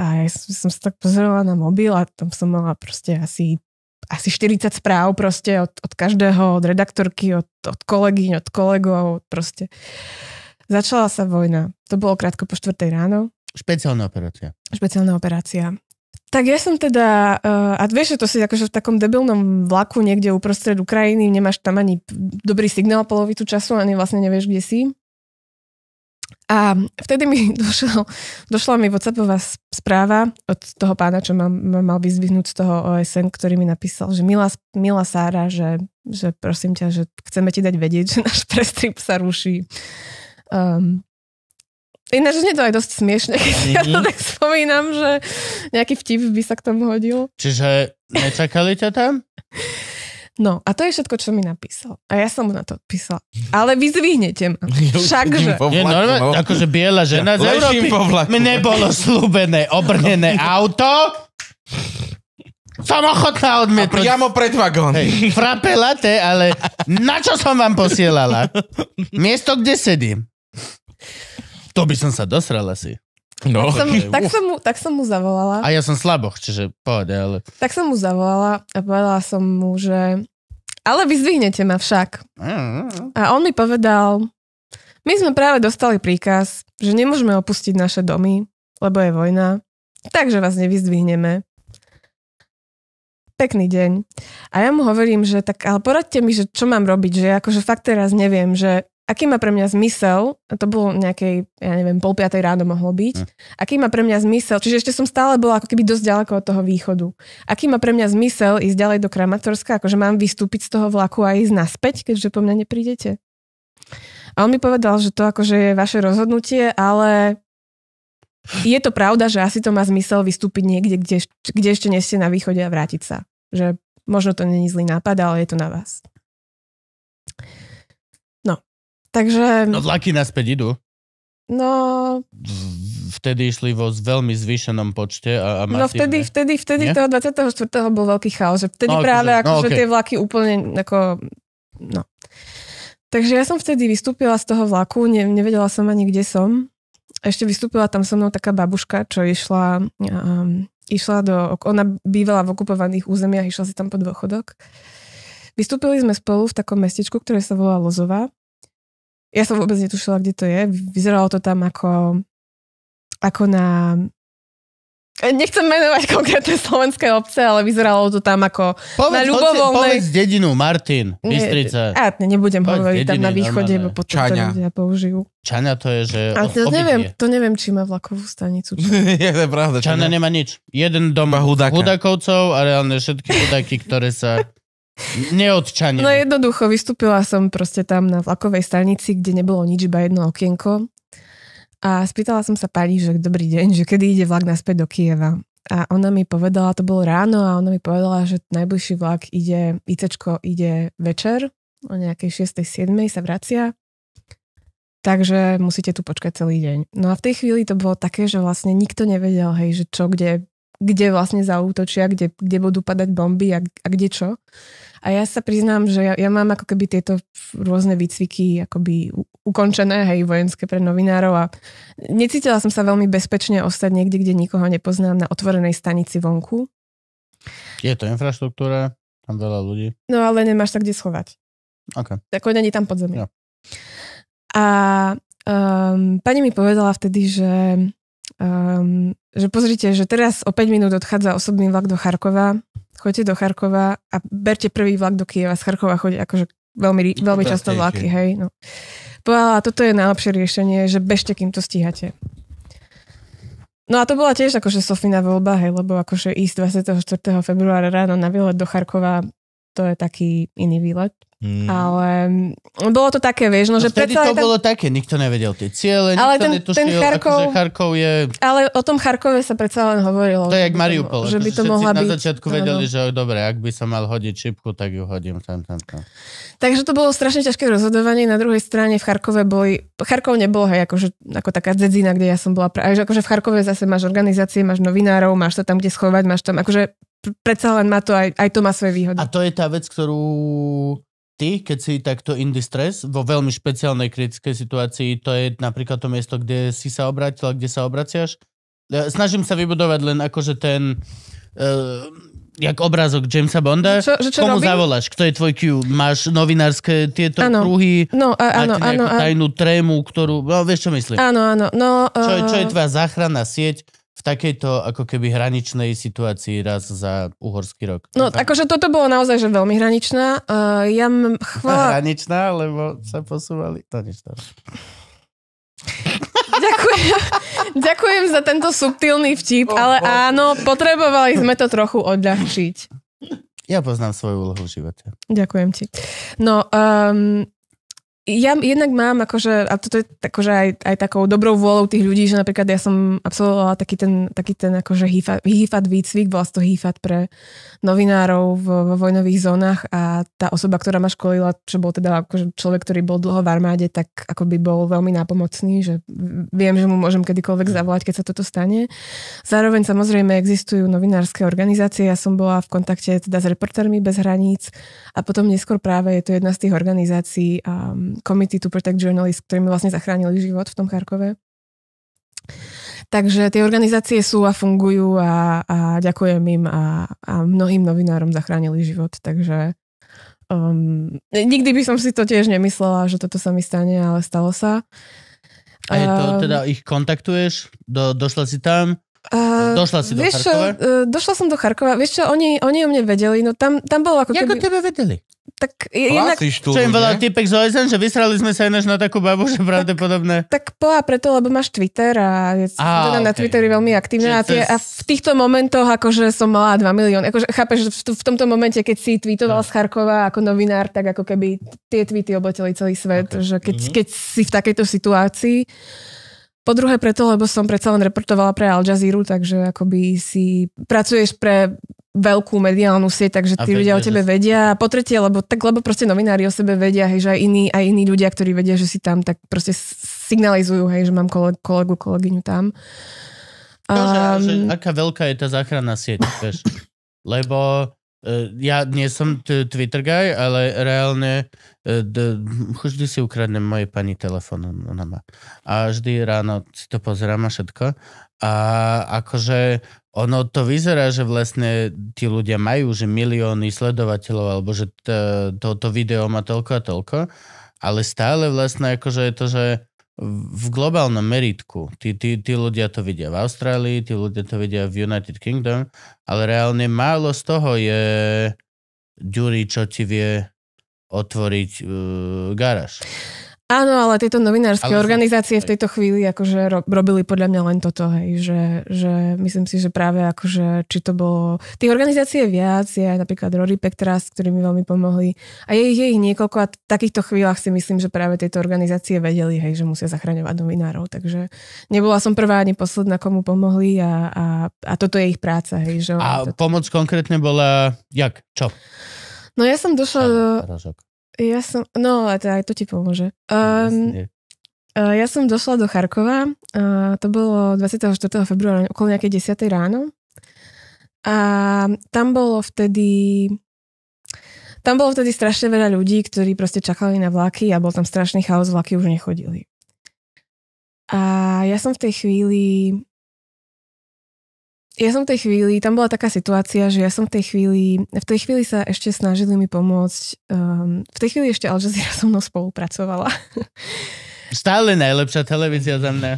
a ja som sa tak pozerala na mobil a tam som mala proste asi asi 40 správ proste od, od každého, od redaktorky, od, od kolegyň, od kolegov, proste. Začala sa vojna. To bolo krátko po 4 ráno. Špeciálna operácia. Špeciálna operácia. Tak ja som teda, uh, a vieš, že to si akože v takom debilnom vlaku niekde uprostred Ukrajiny, nemáš tam ani dobrý signál polovicu času, ani vlastne nevieš, kde si. A vtedy mi [LAUGHS] došlo, došla mi WhatsAppová správa od toho pána, čo ma, ma mal vyzvihnúť z toho OSN, ktorý mi napísal, že milá, milá Sára, že, že prosím ťa, že chceme ti dať vedieť, [LAUGHS] že náš prestrip sa ruší. Um, Ináč že to aj dosť smiešne, keď mm-hmm. ja to mhm. tak spomínam, že nejaký vtip by sa k tomu hodil. Čiže nečakali ťa tam? No a to je všetko, čo mi napísal. A ja som mu na to písala. Ale vy zvihnete ma. [LAUGHS] Všakže. Je normálne, no. akože biela žena ja, z Európy. Mne bolo slúbené obrnené no. auto. Som ochotná odmietnúť. A priamo pred vagón. Hej, latte, ale na čo som vám posielala? Miesto, kde sedím. To by som sa dosral asi. No. Tak, som, tak, som mu, tak som mu zavolala. A ja som slaboch, čiže pohode, ale... Tak som mu zavolala a povedala som mu, že ale vy ma však. A on mi povedal, my sme práve dostali príkaz, že nemôžeme opustiť naše domy, lebo je vojna, takže vás nevyzdvihneme. Pekný deň. A ja mu hovorím, že tak ale poradte mi, že čo mám robiť, že akože fakt teraz neviem, že aký má pre mňa zmysel, to bolo nejakej, ja neviem, pol piatej ráno mohlo byť, ne. Hm. aký má pre mňa zmysel, čiže ešte som stále bola ako keby dosť ďaleko od toho východu, aký má pre mňa zmysel ísť ďalej do Kramatorska, akože mám vystúpiť z toho vlaku a ísť naspäť, keďže po mňa neprídete. A on mi povedal, že to akože je vaše rozhodnutie, ale je to pravda, že asi to má zmysel vystúpiť niekde, kde, kde ešte nie ste na východe a vrátiť sa. Že možno to není zlý nápad, ale je to na vás. Takže... No vlaky naspäť idú. No... Vtedy išli vo veľmi zvýšenom počte a, a No vtedy, vtedy, vtedy Nie? toho 24. bol veľký chaos. Že vtedy no, akože- práve akože, no, okay. tie vlaky úplne ako... No. Takže ja som vtedy vystúpila z toho vlaku, ne, nevedela som ani, kde som. Ešte vystúpila tam so mnou taká babuška, čo išla, um, išla do... Ona bývala v okupovaných územiach, išla si tam pod dôchodok. Vystúpili sme spolu v takom mestečku, ktoré sa volá Lozová. Ja som vôbec netušila, kde to je. Vyzeralo to tam ako, ako na... E, nechcem menovať konkrétne slovenské obce, ale vyzeralo to tam ako povedz, na ľubovoľnej... Povedz dedinu, Martin, Bystrica. E, ne, ne, nebudem povedz hovoriť dediny, tam na východe, bo potom to ľudia použijú. Čaňa to je, že... A to, neviem, to neviem, či má vlakovú stanicu. [LAUGHS] je to pravda. Čaňa, nemá nič. Jeden dom hudáka. hudakovcov a reálne všetky hudáky, ktoré sa Neodčania. No jednoducho, vystúpila som proste tam na vlakovej stanici, kde nebolo nič, iba jedno okienko. A spýtala som sa pani, že dobrý deň, že kedy ide vlak naspäť do Kieva. A ona mi povedala, to bolo ráno a ona mi povedala, že najbližší vlak ide, ICčko ide večer, o nejakej 6. sa vracia. Takže musíte tu počkať celý deň. No a v tej chvíli to bolo také, že vlastne nikto nevedel, hej, že čo, kde, kde vlastne zaútočia, kde, kde budú padať bomby a, a kde čo. A ja sa priznám, že ja, ja mám ako keby tieto rôzne výcviky akoby ukončené, hej, vojenské pre novinárov a necítila som sa veľmi bezpečne ostať niekde, kde nikoho nepoznám na otvorenej stanici vonku. Je to infraštruktúra, tam veľa ľudí. No ale nemáš sa kde schovať. Ok. Tako není tam podzemie. Ja. A um, pani mi povedala vtedy, že um, že pozrite, že teraz o 5 minút odchádza osobný vlak do Charkova, choďte do Charkova a berte prvý vlak do Kieva. Z Charkova chodí akože veľmi, veľmi často vlaky, hej. No. Povedala, toto je najlepšie riešenie, že bežte, kým to stíhate. No a to bola tiež akože Sofina voľba, hej, lebo akože ísť 24. februára ráno na výlet do Charkova to je taký iný výlet. Hmm. Ale mm, bolo to také, vieš, no, no že vtedy to tam... bolo také, nikto nevedel tie ciele, ale nikto ten, netušil, ten Charkov, akože Charkov je... Ale o tom Charkove sa predsa len hovorilo. To je jak Mariupol, že by akože to mohla byť. Na začiatku vedeli, no. že dobre, ak by som mal hodiť šipku, tak ju hodím tam, tam, tam. Takže to bolo strašne ťažké rozhodovanie. Na druhej strane v Charkove boli... Charkov nebol hej, akože, ako taká dedzina, kde ja som bola. Pra... Akože v Charkove zase máš organizácie, máš novinárov, máš to tam, kde schovať, máš tam... Akože predsa len má to aj, aj to má svoje výhody. A to je tá vec, ktorú ty, keď si takto in distress, vo veľmi špeciálnej kritickej situácii, to je napríklad to miesto, kde si sa obrátil a kde sa obraciaš. Snažím sa vybudovať len akože ten uh, jak obrázok Jamesa Bonda. Čo, že čo Komu robím? zavoláš? Kto je tvoj Q? Máš novinárske tieto ano. kruhy? No, a, áno, áno, tajnú trému, ktorú... No, vieš, čo myslím? Áno, áno. No, čo, čo je eh, tvoja záchranná sieť? takejto ako keby hraničnej situácii raz za uhorský rok. No, tak? akože toto bolo naozaj že veľmi hraničná. Uh, ja m- chvala... Hraničná, lebo sa posúvali. To nič [LAUGHS] Ďakujem, ďakujem za tento subtilný vtip, oh, ale oh. áno, potrebovali sme to trochu odľahčiť. Ja poznám svoju úlohu v živote. Ďakujem ti. No, um, ja jednak mám akože, a toto je akože aj, aj takou dobrou vôľou tých ľudí, že napríklad ja som absolvovala taký ten, taký ten akože hýfat výcvik, bola to hýfat pre novinárov v, vo vojnových zónach a tá osoba, ktorá ma školila, čo bol teda akože človek, ktorý bol dlho v armáde, tak ako by bol veľmi nápomocný, že viem, že mu môžem kedykoľvek zavolať, keď sa toto stane. Zároveň samozrejme existujú novinárske organizácie, ja som bola v kontakte teda s reportérmi bez hraníc a potom neskôr práve je to jedna z tých organizácií um, Committee to Protect Journalists, ktorí mi vlastne zachránili život v tom Charkove. Takže tie organizácie sú a fungujú a, a ďakujem im a, a mnohým novinárom zachránili život, takže um, nikdy by som si to tiež nemyslela, že toto sa mi stane, ale stalo sa. A je to, um, teda ich kontaktuješ, do, došla si tam, Eh, došla si do vieš Charkova? Uh, došla som do Charkova. Vieš čo, oni, oni o mne vedeli, no tam, tam bolo ako keby... Ako tebe vedeli? Tak jednak... čo im veľa typek z OSN, že vysrali sme sa jednáš na takú babu, že pravdepodobne... Tak, tak poa preto, lebo máš Twitter a je a, teda okay. na Twitteri veľmi aktívne a, tie, a v týchto momentoch akože som mala 2 milión. Akože, chápeš, že v, v tomto momente, keď si tweetoval no. z Charkova ako novinár, tak ako keby tie tweety obleteli celý svet, okay. že keď, mm-hmm. keď si v takejto situácii po druhé preto, lebo som predsa len reportovala pre Al Jazeera, takže akoby si pracuješ pre veľkú mediálnu sieť, takže tí ľudia o tebe že... vedia. A po tretie, lebo, tak, lebo proste novinári o sebe vedia, hej, že aj iní, aj iní ľudia, ktorí vedia, že si tam, tak proste signalizujú, hej, že mám koleg, kolegu, kolegyňu tam. Um, že, že aká veľká je tá záchranná sieť, vieš? Lebo E, ja nie som t- Twitter guy, ale reálne e, d- vždy si ukradnem mojej pani telefón, ona no, no, má. No, a vždy ráno si to pozerám a všetko. A akože ono to vyzerá, že vlastne tí ľudia majú, že milióny sledovateľov, alebo že t- toto video má toľko a toľko, ale stále vlastne akože je to, že v globálnom meritku, tí, tí, tí ľudia to vidia v Austrálii, tí ľudia to vidia v United Kingdom, ale reálne málo z toho je ďury, čo ti vie otvoriť uh, garáž. Áno, ale tieto novinárske ale organizácie v tejto chvíli akože robili podľa mňa len toto, hej, že, že myslím si, že práve akože, či to bolo... Tých organizácií je viac, je aj napríklad Rory Pektras, ktorí mi veľmi pomohli a je ich, je ich niekoľko a v takýchto chvíľach si myslím, že práve tieto organizácie vedeli, hej, že musia zachraňovať novinárov, takže nebola som prvá ani posledná, komu pomohli a, a, a toto je ich práca, hej. Že a toto... pomoc konkrétne bola jak? Čo? No ja som došla do... Rozok. Ja som, no a to, aj to ti pomôže. Um, Jasne. E, ja som došla do Charkova, e, to bolo 24. februára, okolo nejakej 10. ráno. A tam bolo vtedy tam bolo vtedy strašne veľa ľudí, ktorí proste čakali na vlaky a bol tam strašný chaos, vlaky už nechodili. A ja som v tej chvíli ja som v tej chvíli, tam bola taká situácia, že ja som v tej chvíli, v tej chvíli sa ešte snažili mi pomôcť, um, v tej chvíli ešte Al Jazeera [LAUGHS] so mnou spolupracovala. Stále najlepšia televízia za mňa.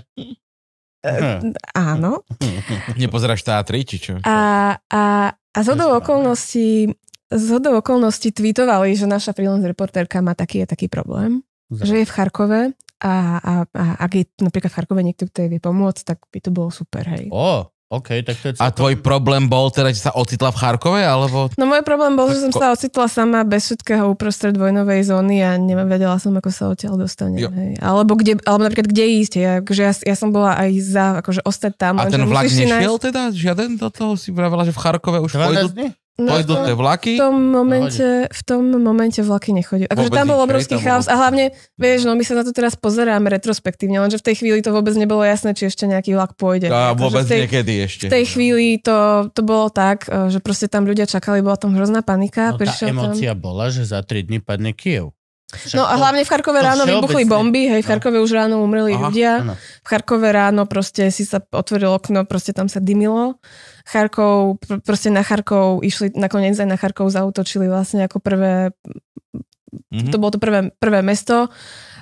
Uh, áno. [LAUGHS] Nepozeráš teatry, či čo? A, a, a zhodou okolností, zhodou okolností tweetovali, že naša freelance reportérka má taký a taký problém, Zá. že je v Charkove a, a, a ak je napríklad v Charkove niekto, kto vie pomôcť, tak by to bolo super, hej. O, OK, tak to je celkom... A tvoj problém bol teda, že sa ocitla v Charkove, alebo... No môj problém bol, že som sa ocitla sama bez všetkého uprostred vojnovej zóny a nevedela som, ako sa odtiaľ dostane. Hej. Alebo, kde, alebo napríklad, kde ísť. Ja, akože ja, ja, som bola aj za, akože ostať tam. A ten vlak nešiel nájsť... teda? Žiaden do toho si vravela, že v Charkove už pôjdu... No, Pojdu tie vlaky? V tom momente, v tom momente vlaky nechodí. Akože tam bol obrovský tam chaos a hlavne, vieš, no my sa na to teraz pozeráme retrospektívne, lenže v tej chvíli to vôbec nebolo jasné, či ešte nejaký vlak pôjde. A akože vôbec tej, niekedy ešte. V tej no. chvíli to, to bolo tak, eh, že proste tam ľudia čakali, bola tam hrozná panika. No, tá emocia tam... bola, že za 3 dní padne Kiev. Však no a hlavne v Charkove ráno vybuchli bomby, hej, v Charkove no. už ráno umreli Aha, ľudia. Ano. V Charkove ráno proste si sa otvorilo okno, proste tam sa dymilo. Charkov, pr- proste na Charkov išli, nakoniec aj na Charkov zautočili vlastne ako prvé, mm-hmm. to bolo to prvé, prvé mesto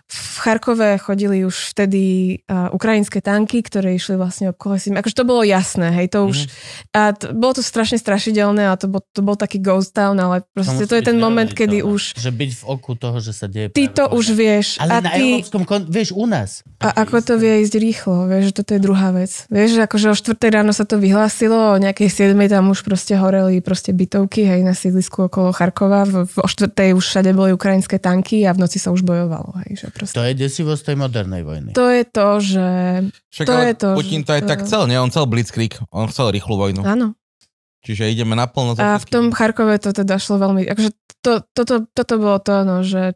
v Charkove chodili už vtedy uh, ukrajinské tanky, ktoré išli vlastne obkolesím. Akože to bolo jasné, hej, to mm-hmm. už... Mhm. A to, bolo to strašne strašidelné, a to bol, to bol taký ghost town, ale proste to, to je ten moment, kedy už... Že byť v oku toho, že sa deje... Ty to pravda. už vieš. Ale a na ty, európskom, kon... vieš, u nás. A ako isté. to vie ísť rýchlo, vieš, že toto je druhá vec. Vieš, že akože o 4 ráno sa to vyhlásilo, o nejakej 7 tam už proste horeli proste bytovky, hej, na sídlisku okolo Charkova. V, v o 4 už všade boli ukrajinské tanky a v noci sa už bojovalo, hej, že proste. To je desivosť tej modernej vojny. To je to, že... Však to je to, Putin to aj to... tak cel, nie? On cel Blitzkrieg, on chcel rýchlu vojnu. Áno. Čiže ideme naplno. A v tom Charkove to teda šlo veľmi... Akože to, toto, toto bolo to, no, že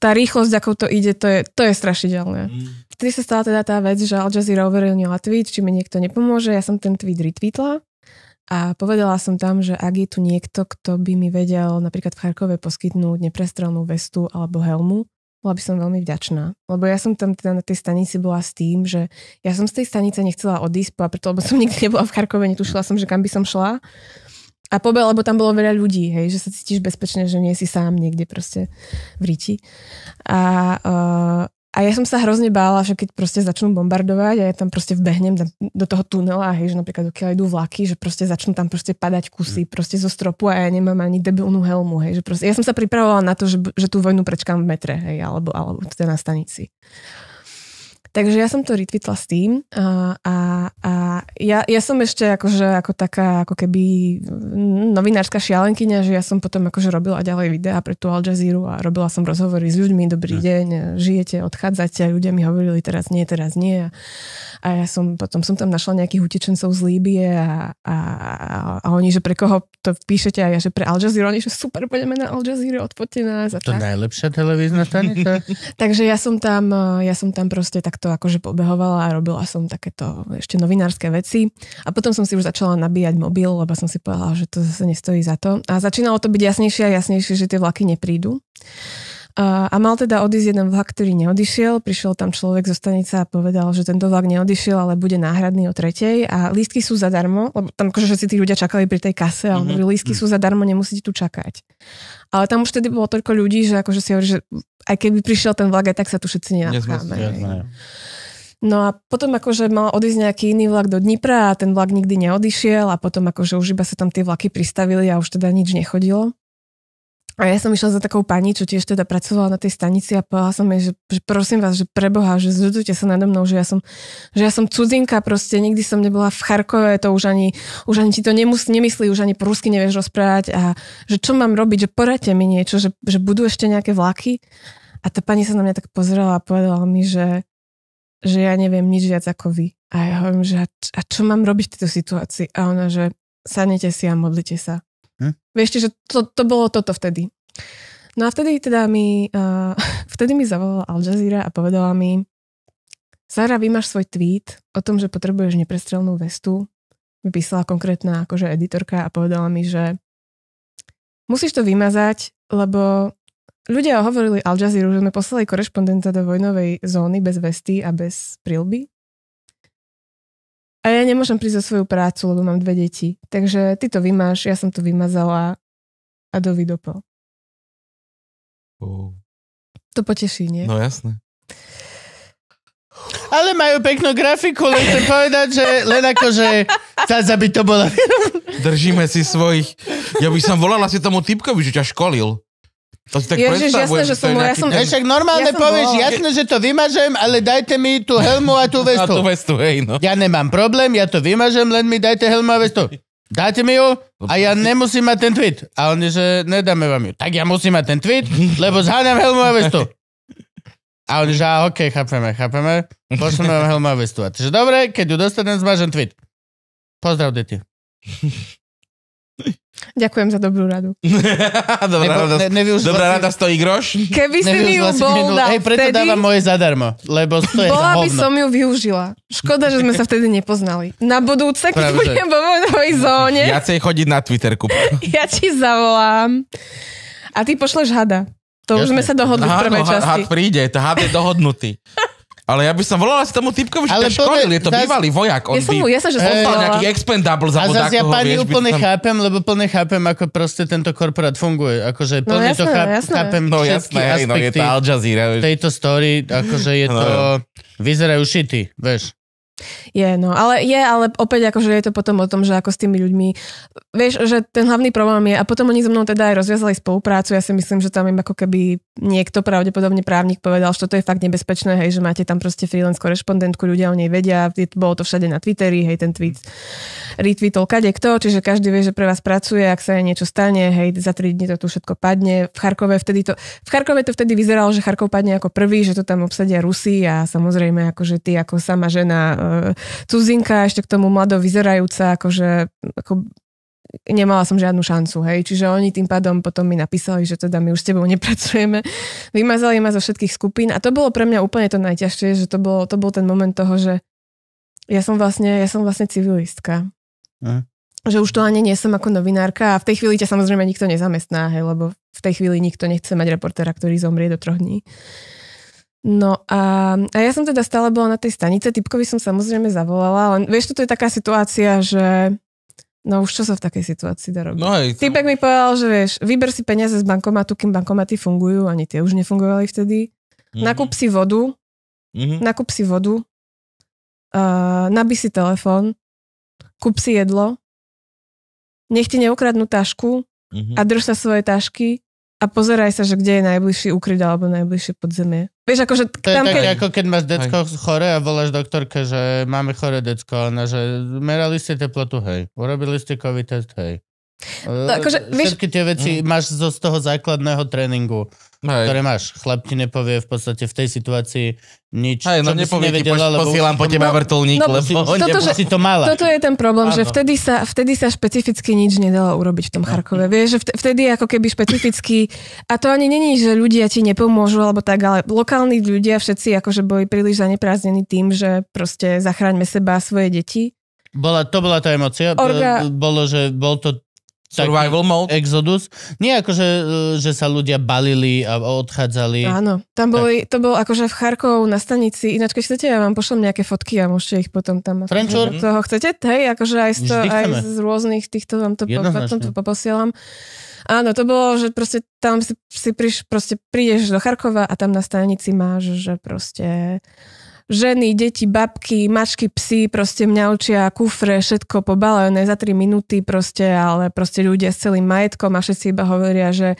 tá rýchlosť, ako to ide, to je, to je strašidelné. Mm. Vtedy sa stala teda tá vec, že Al Jazeera overilnila tweet, či mi niekto nepomôže. Ja som ten tweet retweetla a povedala som tam, že ak je tu niekto, kto by mi vedel napríklad v Charkove poskytnúť neprestrelnú vestu alebo helmu, bola by som veľmi vďačná. Lebo ja som tam teda na tej stanici bola s tým, že ja som z tej stanice nechcela odísť, a preto, lebo som [LAUGHS] nikdy nebola v Charkove, netušila som, že kam by som šla. A pobe, lebo tam bolo veľa ľudí, hej, že sa cítiš bezpečne, že nie si sám niekde proste v ríti. A uh, a ja som sa hrozne bála, že keď proste začnú bombardovať a ja tam proste vbehnem do toho tunela, hej, že napríklad dokiaľ idú vlaky, že proste začnú tam proste padať kusy mm. proste zo stropu a ja nemám ani debilnú helmu, hej, že proste, ja som sa pripravovala na to, že, že tú vojnu prečkám v metre, hej, alebo, alebo teda na stanici. Takže ja som to retweetla s tým a, a, a ja, ja som ešte akože ako taká ako keby novinárska šialenkyňa, že ja som potom akože robila ďalej videá pre tú Al Jazeera a robila som rozhovory s ľuďmi, dobrý hm. deň, žijete, odchádzate a ľudia mi hovorili teraz nie, teraz nie. A, a ja som potom som tam našla nejakých utečencov z Líbie a, a, a oni, že pre koho to píšete a ja, že pre Al Jazeera, oni, že super, poďme na Al Jazeera, odpoďte nás. A to tak. najlepšia televízna stanica. [LAUGHS] Takže ja som tam, ja som tam proste takto takto akože pobehovala a robila som takéto ešte novinárske veci. A potom som si už začala nabíjať mobil, lebo som si povedala, že to zase nestojí za to. A začínalo to byť jasnejšie a jasnejšie, že tie vlaky neprídu. A, a mal teda odísť jeden vlak, ktorý neodišiel. Prišiel tam človek zo stanice a povedal, že tento vlak neodišiel, ale bude náhradný o tretej. A lístky sú zadarmo, lebo tam akože všetci tí ľudia čakali pri tej kase, ale mm-hmm. lístky mm. sú zadarmo, nemusíte tu čakať. Ale tam už tedy bolo toľko ľudí, že akože si hovorí, že aj keby prišiel ten vlak, aj tak sa tu všetci nenachádzame. No a potom akože mal odísť nejaký iný vlak do Dnipra a ten vlak nikdy neodišiel a potom akože už iba sa tam tie vlaky pristavili a už teda nič nechodilo. A ja som išla za takou pani, čo tiež teda pracovala na tej stanici a povedala som jej, že, že prosím vás, že preboha, že zľudujte sa nado mnou, že ja som, že ja som cudzinka, proste nikdy som nebola v Charkove, to už ani, už ani ti to nemus, nemyslí, už ani po rusky nevieš rozprávať a že čo mám robiť, že poradte mi niečo, že, že budú ešte nejaké vlaky. A tá pani sa na mňa tak pozrela a povedala mi, že, že ja neviem nič viac ako vy. A ja hovorím, že a čo mám robiť v tejto situácii? A ona, že sadnete si a modlite sa. Hm? Vieš, že to, to bolo toto vtedy. No a vtedy teda mi, uh, [LAUGHS] vtedy mi zavolala Al Jazeera a povedala mi, Sara, vy máš svoj tweet o tom, že potrebuješ neprestrelnú vestu. Vypísala konkrétna akože editorka a povedala mi, že musíš to vymazať, lebo ľudia hovorili Al Jazeera, že sme poslali korešpondenta do vojnovej zóny bez vesty a bez prilby. A ja nemôžem prísť za svoju prácu, lebo mám dve deti. Takže ty to vymáš, ja som to vymazala a dovidopol. Oh. To poteší, nie? No jasné. Ale majú peknú grafiku, len chcem povedať, že len akože sa by to bola. Držíme si svojich. Ja by som volala si tomu typkovi, že ťa školil. To si tak Ježiš, jasné, že som... Ja som... Ten... Však normálne ja povieš, bol. jasné, že to vymažem, ale dajte mi tú helmu a tú vestu. [LAUGHS] A tú vestu, hej, no. Ja nemám problém, ja to vymažem, len mi dajte helmu a vestu. Dajte mi ju a ja nemusím mať ten tweet. A oni, že nedáme vám ju. Tak ja musím mať ten tweet, [LAUGHS] lebo zháňam helmu a vestu. A oni, že, a, OK, chápeme, chápeme. Pošleme vám helmu a vestu. A tyže, dobre, keď ju dostanem, zmažem tweet. Pozdrav, deti. [LAUGHS] Ďakujem za dobrú radu. [LAUGHS] dobrá, Nebo, rada, ne, dobrá si... rada stojí groš? Keby si mi ju bol minul... dal Hej, preto vtedy, dávam moje zadarmo, lebo to je Bola by som ju využila. Škoda, že sme sa vtedy nepoznali. Na budúce, keď Pravde. budem vo vojnovej zóne. Ja chcem chodiť na Twitterku. [LAUGHS] ja ti zavolám. A ty pošleš hada. To Jasne. už sme sa dohodli Aha, v prvej no, časti. Had príde, to had je dohodnutý. [LAUGHS] Ale ja by som volala si tomu typkovi, že to školil, je to zás... bývalý vojak. On ja som, by... ja som, že som no. hey, nejaký expendable za A zase ja pani vieš, úplne tam... chápem, lebo plne chápem, ako proste tento korporát funguje. Akože no, plne no, jasné, to cháp, jasné. chápem no, všetky jasné, aspekty no, je to Al Jazeera, tejto story, akože je no, to... No. Vyzerajú šity, vieš. Je, no, ale je, ale opäť akože je to potom o tom, že ako s tými ľuďmi, vieš, že ten hlavný problém je, a potom oni so mnou teda aj rozviazali spoluprácu, ja si myslím, že tam im ako keby niekto, pravdepodobne právnik povedal, že toto je fakt nebezpečné, hej, že máte tam proste freelance korešpondentku, ľudia o nej vedia, bolo to všade na Twitteri, hej, ten tweet retweetol kade kto, čiže každý vie, že pre vás pracuje, ak sa niečo stane, hej, za 3 dní to tu všetko padne. V Charkove vtedy to, v Charkove to vtedy vyzeralo, že Charkov padne ako prvý, že to tam obsadia Rusy a samozrejme akože ty ako sama žena E, cudzinka, ešte k tomu mlado vyzerajúca, akože ako nemala som žiadnu šancu, hej. Čiže oni tým pádom potom mi napísali, že teda my už s tebou nepracujeme. Vymazali ma zo všetkých skupín a to bolo pre mňa úplne to najťažšie, že to, bolo, to bol ten moment toho, že ja som vlastne, ja som vlastne civilistka. Mm. Že už to ani nie som ako novinárka a v tej chvíli ťa samozrejme nikto nezamestná, hej, lebo v tej chvíli nikto nechce mať reportéra, ktorý zomrie do troch dní. Uh, No a, a ja som teda stále bola na tej stanice, typkovi som samozrejme zavolala, ale vieš, toto je taká situácia, že No už čo sa v takej situácii dá robiť? No aj, tam... Typek mi povedal, že vieš, vyber si peniaze z bankomatu, kým bankomaty fungujú, ani tie už nefungovali vtedy. Mm-hmm. Nakúp si vodu, mm-hmm. nakúp si vodu, uh, nabí si telefón, kúp si jedlo, nech ti neukradnú tašku mm-hmm. a mhm. drž sa svoje tašky a pozeraj sa, že kde je najbližší úkryt alebo najbližšie podzemie. Vieš, akože to je tak, keď... ako keď máš decko hej. chore a voláš doktorke, že máme chore decko, ona, že merali ste teplotu, hej. Urobili ste covid test, hej. To, akože, e, Všetky vieš... tie veci mm. máš zo, z toho základného tréningu. Hej. ktoré máš. Chlap ti nepovie v podstate v tej situácii nič, Hej, no čo by si poš- lebo... Posielam po teba no, vrtulník, no, lebo si, toto, že, si to mala. Toto je ten problém, Áno. že vtedy sa, vtedy sa špecificky nič nedalo urobiť v tom Charkove. Vieš, že vtedy ako keby špecificky... A to ani není, že ľudia ti nepomôžu, alebo tak, ale lokálni ľudia všetci akože boli príliš zaneprázdnení tým, že proste zachráňme seba a svoje deti. Bola, to bola tá emocia. Orga... Bolo, že bol to Survival mode. Exodus. Nie ako, že, e, že sa ľudia balili a odchádzali. Áno, tam boli, tak. to bolo akože v Charkov na stanici, ináč keď chcete, ja vám pošlem nejaké fotky a môžete ich potom tam... Frenčur. toho chcete? Hej, akože aj z, to, aj z rôznych týchto vám to, potom to poposielam. Áno, to bolo, že proste tam si, si príš, proste prídeš do Charkova a tam na stanici máš, že proste ženy, deti, babky, mačky, psy proste mňa učia kufre, všetko pobalené za 3 minúty proste, ale proste ľudia s celým majetkom a všetci iba hovoria, že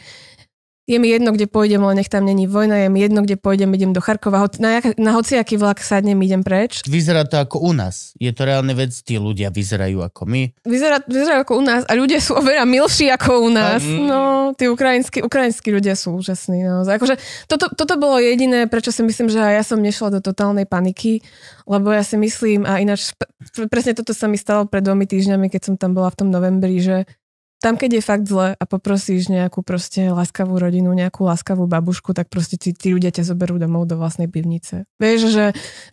je mi jedno, kde pôjdem, ale nech tam není vojna, je mi jedno, kde pôjdem, idem do Charkova, na, na hociaký vlak sadnem, idem preč. Vyzerá to ako u nás. Je to reálne vec, tí ľudia vyzerajú ako my. Vyzerá, vyzerajú ako u nás a ľudia sú oveľa milší ako u nás. A, mm. No, tí ukrajinskí, ukrajinskí ľudia sú úžasní. No. Akože, toto, toto bolo jediné, prečo si myslím, že ja som nešla do totálnej paniky, lebo ja si myslím, a ináč presne toto sa mi stalo pred dvomi týždňami, keď som tam bola v tom novembri, že tam, keď je fakt zle a poprosíš nejakú proste láskavú rodinu, nejakú láskavú babušku, tak proste tí, tí ľudia ťa zoberú domov do vlastnej pivnice. Vieš, že,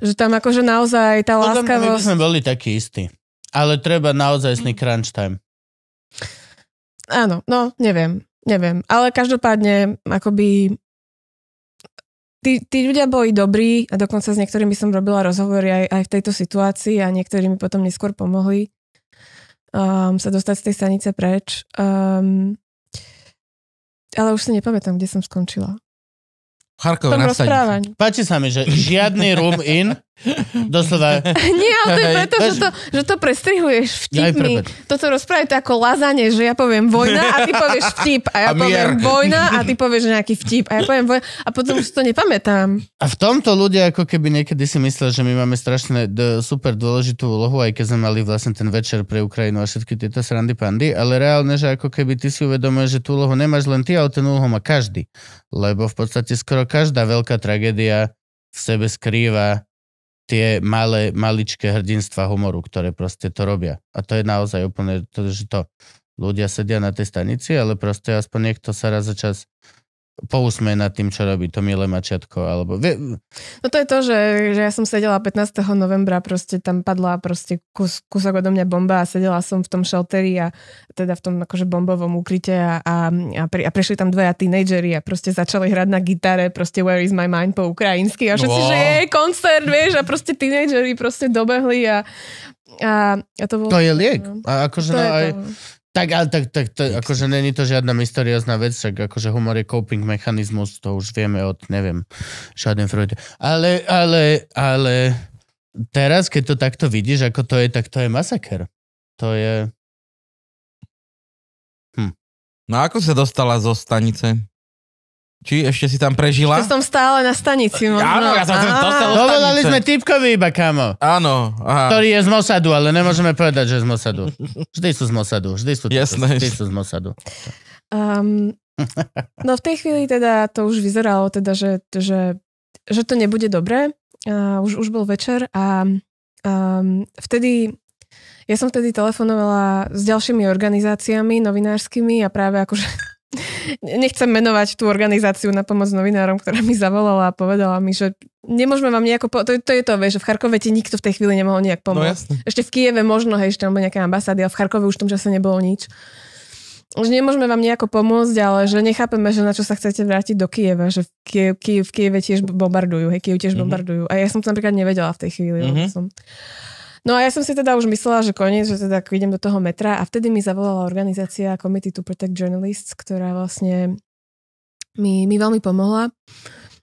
že tam akože naozaj tá láskavosť... láskavosť... my sme boli takí istí. Ale treba naozaj sný mm. crunch time. Áno, no, neviem. Neviem. Ale každopádne, akoby... Tí, tí ľudia boli dobrí a dokonca s niektorými som robila rozhovory aj, aj v tejto situácii a niektorí mi potom neskôr pomohli um, sa dostať z tej stanice preč. Um, ale už si nepamätám, kde som skončila. Charkov na Páči sa mi, že žiadny room in, Doslova. [LAUGHS] Nie, ale to je preto, že to, že to prestrihuješ vtipmi. Toto rozprávate ako lazanie, že ja poviem vojna a ty povieš [LAUGHS] vtip a ja a poviem mier. vojna a ty [LAUGHS] povieš nejaký vtip a ja poviem vojna a potom už to nepamätám. A v tomto ľudia ako keby niekedy si myslel, že my máme strašne d- super dôležitú úlohu, aj keď sme mali vlastne ten večer pre Ukrajinu a všetky tieto srandy pandy, ale reálne, že ako keby ty si uvedomuješ, že tú úlohu nemáš len ty, ale ten úlohu má každý. Lebo v podstate skoro každá veľká tragédia v sebe skrýva tie malé, maličké hrdinstva humoru, ktoré proste to robia. A to je naozaj úplne to, že to ľudia sedia na tej stanici, ale proste aspoň niekto sa raz za čas pousme nad tým, čo robí to milé mačiatko, alebo... No to je to, že, že ja som sedela 15. novembra, proste tam padla proste kus, kusok odo mňa bomba a sedela som v tom šelteri a teda v tom akože bombovom úkryte a, a, a, pri, a prišli tam dvaja tínejdžeri a proste začali hrať na gitare proste Where is my mind po ukrajinsky a všetci, wow. že je koncert, vieš, a proste tínejdžeri proste dobehli a a, a to bolo... To je liek. No. A akože to no, aj, to... Tak, ale tak, tak, tak akože není to žiadna mysteriózna vec, tak akože humor je coping mechanizmus, to už vieme od, neviem, Schadenfreude. Ale, ale, ale teraz, keď to takto vidíš, ako to je, tak to je masaker. To je... Hm. No ako sa dostala zo stanice? Či ešte si tam prežila? Ešte som stále na stanici. Možno. Áno, ja som Aha. dostal do sme typkovi iba, kamo. Áno. Aha. Ktorý je z Mosadu, ale nemôžeme povedať, že je z Mosadu. Vždy sú z Mosadu. Vždy sú, Jasné. Vždy sú z Mosadu. Um, no v tej chvíli teda to už vyzeralo, teda, že, že, že to nebude dobré. Uh, už, už bol večer a um, vtedy ja som vtedy telefonovala s ďalšími organizáciami novinárskymi a práve akože [LAUGHS] nechcem menovať tú organizáciu na pomoc novinárom, ktorá mi zavolala a povedala mi, že nemôžeme vám nejako... Po- to, to, je to, že v Charkove ti nikto v tej chvíli nemohol nejak no, pomôcť. No, Ešte v Kieve možno, hej, ešte tam nejaké ambasády, ale v Charkove už v tom čase nebolo nič. Už nemôžeme vám nejako pomôcť, ale že nechápeme, že na čo sa chcete vrátiť do Kieva, že v, Kie- Kie- v Kieve tiež bombardujú, hej, Kiev tiež mm-hmm. bombardujú. A ja som to napríklad nevedela v tej chvíli. Mm-hmm. Som... No a ja som si teda už myslela, že koniec, že teda idem do toho metra a vtedy mi zavolala organizácia Committee to Protect Journalists, ktorá vlastne mi, mi veľmi pomohla.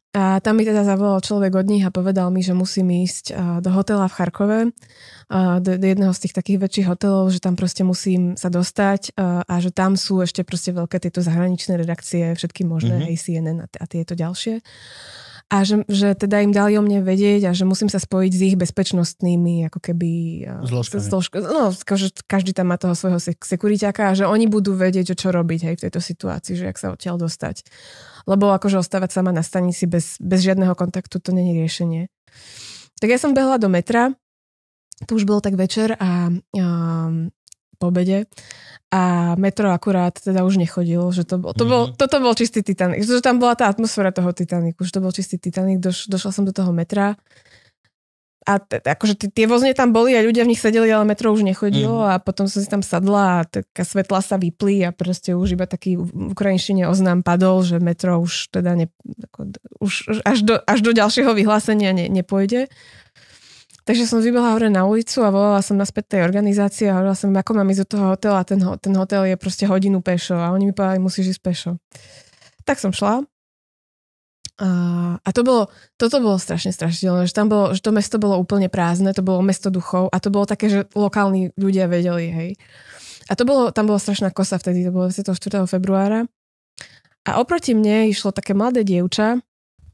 A tam mi teda zavolal človek od nich a povedal mi, že musím ísť do hotela v Charkove, do, do jedného z tých takých väčších hotelov, že tam proste musím sa dostať a, že tam sú ešte proste veľké tieto zahraničné redakcie, všetky možné, mm-hmm. ACNN CNN a, t- a tieto ďalšie a že, že teda im dali o mne vedieť a že musím sa spojiť s ich bezpečnostnými ako keby e, zložkami. Zložk- no, že každý tam má toho svojho sekuriťaka a že oni budú vedieť, čo robiť hej, v tejto situácii, že ak sa odtiaľ dostať. Lebo akože ostávať sama na stanici bez, bez žiadneho kontaktu, to není riešenie. Tak ja som behla do metra, tu už bolo tak večer a um, po obede a metro akurát teda už nechodilo, že to bol, to bol, mhm. toto bol čistý Titanic, že tam bola tá atmosféra toho Titaniku, že to bol čistý Titanic, doš, došla som do toho metra a t- akože t- tie vozne tam boli a ľudia v nich sedeli, ale metro už nechodilo mm. a potom som si tam sadla a taká svetla sa vyplí a proste už iba taký v ukrajinštine oznám padol, že metro už teda ne, ako, už, až, do, až do ďalšieho vyhlásenia ne, nepôjde. Takže som vybehla hore na ulicu a volala som naspäť tej organizácii a hovorila som, ako mám ísť do toho hotela a ten, ten hotel je proste hodinu pešo a oni mi povedali, musíš ísť pešo. Tak som šla a, a to bolo, toto bolo strašne strašidelné, že tam bolo, že to mesto bolo úplne prázdne, to bolo mesto duchov a to bolo také, že lokálni ľudia vedeli, hej. A to bolo, tam bola strašná kosa vtedy, to bolo 24. februára. A oproti mne išlo také mladé dievča,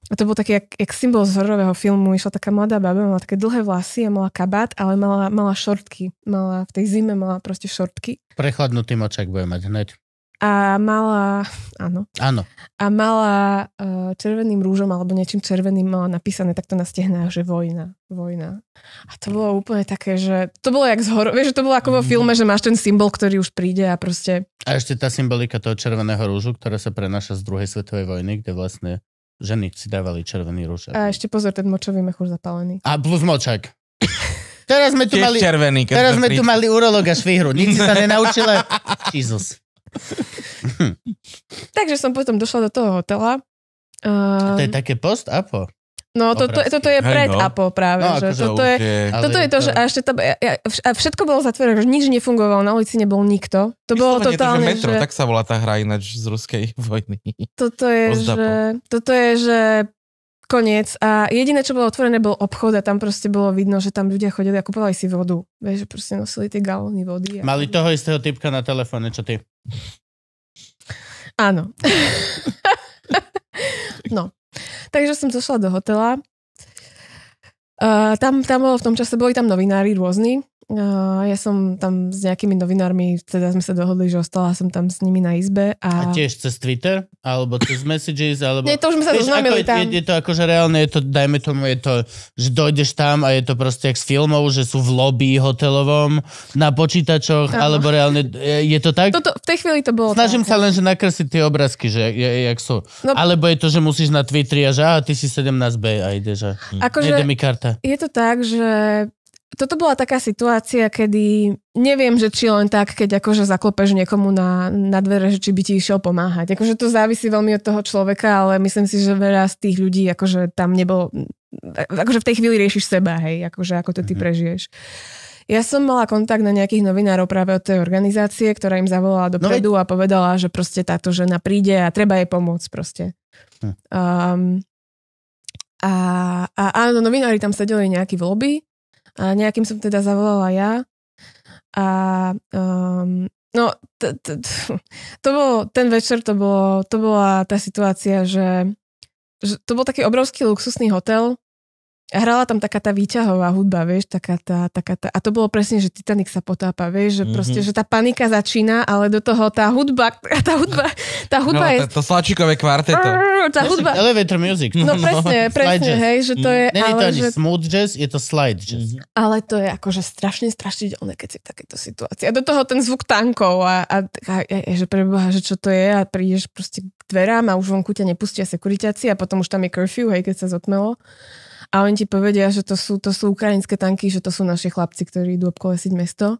a to bol taký, jak, jak symbol z hororového filmu. Išla taká mladá baba, mala také dlhé vlasy a mala kabát, ale mala, mala šortky. Mala, v tej zime mala proste šortky. Prechladnutý močak bude mať hneď. A mala, áno. Áno. A mala uh, červeným rúžom alebo niečím červeným mala napísané takto na stehnách, že vojna, vojna. A to bolo úplne také, že to bolo jak z hor- vieš, že to bolo ako vo mhm. filme, že máš ten symbol, ktorý už príde a proste... A ešte tá symbolika toho červeného rúžu, ktorá sa prenáša z druhej svetovej vojny, kde vlastne Ženy si dávali červený rúšak. A ešte pozor, ten močový mech už zapálený. A plus močak. [LAUGHS] Teraz sme tu mali, červený, teraz sme tu mali urologa švihru. Nic si sa [LAUGHS] nenaučila. Jesus. [LAUGHS] Takže som potom došla do toho hotela. Uh, a to je ehm. také post-apo. No, to, to, toto je no. pred hey, no. a po práve. No, že? Akože toto, je, je, toto je to, že a, ešte to, a všetko bolo zatvorené, že nič nefungovalo, na ulici nebol nikto. To bolo totálne, to, že metro, že... tak sa volá tá hra ináč z ruskej [LAUGHS] vojny. Toto je, že, toto je, že koniec a jediné, čo bolo otvorené, bol obchod a tam proste bolo vidno, že tam ľudia chodili a kupovali si vodu. Vieš, že proste nosili tie galóny vody. A... Mali toho istého typka na telefóne, čo ty? Áno. [LAUGHS] no. Takže som došla do hotela. Uh, tam, tam bolo v tom čase, boli tam novinári rôzni ja som tam s nejakými novinármi, teda sme sa dohodli, že ostala som tam s nimi na izbe. A, a tiež cez Twitter? Alebo cez [LAUGHS] Messages? Alebo... Nie, to už sme sa zoznamili tam. Je, je, to akože reálne, je to, dajme tomu, je to, že dojdeš tam a je to proste jak s filmov, že sú v lobby hotelovom, na počítačoch, Áno. alebo reálne, je, je to tak? Toto, v tej chvíli to bolo Snažím tak, sa no. len, že nakresliť tie obrázky, že je, jak sú. No, alebo je to, že musíš na Twitter a že a, ty si 17B a ideš a... Akože, mi karta. Je to tak, že toto bola taká situácia, kedy neviem, že či len tak, keď akože zaklopeš niekomu na, na dvere, že či by ti išiel pomáhať. Akože to závisí veľmi od toho človeka, ale myslím si, že veľa z tých ľudí akože tam nebolo, akože v tej chvíli riešiš seba, hej, akože ako to ty mhm. prežiješ. Ja som mala kontakt na nejakých novinárov práve od tej organizácie, ktorá im zavolala no dopredu no, a povedala, že proste táto žena príde a treba jej pomôcť proste. Hm. Um, a, a áno, novinári tam sedeli nejaký v lobby a nejakým som teda zavolala ja a um, no t- t- t- to bolo, ten večer to, bolo, to bola tá situácia, že, že to bol taký obrovský luxusný hotel, hrala tam taká tá výťahová hudba, vieš, taká tá, taká tá, a to bolo presne, že Titanic sa potápa, vieš, že mm-hmm. proste, že tá panika začína, ale do toho tá hudba, [LAUGHS] tá hudba, tá hudba no, je... To, to slačíkové kvarteto. Tá hudba... Elevator music. No, no presne, no, [LAUGHS] presne, hej, že to je... Mhm. Není to ani že... smooth jazz, je to slide jazz. Mhm. Ale to je akože strašne strašidelné, keď si v takejto situácii. A do toho ten zvuk tankov a, a, a, a že preboha, že čo to je a prídeš proste k dverám a už vonku ťa nepustia sekuritáci a potom už tam je curfew, hej, keď sa zotmelo a oni ti povedia, že to sú, to sú ukrajinské tanky, že to sú naši chlapci, ktorí idú obkolesiť mesto.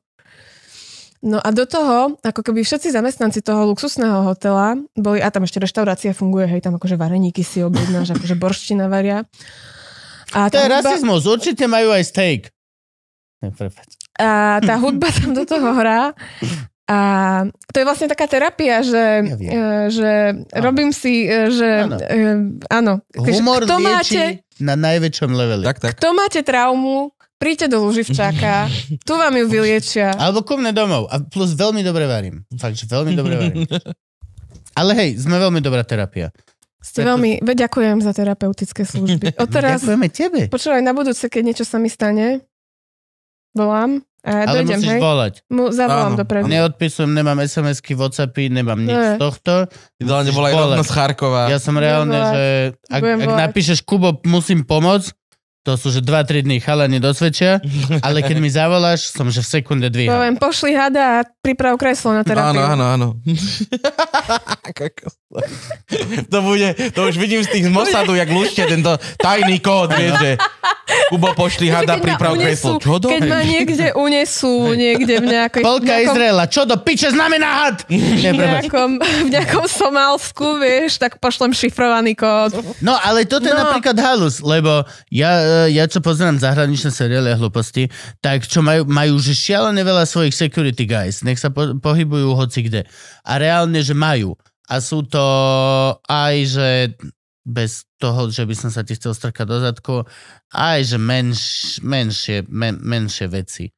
No a do toho, ako keby všetci zamestnanci toho luxusného hotela boli, a tam ešte reštaurácia funguje, hej, tam akože vareníky si objednáš, akože borština varia. A to je hudba... rasizmus, určite majú aj steak. A tá [LAUGHS] hudba tam do toho hrá. A to je vlastne taká terapia, že, ja e, že robím si, e, že áno, e, áno. Humor kto lieči máte, na najväčšom leveli. Tak, tak. Kto máte traumu, príďte do Luživčáka, tu vám ju vyliečia. Alebo ku mne domov. A plus veľmi dobre varím. Fakt, že veľmi dobre varím. Ale hej, sme veľmi dobrá terapia. Ste Preto... veľmi, veď ďakujem za terapeutické služby. [LAUGHS] teraz... Ďakujeme tebe. Počúvaj, na budúce, keď niečo sa mi stane, volám, a Ale dojdem, musíš hej? volať. Mu, zavolám Áno. dopredu. Neodpisujem, nemám SMS-ky, Whatsappy, nemám nič z tohto. Ideálne bola z Charkova. Ja som reálne, že ak, ak napíšeš Kubo, musím pomôcť, to sú, že 2-3 dní chalani dosvedčia, [LAUGHS] ale keď mi zavoláš, som že v sekunde dvíha. Poviem, pošli hada a priprav kreslo na terapiu. Áno, áno, áno. [LAUGHS] to bude, to už vidím z tých z jak luštia tento tajný kód, vieš, že Kubo pošli hada, priprav kreslo. Čo do? Keď ma niekde unesú, niekde v nejakej... Polka nejakom... Izraela, čo do piče znamená had? [LAUGHS] v, nejakom, v nejakom Somálsku, vieš, tak pošlem šifrovaný kód. No, ale toto je no. napríklad halus, lebo ja ja čo poznám zahraničné seriály a hlúposti, tak čo majú, majú že šialené veľa svojich security guys, nech sa po, pohybujú hoci kde. A reálne, že majú. A sú to aj, že bez toho, že by som sa ti chcel strkať do zadku, aj že menš, menšie, men, menšie veci.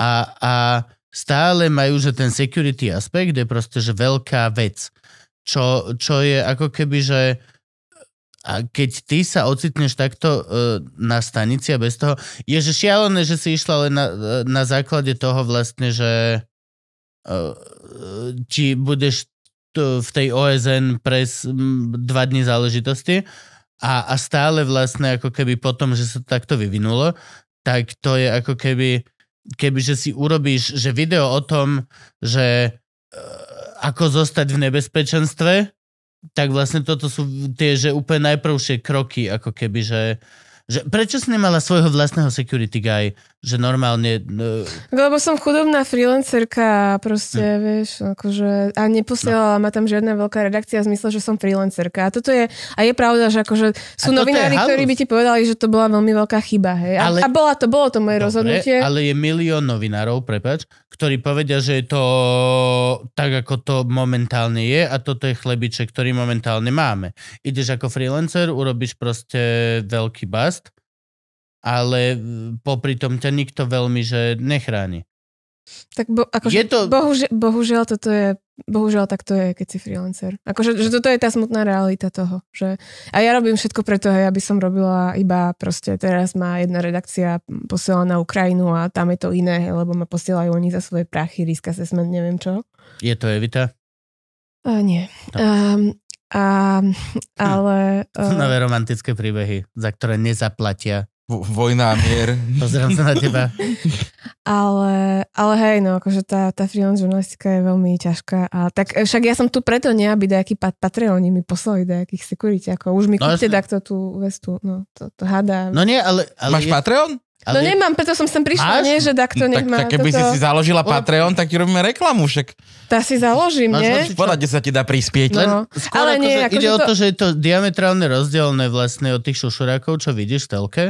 A, a stále majú, že ten security aspekt je proste, že veľká vec. Čo, čo je ako keby, že a keď ty sa ocitneš takto uh, na stanici a bez toho, je že šialené, že si išla len na, e, na základe toho vlastne, že uh, e, či budeš t- v tej OSN pres dva dní záležitosti a, a stále vlastne ako keby potom, že sa to takto vyvinulo, tak to je ako keby, keby že si urobíš, že video o tom, že uh, ako zostať v nebezpečenstve, tak vlastne toto sú tie, že úplne najprvšie kroky, ako keby, že, že prečo si nemala svojho vlastného security guy že normálne... No... Lebo som chudobná freelancerka a proste, hm. vieš, akože, a neposielala no. ma tam žiadna veľká redakcia v zmysle, že som freelancerka. A toto je, a je pravda, že akože sú novinári, ktorí by ti povedali, že to bola veľmi veľká chyba, hej. A, ale, a bola to, bolo to moje dobre, rozhodnutie. Ale je milión novinárov, prepač, ktorí povedia, že je to tak, ako to momentálne je a toto je chlebiček, ktorý momentálne máme. Ideš ako freelancer, urobíš proste veľký bast, ale mm, popri tom ťa nikto veľmi že nechráni. Tak bo, akože, je to... bohuži- bohužiaľ toto je, bohužiaľ tak to je, keď si freelancer. Akože, že toto je tá smutná realita toho. Že... A ja robím všetko preto, hej, aby som robila iba proste, teraz má jedna redakcia posiela na Ukrajinu a tam je to iné, hej, lebo ma posielajú oni za svoje prachy, sa sme, neviem čo. Je to Evita? A nie. No. Um, a, ale... Hm. Uh... Nové romantické príbehy, za ktoré nezaplatia Vojna a mier. [LAUGHS] Pozerám sa na teba. ale, ale hej, no, akože tá, tá freelance žurnalistika je veľmi ťažká. A tak e, však ja som tu preto, ne, aby nejakí pat- patreóni mi poslali nejakých ako Už mi no, kúpte takto tú vestu, no, to, to hada. No nie, ale... ale Máš je... Patreon? No ale... No nemám, preto som sem prišla, Máš? nie, že takto no, tak, Tak keby toto... si si založila Patreon, tak ti robíme reklamu však. Tá si založím, Máš nie? Podľa, kde sa ti dá prispieť. No. skôr Ale ako, nie, ako akože ide to... o to, že je to diametrálne rozdielne vlastne od tých šušurákov, čo vidíš v telke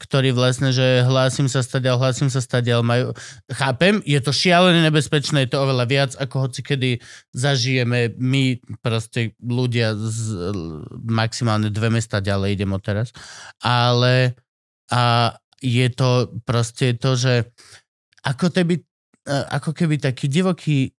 ktorý vlastne, že hlásim sa stadiaľ, hlásim sa stadiaľ, majú... Chápem, je to šialené nebezpečné, je to oveľa viac, ako hoci kedy zažijeme my, proste ľudia z maximálne dve mesta ďalej idem teraz. Ale a je to proste to, že ako, teby, ako keby taký divoký e,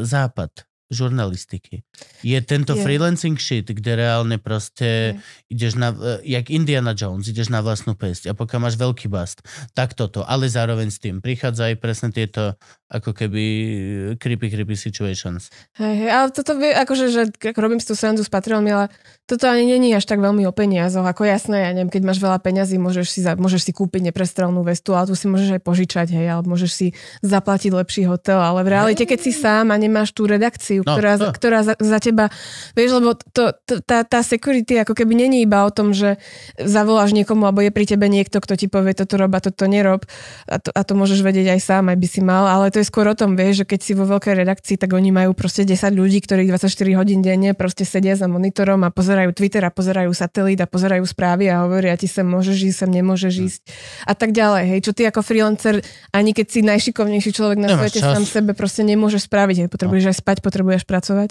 západ žurnalistiky. Je tento je. freelancing shit, kde reálne proste je. ideš na, eh, jak Indiana Jones, ideš na vlastnú pesť a pokiaľ máš veľký bast, tak toto. Ale zároveň s tým prichádza aj presne tieto ako keby e, creepy, creepy situations. Hej, hej, ale toto vie, akože, že ako robím si tú srandu s Patreonmi, ale toto ani není až tak veľmi o peniazoch. Ako jasné, ja neviem, keď máš veľa peňazí, môžeš si, za, môžeš si kúpiť neprestrelnú vestu, ale tu si môžeš aj požičať, hej, alebo môžeš si zaplatiť lepší hotel, ale v realite, keď si sám a nemáš tú redakciu, no, ktorá, no. ktorá za, za, teba, vieš, lebo to, to, tá, tá security ako keby není iba o tom, že zavoláš niekomu, alebo je pri tebe niekto, kto ti povie, toto rob a toto nerob a to, a to môžeš vedieť aj sám, aj by si mal, ale to je je skôr o tom, vieš, že keď si vo veľkej redakcii, tak oni majú proste 10 ľudí, ktorí 24 hodín denne proste sedia za monitorom a pozerajú Twitter a pozerajú satelit a pozerajú správy a hovoria ti sem môžeš ísť, sem nemôžeš no. ísť a tak ďalej. Hej, čo ty ako freelancer, ani keď si najšikovnejší človek na svete, čas. sám sebe proste nemôžeš spraviť. Hej, potrebuješ no. aj spať, potrebuješ pracovať.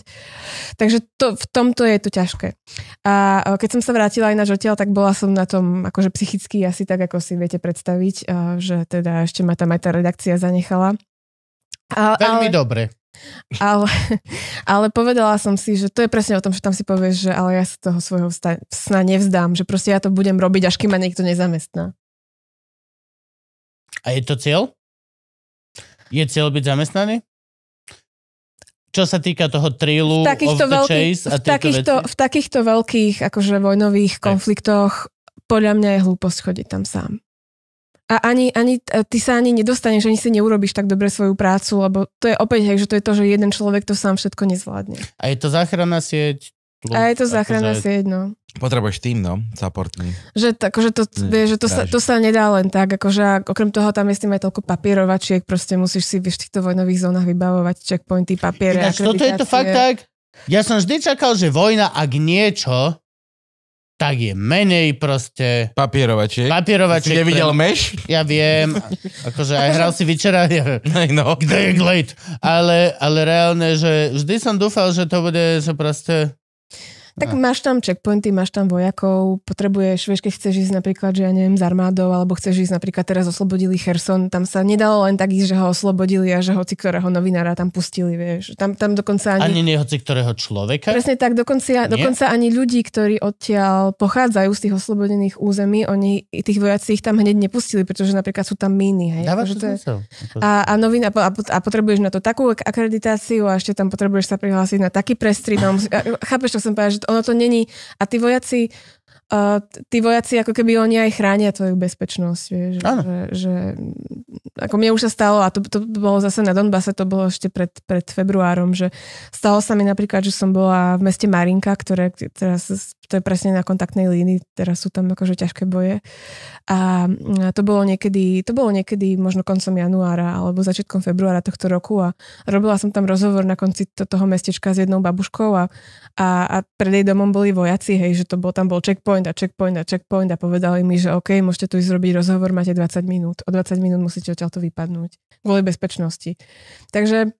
Takže to, v tomto je to ťažké. A keď som sa vrátila aj na žotiel, tak bola som na tom akože psychicky asi tak, ako si viete predstaviť, že teda ešte ma tam aj tá redakcia zanechala. Ale, Veľmi ale, dobre. Ale, ale povedala som si, že to je presne o tom, že tam si povieš, že ale ja sa toho svojho sna nevzdám, že proste ja to budem robiť, až kým ma niekto nezamestná. A je to cieľ? Je cieľ byť zamestnaný? Čo sa týka toho trilu v takýchto, veľký, chase a v takýchto, veci? v takýchto veľkých akože vojnových konfliktoch podľa mňa je hlúposť chodiť tam sám a ani, ani e, ty sa ani nedostaneš, ani si neurobiš tak dobre svoju prácu, lebo to je opäť, hej, že to je to, že jeden človek to sám všetko nezvládne. A je to záchranná sieť? a je to záchranná akože... sieť, no. Potrebuješ tým, no, supportný. Že, akože to, vie, že to, sa, to sa nedá len tak, akože okrem toho tam je s tým aj toľko papierovačiek, proste musíš si v týchto vojnových zónach vybavovať checkpointy, papiere, Ináč, toto je to fakt tak, ja som vždy čakal, že vojna, ak niečo, tak je menej proste. Papierovačiek. Papierovačiek. Si nevidel pre... meš? Ja viem. Akože aj hral si večera. Ja... [LAUGHS] No. Kde je Glade? Ale, ale reálne, že vždy som dúfal, že to bude, že proste tak a. máš tam checkpointy, máš tam vojakov, potrebuješ, vieš, keď chceš ísť napríklad, že ja neviem, z armádou, alebo chceš ísť napríklad teraz oslobodili Herson, tam sa nedalo len tak ísť, že ho oslobodili a že hoci ktorého novinára tam pustili, vieš. Tam, tam dokonca ani... Ani nie hoci ktorého človeka? Presne tak, dokonca, dokonca ani ľudí, ktorí odtiaľ pochádzajú z tých oslobodených území, oni tých vojaci ich tam hneď nepustili, pretože napríklad sú tam míny. Hej. Dáva akože to, to je... a, a, novina, a, a potrebuješ na to takú akreditáciu a ešte tam potrebuješ sa prihlásiť na taký prestrih. No, chápeš, čo som povedať, že ono to není. A tí vojaci, uh, tí vojaci ako keby oni aj chránia tvoju bezpečnosť. Vieš, že, že, ako mne už sa stalo, a to, to bolo zase na Donbase, to bolo ešte pred, pred februárom, že stalo sa mi napríklad, že som bola v meste Marinka, ktoré teraz, to je presne na kontaktnej línii, teraz sú tam akože ťažké boje. A to bolo niekedy, to bolo niekedy možno koncom januára alebo začiatkom februára tohto roku a robila som tam rozhovor na konci toho mestečka s jednou babuškou a, a, a pred jej domom boli vojaci, hej, že to bol, tam bol checkpoint a checkpoint a checkpoint a povedali mi, že OK, môžete tu ísť zrobiť rozhovor, máte 20 minút. O 20 minút musíte odtiaľ to vypadnúť kvôli bezpečnosti. Takže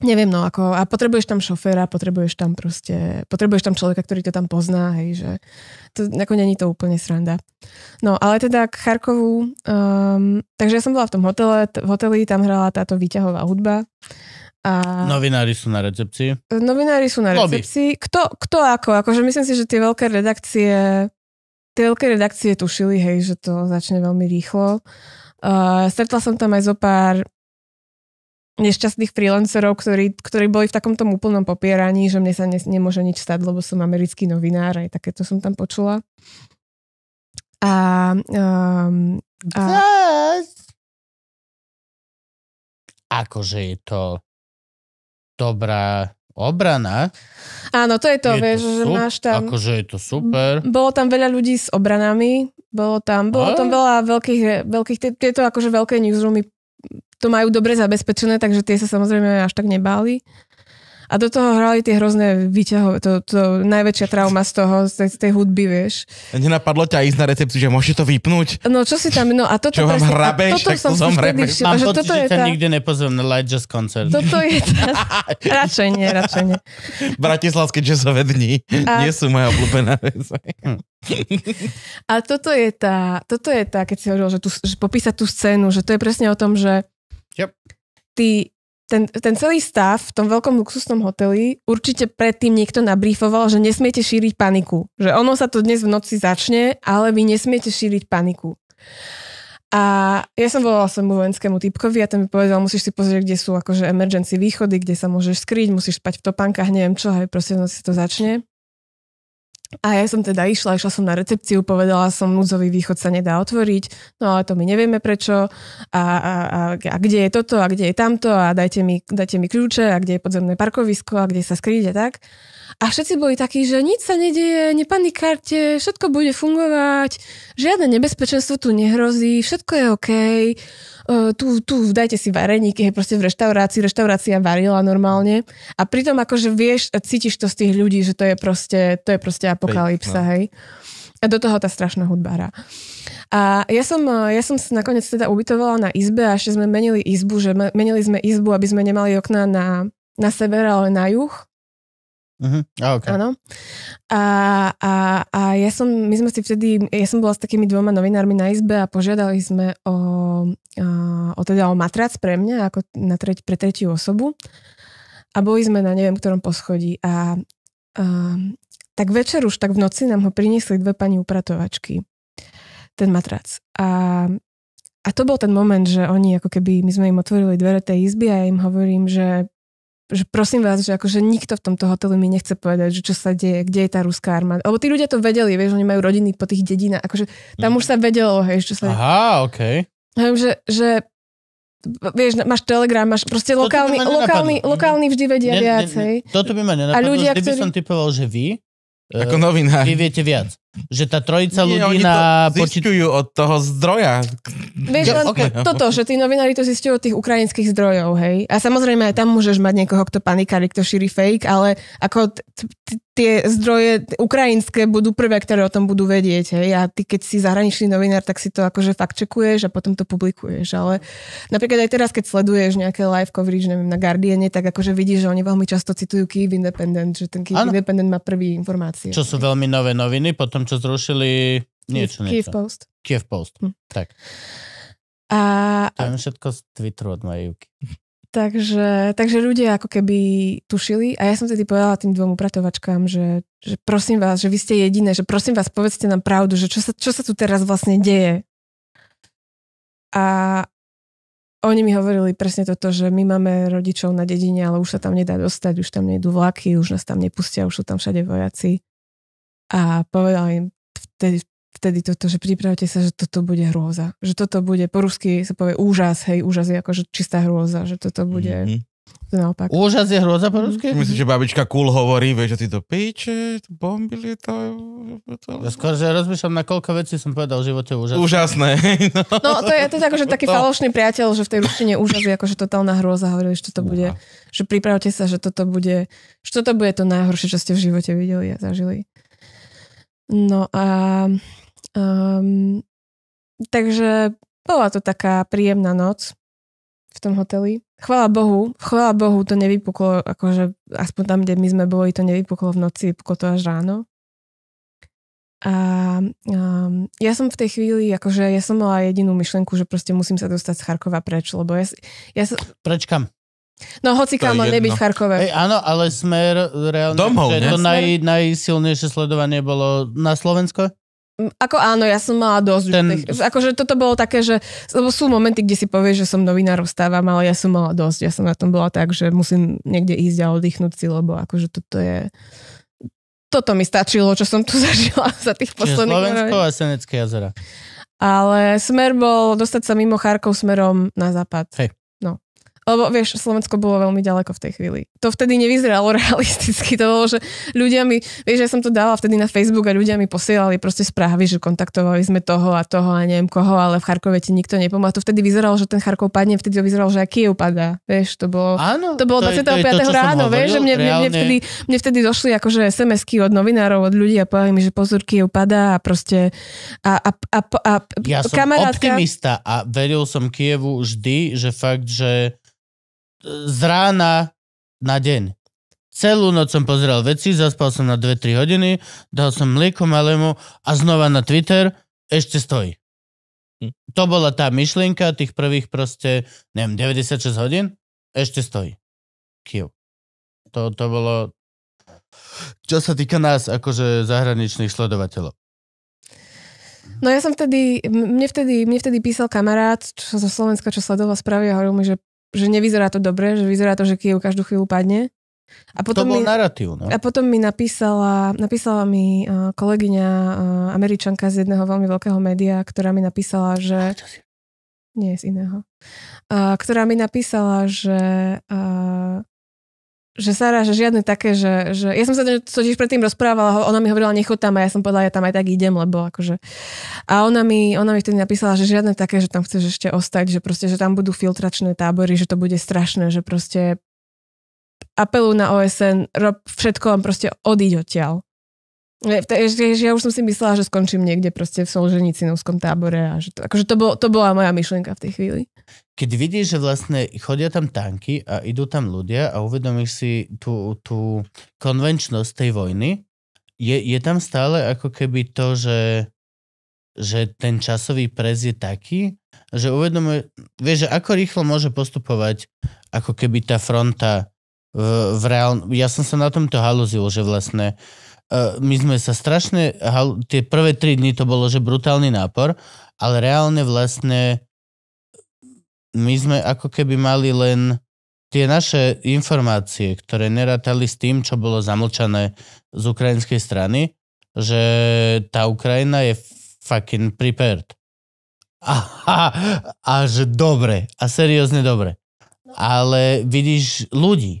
neviem, no ako, a potrebuješ tam šoféra, potrebuješ tam proste, potrebuješ tam človeka, ktorý to tam pozná, hej, že to, ako není to úplne sranda. No, ale teda k Charkovu, um, takže ja som bola v tom hotele, t- v hoteli tam hrala táto výťahová hudba, a... Novinári sú na recepcii. E, novinári sú na recepcii. Kto, kto ako? Akože myslím si, že tie veľké redakcie tie veľké redakcie tušili, hej, že to začne veľmi rýchlo. Uh, stretla som tam aj zo pár nešťastných freelancerov, ktorí, ktorí boli v takomto úplnom popieraní, že mne sa ne, nemôže nič stať, lebo som americký novinár, aj takéto som tam počula. A, um, a... Akože je to dobrá obrana. Áno, to je to, je vieš, to že máš tam... Akože je to super. Bolo tam veľa ľudí s obranami, bolo tam, bolo Aj. tam veľa veľkých, eh, veľkých tieto akože veľké newsroomy to majú dobre zabezpečené, takže tie sa samozrejme až tak nebáli. A do toho hrali tie hrozné výťahové, to, to najväčšia trauma z toho, z tej, z tej hudby, vieš. Nenapadlo ťa ísť na recepciu, že môžete to vypnúť? No čo si tam, no a toto čo presne, vám hrabe, toto som to vtedy všimla, že toto je tá... nikdy nepozvem na Light Jazz koncert. Toto je tá... [LAUGHS] radšej nie, radšej nie. Bratislavské jazzové dni a... nie sú moja obľúbená vec. [LAUGHS] a toto je tá, toto je tá, keď si hovoril, že, tu, že popísať tú scénu, že to je presne o tom, že yep. ty ten, ten celý stav v tom veľkom luxusnom hoteli určite predtým niekto nabrífoval, že nesmiete šíriť paniku. Že ono sa to dnes v noci začne, ale vy nesmiete šíriť paniku. A ja som volala svojmu vojenskému typkovi a ten mi povedal, musíš si pozrieť, kde sú akože emergency východy, kde sa môžeš skryť, musíš spať v topankách, neviem čo, aj proste v noci to začne. A ja som teda išla, išla som na recepciu, povedala som, núdzový východ sa nedá otvoriť, no ale to my nevieme prečo a, a, a, a kde je toto a kde je tamto a dajte mi, dajte mi kľúče a kde je podzemné parkovisko a kde sa skrýde, tak. A všetci boli takí, že nič sa nedieje, nepanikárte, všetko bude fungovať, žiadne nebezpečenstvo tu nehrozí, všetko je OK. Uh, tu, tu dajte si vareníky, hej, proste v reštaurácii, reštaurácia varila normálne. A pritom akože vieš, cítiš to z tých ľudí, že to je proste, to je proste apokalypsa, no. hej. A do toho tá strašná hudba hra. A ja som, ja som sa nakoniec teda ubytovala na izbe a ešte sme menili izbu, že menili sme izbu, aby sme nemali okná na, na sever, ale na juh, Uh-huh. Mhm. A, okay. Áno. A, a, a ja som, my sme si vtedy, ja som bola s takými dvoma novinármi na izbe a požiadali sme o, o, o teda o matrac pre mňa, ako na treť, pre tretiu osobu. A boli sme na neviem ktorom poschodí a, a tak večer už tak v noci nám ho priniesli dve pani upratovačky, ten matrac. A, a to bol ten moment, že oni ako keby, my sme im otvorili dvere tej izby a ja im hovorím, že že prosím vás, že akože nikto v tomto hoteli mi nechce povedať, že čo sa deje, kde je tá ruská armáda. Lebo tí ľudia to vedeli, vieš, oni majú rodiny po tých dedinách, akože tam mm. už sa vedelo, hej, čo sa deje. Aha, okej. Okay. Hej, že, že vieš, máš Telegram, máš proste lokálny, lokálny, mm. lokálny vždy vedia ne, viac, hej. Toto by ma nenapadlo, a ľudia, som typoval, že vy, ako eh, novinár. Vy viete viac že tá trojica Nie, ľudí na... Zisťujú od toho zdroja. Vieš, len okay. toto, že tí novinári to zistujú od tých ukrajinských zdrojov, hej. A samozrejme, aj tam môžeš mať niekoho, kto panikári, kto šíri fake, ale ako tie zdroje ukrajinské budú prvé, ktoré o tom budú vedieť. Hej. A ty, keď si zahraničný novinár, tak si to akože fakt čekuješ a potom to publikuješ. Ale napríklad aj teraz, keď sleduješ nejaké live coverage, neviem, na Guardiane, tak akože vidíš, že oni veľmi často citujú Kyiv Independent, že ten Kyiv ano. Independent má prvý informácie. Čo sú veľmi nové noviny, potom čo zrušili niečo. niečo. Kyiv Post. Kyiv Post, hm. tak. A... To je všetko z Twitteru od mojej Takže, takže ľudia ako keby tušili a ja som tedy povedala tým dvom upratovačkám, že, že prosím vás, že vy ste jediné, že prosím vás, povedzte nám pravdu, že čo sa, čo sa tu teraz vlastne deje. A oni mi hovorili presne toto, že my máme rodičov na dedine, ale už sa tam nedá dostať, už tam nejdú vlaky, už nás tam nepustia, už sú tam všade vojaci. A povedal im vtedy vtedy toto, že pripravte sa, že toto bude hrôza. Že toto bude, po rusky sa povie úžas, hej, úžas je že čistá hrôza, že toto bude mm-hmm. To naopak. Úžas je hrôza po mhm. rusky? Mm-hmm. Myslím, že babička cool hovorí, vieš, že ty to píče, bombili to... to... Ja skôr, že rozmýšľam, na koľko vecí som povedal v živote úžasné. Úžasné. [LAUGHS] No, no to je, to je že taký to... No. falošný priateľ, že v tej ruštine úžas je že totálna hrôza, hovorili, že toto Uha. bude, že pripravte sa, že toto bude, že toto bude to najhoršie, čo ste v živote videli a zažili. No a Um, takže bola to taká príjemná noc v tom hoteli. Chvála Bohu, chvála Bohu to nevypuklo, akože aspoň tam, kde my sme boli, to nevypuklo v noci, vypuklo to až ráno. A um, ja som v tej chvíli, akože ja som mala jedinú myšlenku, že proste musím sa dostať z Charkova preč, lebo ja, ja som... Prečkam. No hoci kam, len nebyť v Charkove. Ej, áno, ale smer reálne, Domov, že ne? to naj, najsilnejšie sledovanie bolo na Slovensko? Ako áno, ja som mala dosť. Ten... Tých, akože toto bolo také, že lebo sú momenty, kde si povieš, že som novinár stávam, ale ja som mala dosť. Ja som na tom bola tak, že musím niekde ísť a oddychnúť si, lebo akože toto je... Toto mi stačilo, čo som tu [LAUGHS] zažila za tých posledných... Čiže Slovensko a Senecké jazera. Ale smer bol dostať sa mimo Charkov smerom na západ. Hej. Lebo vieš, Slovensko bolo veľmi ďaleko v tej chvíli. To vtedy nevyzeralo [LAUGHS] realisticky. To bolo, že ľudia mi, vieš, ja som to dala vtedy na Facebook a ľudia mi posielali proste správy, že kontaktovali sme toho a toho a neviem koho, ale v Charkove ti nikto nepomáha. To vtedy vyzeralo, že ten Charkov padne, vtedy to vyzeralo, že aj je upadá. Vieš, to bolo, Áno, to bolo to 25. Je, to je to, ráno, hovoril, vieš, že mne, mne, mne, vtedy, mne vtedy došli akože SMS-ky od novinárov, od ľudí a povedali mi, že pozorky upadá a proste a, a, a, a, a ja som optimista a veril som Kievu vždy, že fakt, že z rána na deň. Celú noc som pozeral veci, zaspal som na 2-3 hodiny, dal som mlieko malému a znova na Twitter ešte stojí. Hm. To bola tá myšlienka tých prvých proste, neviem, 96 hodín, ešte stojí. Kill. To, to bolo, čo sa týka nás, akože zahraničných sledovateľov. No ja som vtedy, mne vtedy, mne vtedy písal kamarát čo, zo Slovenska, čo sledoval správy a hovoril mi, že že nevyzerá to dobre, že vyzerá to, že Kiev každú chvíľu padne. A potom to bol mi, narratív, no. A potom mi napísala, napísala mi e, kolegyňa e, američanka z jedného veľmi veľkého média, ktorá mi napísala, že... Nie, z iného. E, ktorá mi napísala, že že Sara, že žiadne také, že, že ja som sa to tiež predtým rozprávala, ona mi hovorila, nechod tam a ja som povedala, ja tam aj tak idem, lebo akože a ona mi, ona mi vtedy napísala, že žiadne také, že tam chceš ešte ostať, že proste, že tam budú filtračné tábory, že to bude strašné, že proste apelu na OSN, rob všetko len proste odíď odtiaľ. E, e, ja už som si myslela, že skončím niekde proste v Solženicinovskom tábore a že to, akože to, bol, to bola moja myšlienka v tej chvíli keď vidíš, že vlastne chodia tam tanky a idú tam ľudia a uvedomíš si tú, tú konvenčnosť tej vojny, je, je tam stále ako keby to, že, že ten časový prez je taký, že uvedomuje, vieš, že ako rýchlo môže postupovať ako keby tá fronta v, v reálnom... Ja som sa na tomto haluzil, že vlastne e, my sme sa strašne, tie prvé tri dni to bolo, že brutálny nápor, ale reálne vlastne my sme ako keby mali len tie naše informácie, ktoré nerátali s tým, čo bolo zamlčané z ukrajinskej strany, že tá Ukrajina je fucking prepared. Aha, a že dobre, a seriózne dobre. Ale vidíš ľudí, e,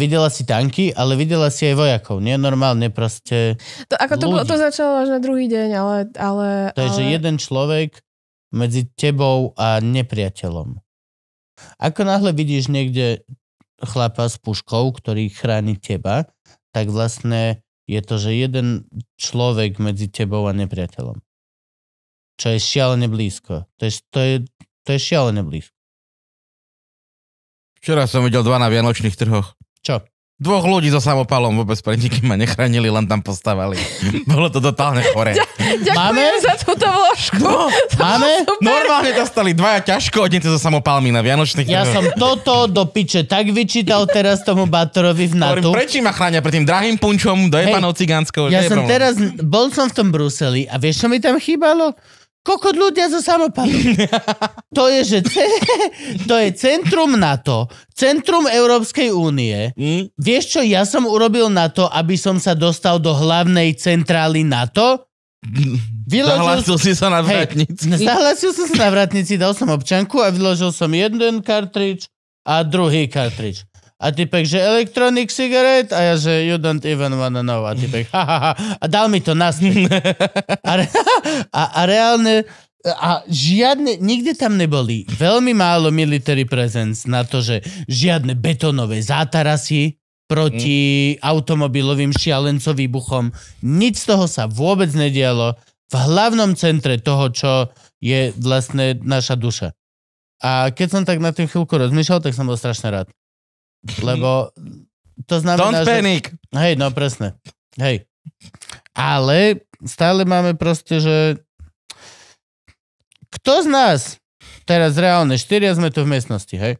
videla si tanky, ale videla si aj vojakov, nie? Normálne proste To, ako to, bolo, to začalo až na druhý deň, ale... ale Takže ale... jeden človek medzi tebou a nepriateľom. Ako náhle vidíš niekde chlapa s puškou, ktorý chráni teba, tak vlastne je to, že jeden človek medzi tebou a nepriateľom. Čo je šialene blízko. To je, to je, to je šialene blízko. Včera som videl dva na vianočných trhoch. Čo? Dvoch ľudí so samopalom vôbec pred nikým ma nechránili, len tam postavali. [LAUGHS] Bolo to totálne chore. Ďakujem Máme? za túto vložku. No, Máme? Normálne dostali dvaja ťažko odnete so samopalmi na Vianočných. Ja som toto do piče tak vyčítal teraz tomu Batorovi v NATO. Hovorím, prečo ma chránia pred tým drahým punčom do jebanou cigánskou? Ja som problém. teraz, bol som v tom Bruseli a vieš, čo mi tam chýbalo? Kokot ľudia za samopadom. [LAUGHS] to je, že [LAUGHS] to je centrum NATO, centrum Európskej únie. Mm. Vieš, čo ja som urobil na to, aby som sa dostal do hlavnej centrály NATO? Vyložil... Zahlasil si sa na vratnici. Hej, zahlasil som sa na vratnici, dal som občanku a vyložil som jeden kartrič a druhý kartrič. A typek, že electronic cigarette A ja, že you don't even wanna know. A typek, ha, ha, ha. A dal mi to naspäť. [LAUGHS] A, re, a, a reálne, a žiadne, nikde tam neboli veľmi málo military presence na to, že žiadne betonové zátarasy proti mm. automobilovým šialencovým výbuchom. Nič z toho sa vôbec nedialo v hlavnom centre toho, čo je vlastne naša duša. A keď som tak na tým chvíľku rozmýšľal, tak som bol strašne rád. Lebo to znamená, Don't že... panic. Hej, no presne. Hej. Ale stále máme proste, že kto z nás, teraz reálne, štyria sme tu v miestnosti, hej?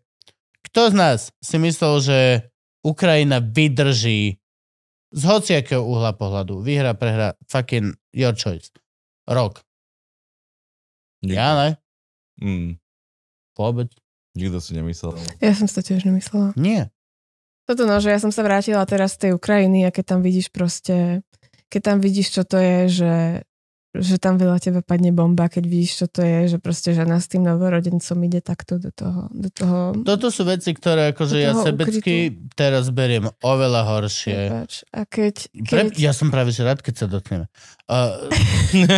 Kto z nás si myslel, že Ukrajina vydrží z hociakého uhla pohľadu. Vyhra, prehra, fucking your choice. Rok. Nikto. Ja ne. Mm. Vôbec. Nikto si nemyslel. Ja som si to tiež nemyslela. Nie. Toto no, že ja som sa vrátila teraz z tej Ukrajiny a keď tam vidíš proste, keď tam vidíš, čo to je, že, že tam veľa tebe padne bomba, keď vidíš, čo to je, že proste žena s tým novorodencom ide takto do toho. Do toho Toto sú veci, ktoré akože ja sebecky ukrytu. teraz beriem oveľa horšie. Nebač. A keď, keď... Pre, ja som práve že rád, keď sa dotkneme. Uh...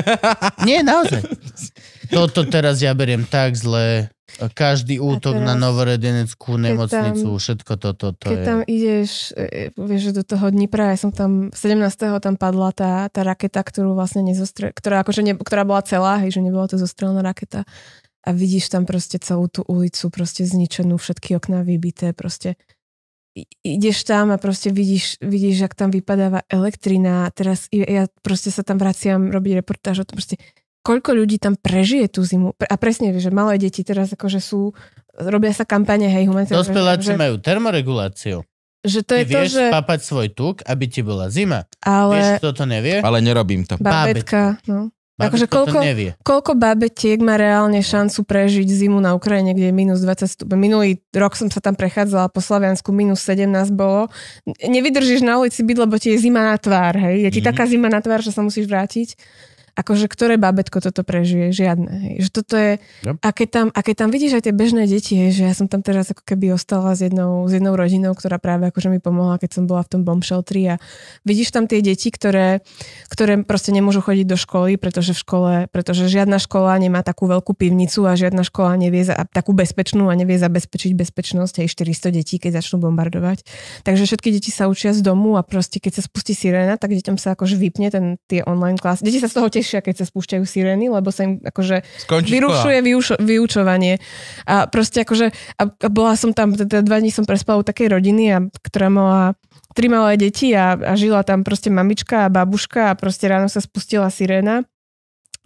[LAUGHS] Nie, naozaj. [LAUGHS] Toto teraz ja beriem tak zle. Každý útok teraz, na novoredeneckú nemocnicu, tam, všetko toto. To keď je... tam ideš, e, vieš, do toho Dnipra, ja som tam 17. tam padla tá, tá raketa, ktorú vlastne nezostre, ktorá, akože ne, ktorá bola celá, hej, že nebola to zostrelná raketa. A vidíš tam proste celú tú ulicu, proste zničenú, všetky okná vybité, proste ideš tam a proste vidíš, vidíš, jak tam vypadáva elektrina. Teraz ja proste sa tam vraciam robiť reportáž o tom, proste koľko ľudí tam prežije tú zimu. A presne, že malé deti teraz akože sú, robia sa kampane, hej, humanitárne. Dospeláci majú termoreguláciu. Že to je Ty to, že... papať svoj tuk, aby ti bola zima. Ale... Vieš, kto to nevie? Ale nerobím to. Babetka, no. akože koľko, koľko babetiek má reálne šancu prežiť zimu na Ukrajine, kde je minus 20 stupňov. Minulý rok som sa tam prechádzala po Slaviansku, minus 17 bolo. Nevydržíš na ulici byť, lebo ti je zima na tvár, hej. Je ti mm-hmm. taká zima na tvár, že sa musíš vrátiť akože ktoré babetko toto prežije? Žiadne. Hej. Že toto je, yep. a, keď tam, a keď tam vidíš aj tie bežné deti, hej, že ja som tam teraz ako keby ostala s jednou, s jednou rodinou, ktorá práve akože mi pomohla, keď som bola v tom bomb shelteri a vidíš tam tie deti, ktoré, ktoré proste nemôžu chodiť do školy, pretože v škole, pretože žiadna škola nemá takú veľkú pivnicu a žiadna škola nevie za, takú bezpečnú a nevie zabezpečiť bezpečnosť aj 400 detí, keď začnú bombardovať. Takže všetky deti sa učia z domu a proste keď sa spustí Sirena, tak deťom sa akože vypne ten, tie online klasy. Deti sa z toho tešia tešia, keď sa spúšťajú sirény, lebo sa im akože Skončí vyrušuje vyuš- vyučovanie. A proste akože, a, a bola som tam, teda dva dní som prespala u takej rodiny, a, ktorá mala tri malé deti a, a žila tam proste mamička a babuška a proste ráno sa spustila siréna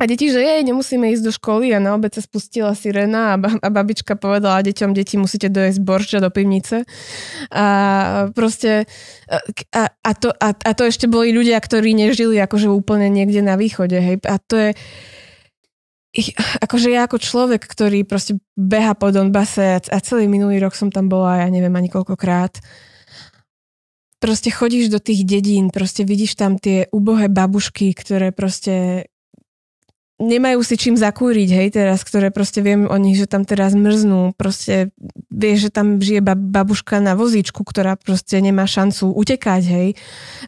a deti, že jej, nemusíme ísť do školy a na obed sa spustila sirena a, ba- a babička povedala deťom, deti, musíte dojesť borča do pivnice. A proste, a, a, to, a, a to ešte boli ľudia, ktorí nežili akože úplne niekde na východe, hej. A to je, akože ja ako človek, ktorý proste beha po Donbase a, a celý minulý rok som tam bola, ja neviem ani koľkokrát, proste chodíš do tých dedín, proste vidíš tam tie ubohé babušky, ktoré proste nemajú si čím zakúriť, hej, teraz, ktoré proste viem o nich, že tam teraz mrznú, proste vieš, že tam žije babuška na vozíčku, ktorá proste nemá šancu utekať, hej.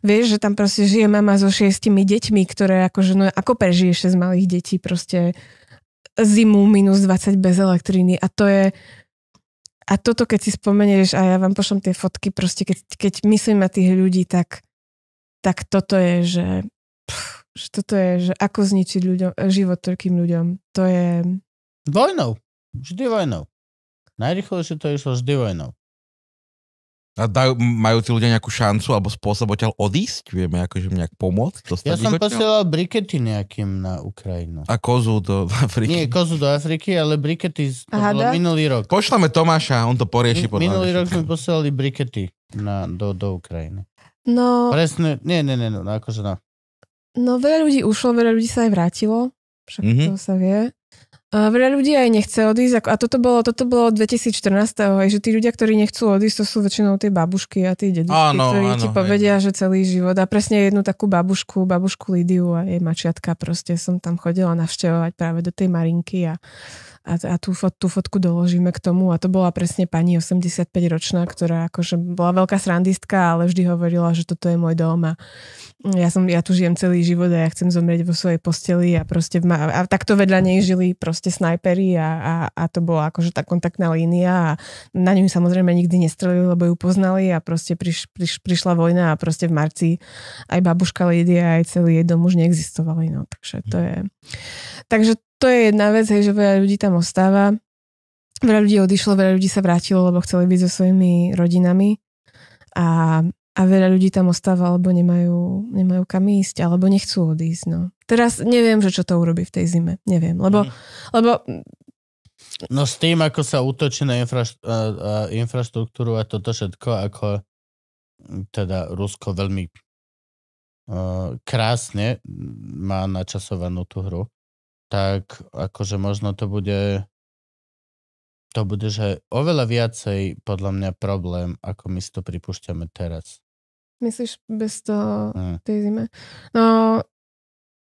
Vieš, že tam proste žije mama so šiestimi deťmi, ktoré akože, no ako prežiješ z malých detí proste zimu minus 20 bez elektriny a to je a toto keď si spomenieš a ja vám pošlom tie fotky proste, keď, keď myslím na tých ľudí, tak tak toto je, že že toto je, že ako zničiť ľuďom, život toľkým ľuďom. To je... Vojnou. Vždy vojnou. Najrychlejšie to išlo vždy vojnou. A dajú, majú tí ľudia nejakú šancu alebo spôsob odtiaľ odísť? Vieme akože nejak pomôcť? Ja som posielal brikety nejakým na Ukrajinu. A kozu do [LAUGHS] Afriky. Nie, kozu do Afriky, ale brikety to Aha, bolo minulý rok. Pošleme Tomáša, on to porieši. Mi, minulý rok sme posielali brikety na, do, do Ukrajiny. No... Presne, nie, nie, nie, no, akože na, no. No veľa ľudí ušlo, veľa ľudí sa aj vrátilo, však mm-hmm. to sa vie. A veľa ľudí aj nechce odísť, a toto bolo, toto bolo 2014, že tí ľudia, ktorí nechcú odísť, to sú väčšinou tie babušky a tie dedušky, áno, ktorí áno, ti povedia, hej. No. že celý život. A presne jednu takú babušku, babušku Lidiu a jej mačiatka, proste som tam chodila navštevovať práve do tej Marinky a a, a tú, fot, tú fotku doložíme k tomu a to bola presne pani 85-ročná, ktorá akože bola veľká srandistka, ale vždy hovorila, že toto je môj dom a ja, som, ja tu žijem celý život a ja chcem zomrieť vo svojej posteli a proste ma, a takto vedľa nej žili proste snajpery a, a, a to bola akože tá kontaktná línia a na ňu samozrejme nikdy nestrelili, lebo ju poznali a proste priš, priš, prišla vojna a proste v marci aj babuška Lidia aj celý jej dom už neexistovali, no takže to je takže to je jedna vec, hej, že veľa ľudí tam ostáva. Veľa ľudí odišlo, veľa ľudí sa vrátilo, lebo chceli byť so svojimi rodinami. A, a veľa ľudí tam ostáva, alebo nemajú, nemajú kam ísť, alebo nechcú odísť. No. Teraz neviem, že čo to urobí v tej zime. Neviem, lebo, mm. lebo No s tým, ako sa útočí na uh, uh, infraštruktúru a toto všetko, ako teda Rusko veľmi uh, krásne má načasovanú tú hru, tak akože možno to bude to bude, že oveľa viacej podľa mňa problém, ako my si to pripúšťame teraz. Myslíš bez toho ne. Hm. tej zime? No,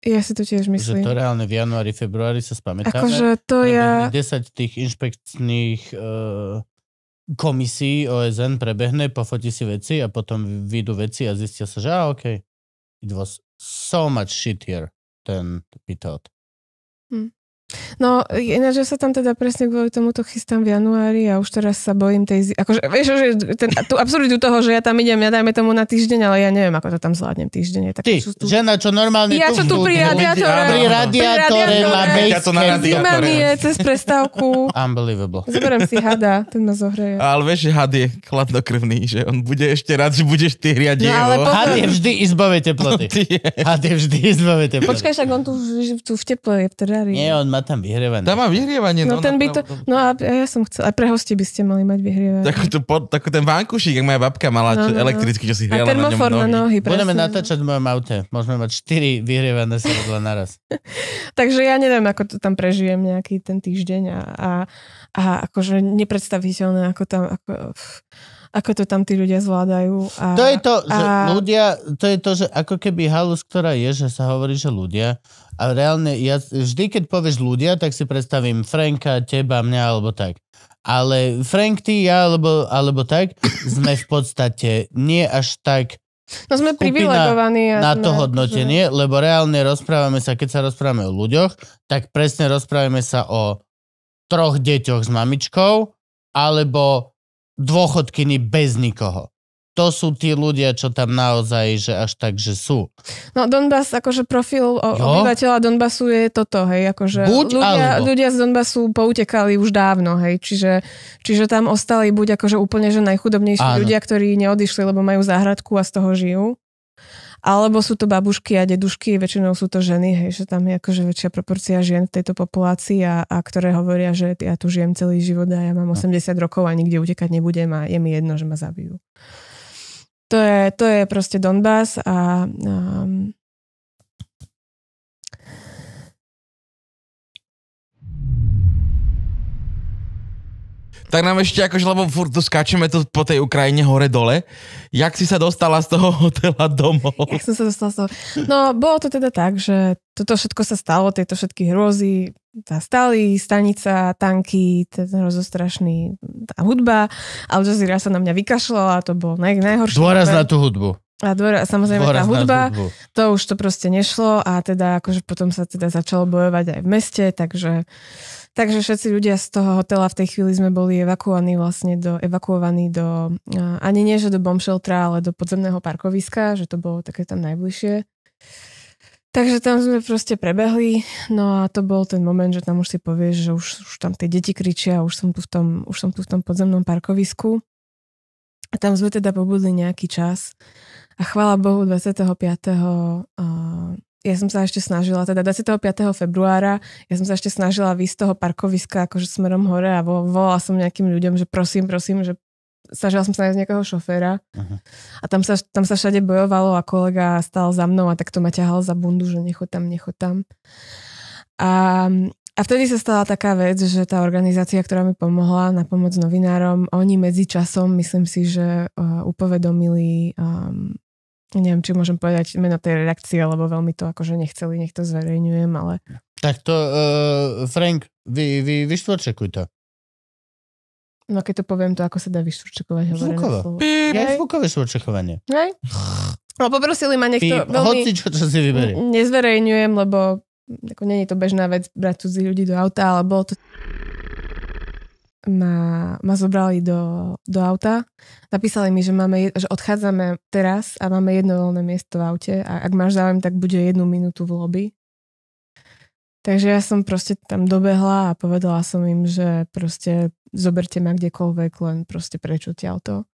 ja si to tiež myslím. Že to reálne v januári, februári sa spamätáme. Akože to ja... 10 tých inšpekčných uh, komisí OSN prebehne, pofotí si veci a potom vyjdú veci a zistia sa, že a ah, OK, it was so much shit here, ten we Mm. No, ináč že sa tam teda presne kvôli tomuto chystám v januári a už teraz sa bojím tej... Zi- akože, vieš, že ten, tú absurditu toho, že ja tam idem, ja dajme tomu na týždeň, ale ja neviem, ako to tam zvládnem týždeň. Tak Ty, tu... žena, čo normálne ja, čo tu pri radiátore, pri radiátore, na bejske. cez prestávku. Unbelievable. Zoberiem si hada, ten ma zohreje. Ale vieš, že had je chladnokrvný, že on bude ešte rád, že budeš ty riadiť. No, ale potom... Had je vždy izbové teploty. [LAUGHS] Had je vždy izbové teploty. Počkaj, však on tu, tu v teple je v terárii. Nie, on má tam vyhrievanie. Tam má vyhrievanie. No, no ten no, by to, no a ja som chcel, aj pre hosti by ste mali mať vyhrievanie. Takú, tu, po, takú ten vankušík, ak moja babka mala no, no, no. elektricky, čo si hriela na ňom nohy. na nohy. Presne. Budeme natáčať v mojom aute. Môžeme mať 4 vyhrievané sa naraz. [LAUGHS] Takže ja neviem, ako to tam prežijem nejaký ten týždeň a, a, a akože nepredstaviteľné, ako tam, ako, pff ako to tam tí ľudia zvládajú. A, to je to, a... že ľudia, to je to, že ako keby halus, ktorá je, že sa hovorí, že ľudia a reálne, ja vždy, keď povieš ľudia, tak si predstavím Franka, teba, mňa alebo tak. Ale Frank, ty, ja alebo, alebo tak, sme v podstate nie až tak No sme privilegovaní. A na sme, to hodnotenie, že... lebo reálne rozprávame sa, keď sa rozprávame o ľuďoch, tak presne rozprávame sa o troch deťoch s mamičkou, alebo dôchodkyni bez nikoho. To sú tí ľudia, čo tam naozaj, že až tak, že sú. No Donbass, akože profil o, obyvateľa Donbasu je toto, hej, akože buď ľudia, ľudia z Donbasu poutekali už dávno, hej, čiže, čiže tam ostali buď akože úplne, že najchudobnejší Áno. ľudia, ktorí neodišli, lebo majú záhradku a z toho žijú. Alebo sú to babušky a dedušky, väčšinou sú to ženy, hej, že tam je akože väčšia proporcia žien v tejto populácii a, a ktoré hovoria, že ja tu žijem celý život a ja mám 80 no. rokov a nikde utekať nebudem a je mi jedno, že ma zabijú. To je, to je proste Donbass a um, tak nám ešte akože, lebo furt tu skáčeme tu po tej Ukrajine hore-dole. Jak si sa dostala z toho [LAUGHS] hotela domov? Jak som sa dostala z toho? No, bolo to teda tak, že toto všetko sa stalo, tieto všetky hrôzy, tá stály, stanica, tanky, ten rozostrašný, tá hudba. Al Jazeera sa na mňa vykašľala, to bolo naj, najhoršie. Dôraz na tú hudbu. A dvor, samozrejme Dôraz tá hudba, hudbu. to už to proste nešlo a teda akože potom sa teda začalo bojovať aj v meste, takže Takže všetci ľudia z toho hotela v tej chvíli sme boli evakuovaní vlastne do, evakuovaní do, ani nie, že do bomb ale do podzemného parkoviska, že to bolo také tam najbližšie. Takže tam sme proste prebehli, no a to bol ten moment, že tam už si povieš, že už, už tam tie deti kričia, už som, tu v tom, už som tu v tom podzemnom parkovisku. A tam sme teda pobudli nejaký čas a chvála Bohu 25 ja som sa ešte snažila, teda 25. februára, ja som sa ešte snažila výsť z toho parkoviska akože smerom hore a volala som nejakým ľuďom, že prosím, prosím, že snažila som sa nájsť nejakého šoféra uh-huh. a tam sa, tam sa všade bojovalo a kolega stal za mnou a tak to ma ťahal za bundu, že nechod tam, nechod tam. A, a vtedy sa stala taká vec, že tá organizácia, ktorá mi pomohla na pomoc novinárom, oni medzi časom, myslím si, že uh, upovedomili um, neviem, či môžem povedať meno tej redakcie, lebo veľmi to akože nechceli, nech to zverejňujem, ale... Tak to, uh, Frank, vy, vy, vyštvorčekuj to. No keď to poviem, to ako sa dá vyštvorčekovať? Zvukové. Ja zvukové štvorčekovanie. No poprosili ma niekto Píp. veľmi... Hoci čo, čo si vyberie. Nezverejňujem, lebo mm, ako není to bežná vec brať cudzí ľudí do auta, ale bolo to ma, ma zobrali do, do auta. Napísali mi, že, máme, že odchádzame teraz a máme jedno voľné miesto v aute a ak máš záujem, tak bude jednu minútu v lobby. Takže ja som proste tam dobehla a povedala som im, že proste zoberte ma kdekoľvek, len proste prečúte auto.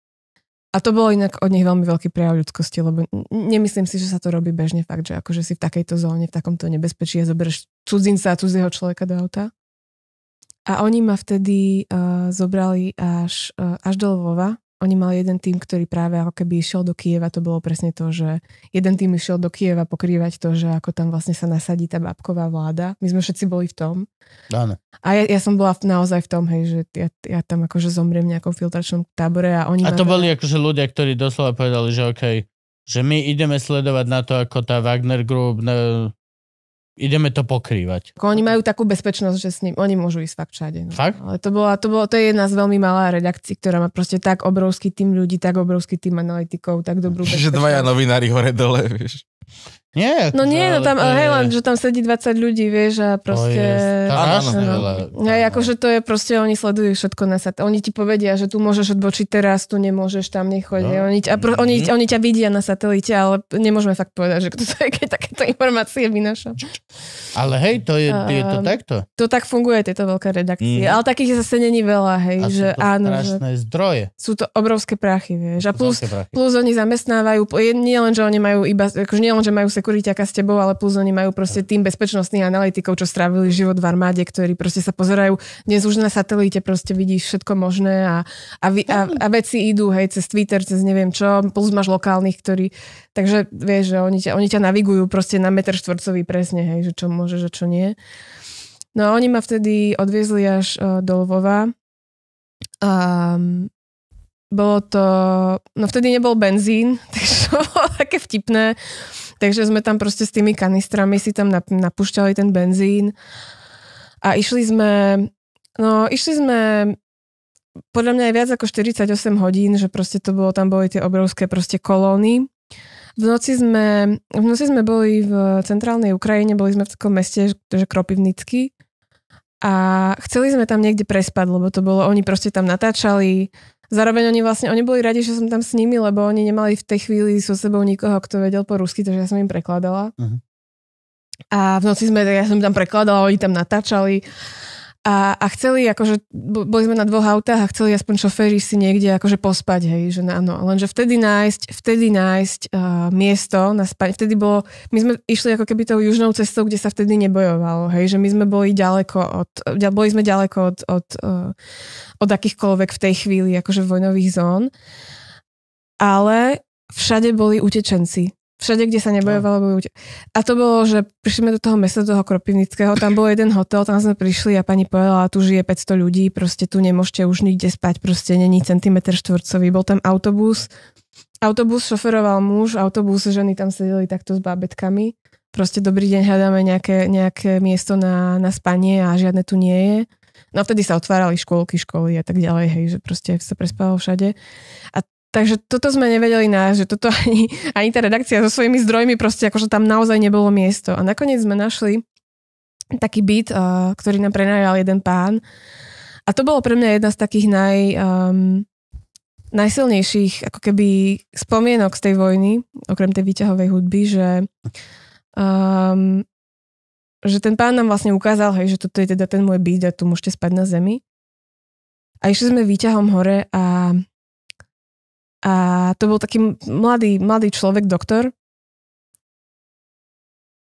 A to bolo inak od nich veľmi veľký prejav ľudskosti, lebo nemyslím si, že sa to robí bežne fakt, že akože si v takejto zóne, v takomto nebezpečí a zoberieš cudzinca a cudzieho človeka do auta. A oni ma vtedy uh, zobrali až, uh, až do Lvova. Oni mali jeden tým, ktorý práve ako keby išiel do Kieva, to bolo presne to, že jeden tým išiel do Kieva pokrývať to, že ako tam vlastne sa nasadí tá babková vláda. My sme všetci boli v tom. Áno. A ja, ja som bola v, naozaj v tom, hej, že ja, ja tam akože zomriem v nejakom filtračnom tábore a oni... A to boli boli akože ľudia, ktorí doslova povedali, že okej, okay, že my ideme sledovať na to, ako tá Wagner Group ne, ideme to pokrývať. Oni majú takú bezpečnosť, že s ním, oni môžu ísť fakt všade. No. Fakt? Ale to, bola, to, bolo, to je jedna z veľmi malá redakcií, ktorá má proste tak obrovský tým ľudí, tak obrovský tým analytikov, tak dobrú Čiže dvaja novinári hore dole, vieš. Nie. No nie, no tam, ale hej, len, že tam sedí 20 ľudí, vieš, a proste... To je no, no, akože to je proste, oni sledujú všetko na sat. Oni ti povedia, že tu môžeš odbočiť teraz, tu nemôžeš, tam nechodiť. No. Oni, a pro, oni, mhm. oni ťa vidia na satelite, ale nemôžeme fakt povedať, že kto to je, [LAUGHS] keď takéto informácie vynáša. Ale hej, to je, je to takto. To tak funguje, tieto veľké redakcie. Mm. Ale takých zase není veľa, hej. A že, sú to áno, strašné že, zdroje. Sú to obrovské prachy, vieš. A plus, plus oni zamestnávajú, nie len, že oni majú iba, akože nie len, že majú roku s tebou, ale plus oni majú proste tým bezpečnostných analytikov, čo strávili život v armáde, ktorí proste sa pozerajú. Dnes už na satelite proste vidíš všetko možné a, a, vy, a, a veci idú, hej, cez Twitter, cez neviem čo, plus máš lokálnych, ktorí... Takže vieš, že oni ťa, oni ťa navigujú proste na meter štvorcový presne, hej, že čo môže, že čo nie. No a oni ma vtedy odviezli až uh, do Lvova. Um, bolo to... No vtedy nebol benzín, [LAUGHS] takže to bolo také vtipné. Takže sme tam proste s tými kanistrami si tam napúšťali ten benzín a išli sme, no išli sme podľa mňa aj viac ako 48 hodín, že proste to bolo, tam boli tie obrovské proste kolóny. V noci sme, v noci sme boli v centrálnej Ukrajine, boli sme v takom meste, že Kropivnický. A chceli sme tam niekde prespať, lebo to bolo, oni proste tam natáčali Zároveň oni vlastne, oni boli radi, že som tam s nimi, lebo oni nemali v tej chvíli so sebou nikoho, kto vedel po rusky, takže ja som im prekladala. Uh-huh. A v noci sme, tak ja som tam prekladala, oni tam natáčali. A, a chceli, akože boli sme na dvoch autách a chceli aspoň šoféri si niekde akože pospať, hej, že no, Lenže vtedy nájsť, vtedy nájsť uh, miesto na spanie, vtedy bolo, my sme išli ako keby tou južnou cestou, kde sa vtedy nebojovalo, hej, že my sme boli ďaleko od, boli sme ďaleko od, od, uh, od akýchkoľvek v tej chvíli akože vojnových zón. Ale všade boli utečenci. Všade, kde sa nebojovalo, bojujú. A to bolo, že prišli sme do toho mesta, do toho Kropivnického, tam bol jeden hotel, tam sme prišli a pani povedala, tu žije 500 ľudí, proste tu nemôžete už nikde spať, proste není centimetr štvorcový. Bol tam autobus, autobus šoferoval muž, autobus ženy tam sedeli takto s bábetkami. Proste dobrý deň, hľadáme nejaké, nejaké miesto na, na spanie a žiadne tu nie je. No vtedy sa otvárali škôlky, školy a tak ďalej, hej, že proste sa prespávalo všade. A Takže toto sme nevedeli nájsť, že toto ani, ani tá redakcia so svojimi zdrojmi proste akože tam naozaj nebolo miesto. A nakoniec sme našli taký byt, ktorý nám prenajal jeden pán. A to bolo pre mňa jedna z takých naj, um, najsilnejších ako keby spomienok z tej vojny, okrem tej výťahovej hudby, že um, že ten pán nám vlastne ukázal, hej, že toto je teda ten môj byt a tu môžete spať na zemi. A išli sme výťahom hore a a to bol taký mladý, mladý človek, doktor.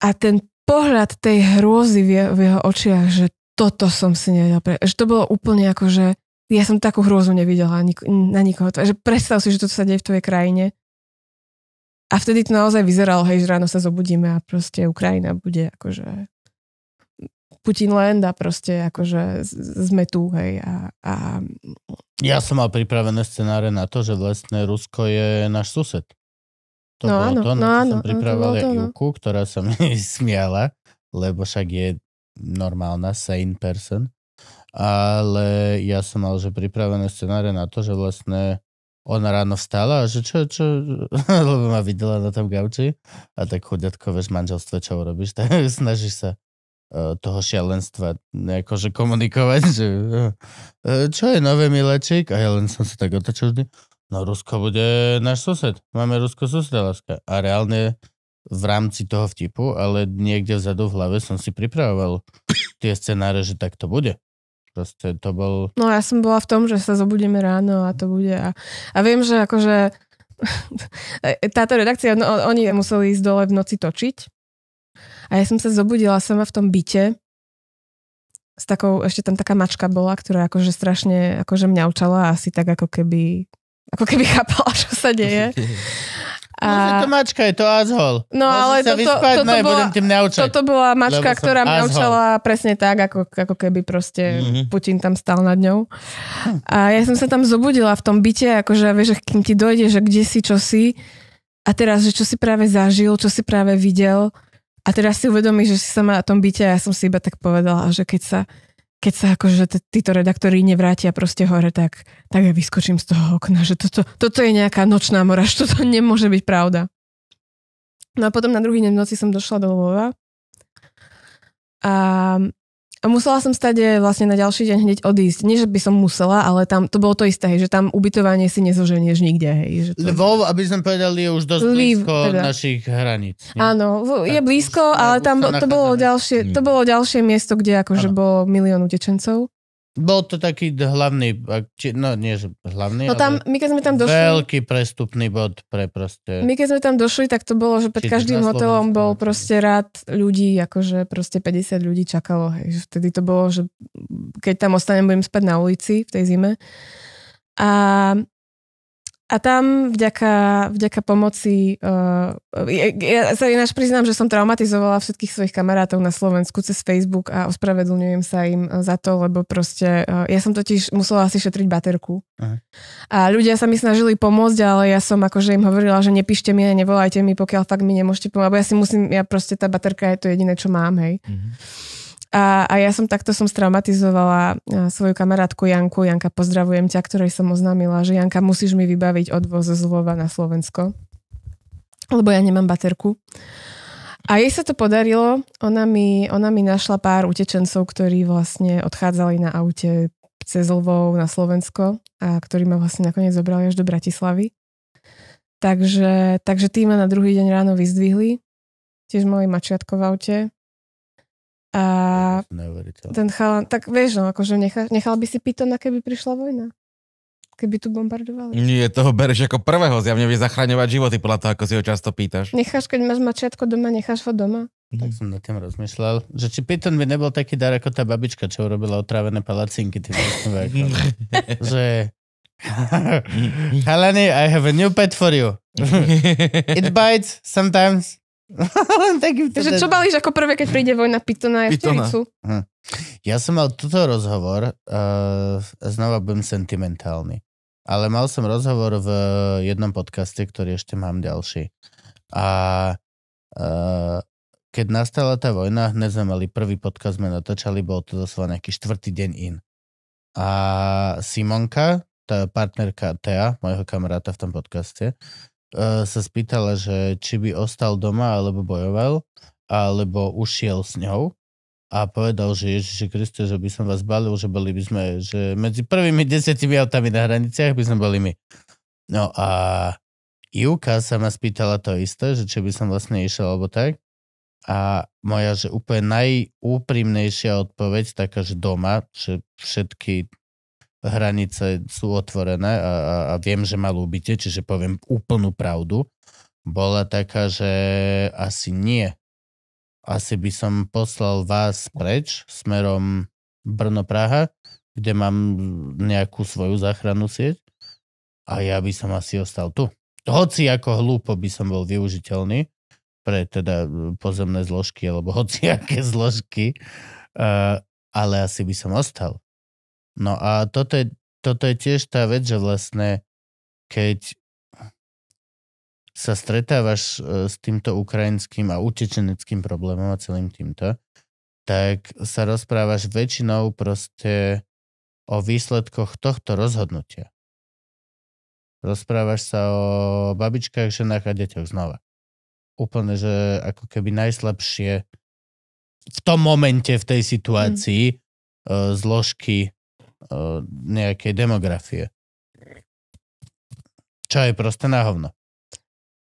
A ten pohľad tej hrôzy v, jeho, v jeho očiach, že toto som si nevedel. Pre... Že to bolo úplne ako, že ja som takú hrôzu nevidela nik- na nikoho. že predstav si, že toto sa deje v tvojej krajine. A vtedy to naozaj vyzeralo, hej, že ráno sa zobudíme a proste Ukrajina bude akože Putin land a proste akože sme tu, hej. A, a... Ja som mal pripravené scenáre na to, že vlastne Rusko je náš sused. To no, bolo áno, to, no, áno, som no pripravil no, Juku, no. ktorá sa mi [LAUGHS] smiala, lebo však je normálna, sane person. Ale ja som mal že pripravené scenáre na to, že vlastne ona ráno vstala a že čo, čo, [LAUGHS] lebo ma videla na tom gauči a tak chudiatko, vieš, manželstvo, čo urobíš, [LAUGHS] tak snažíš sa Eh, toho šialenstva akože komunikovať, [LAUGHS] že eh, eh, čo je nové milečík? A ja len som sa tak otočil že No Rusko bude náš sused. Máme Rusko suseda, láska. A reálne v rámci toho vtipu, ale niekde vzadu v hlave som si pripravoval tie scenáre, že tak to bude. Proste to bol... No ja som bola v tom, že sa zobudíme ráno a to bude. A, a viem, že akože [LAUGHS] e, e, táto redakcia, no, oni museli ísť dole v noci točiť a ja som sa zobudila sama v tom byte s takou, ešte tam taká mačka bola, ktorá akože strašne akože učala asi tak ako keby, ako keby [LAUGHS] chápala, čo sa deje. [LAUGHS] A... No, to mačka je to azhol. No Môžem ale toto, vyspať, toto, no, bola, toto bola mačka, ktorá učala presne tak, ako, ako keby proste mm-hmm. Putin tam stal nad ňou. A ja som sa tam zobudila v tom byte, akože vieš, kým ti dojde, že kde si, čo si a teraz, že čo si práve zažil, čo si práve videl a teraz si uvedomí, že si sama na tom byte a ja som si iba tak povedala, že keď sa, keď sa akože títo redaktori nevrátia proste hore, tak, tak ja vyskočím z toho okna, že toto, toto je nejaká nočná že [LAUGHS] toto nemôže byť pravda. No a potom na druhý deň v noci som došla do Lvova a Musela som stade eh, vlastne na ďalší deň hneď odísť. Nie, že by som musela, ale tam to bolo to isté, hej, že tam ubytovanie si nezoženieš nikde. Hej, že to... Lvov, aby sme povedali, je už dosť Lviv, blízko teda. našich hraníc. Nie? Áno, je blízko, ale tam to bolo, ďalšie, to hmm. bolo ďalšie miesto, kde akože bolo milión utečencov. Bol to taký hlavný, no nie že hlavný, no tam, my keď sme tam došli, veľký prestupný bod pre proste... My keď sme tam došli, tak to bolo, že pred každým hotelom bol proste rád ľudí, akože proste 50 ľudí čakalo. Hej. Vtedy to bolo, že keď tam ostanem, budem spať na ulici v tej zime. A a tam vďaka, vďaka pomoci, uh, ja, ja sa ináč priznám, že som traumatizovala všetkých svojich kamarátov na Slovensku cez Facebook a ospravedlňujem sa im za to, lebo proste, uh, ja som totiž musela asi šetriť baterku. Aha. A ľudia sa mi snažili pomôcť, ale ja som akože im hovorila, že nepíšte mi a nevolajte mi, pokiaľ fakt mi nemôžete pomôcť, lebo ja si musím, ja proste tá baterka je to jediné, čo mám, hej. Mhm. A, a ja som takto som straumatizovala e, svoju kamarátku Janku. Janka, pozdravujem ťa, ktorej som oznámila, že Janka, musíš mi vybaviť odvoz z Lvova na Slovensko, lebo ja nemám baterku. A jej sa to podarilo. Ona mi, ona mi našla pár utečencov, ktorí vlastne odchádzali na aute cez Lvov na Slovensko a ktorí ma vlastne nakoniec zobrali až do Bratislavy. Takže, takže tí ma na druhý deň ráno vyzdvihli. Tiež mali mačiatko v aute a ten chalan, tak vieš, no, akože nechal, nechal by si Pitona, keby prišla vojna. Keby tu bombardovali. Nie, toho bereš ako prvého, zjavne vie zachraňovať životy podľa toho, ako si ho často pýtaš. Necháš, keď máš mačiatko doma, necháš ho doma. Tak mhm. som nad tým rozmýšľal, že či Python by nebol taký dar ako tá babička, čo urobila otrávené palacinky. Tým [LAUGHS] že Halani, [LAUGHS] I have a new pet for you. [LAUGHS] It bites sometimes. [LAUGHS] tak Takže čo balíš ako prvé, keď príde vojna Pitona a vtelicu? Hm. Ja som mal toto rozhovor, uh, znova budem sentimentálny, ale mal som rozhovor v jednom podcaste, ktorý ešte mám ďalší. A uh, keď nastala tá vojna, hneď sme mali prvý podcast, sme natočali, bol to doslova nejaký štvrtý deň in. A Simonka, tá partnerka Tea, mojho kamaráta v tom podcaste, sa spýtala, že či by ostal doma alebo bojoval, alebo ušiel s ňou a povedal, že Ježiši Kriste, že by som vás balil, že boli by sme, že medzi prvými desiatimi autami na hraniciach by sme boli my. No a Juka sa ma spýtala to isté, že či by som vlastne išiel alebo tak. A moja, že úplne najúprimnejšia odpoveď, taká, že doma, že všetky hranice sú otvorené a, a, a viem, že ma ľúbite, čiže poviem úplnú pravdu, bola taká, že asi nie. Asi by som poslal vás preč smerom Brno-Praha, kde mám nejakú svoju záchrannú sieť a ja by som asi ostal tu. Hoci ako hlúpo by som bol využiteľný pre teda pozemné zložky alebo [LAUGHS] hoci aké zložky, uh, ale asi by som ostal. No a toto je, toto je tiež tá vec, že vlastne keď sa stretávaš e, s týmto ukrajinským a utečeneckým problémom a celým týmto, tak sa rozprávaš väčšinou proste o výsledkoch tohto rozhodnutia. Rozprávaš sa o babičkách, ženách a deťoch znova. Úplne, že ako keby najslabšie v tom momente, v tej mm. situácii mm. zložky E, nejakej demografie. Čo je proste na hovno.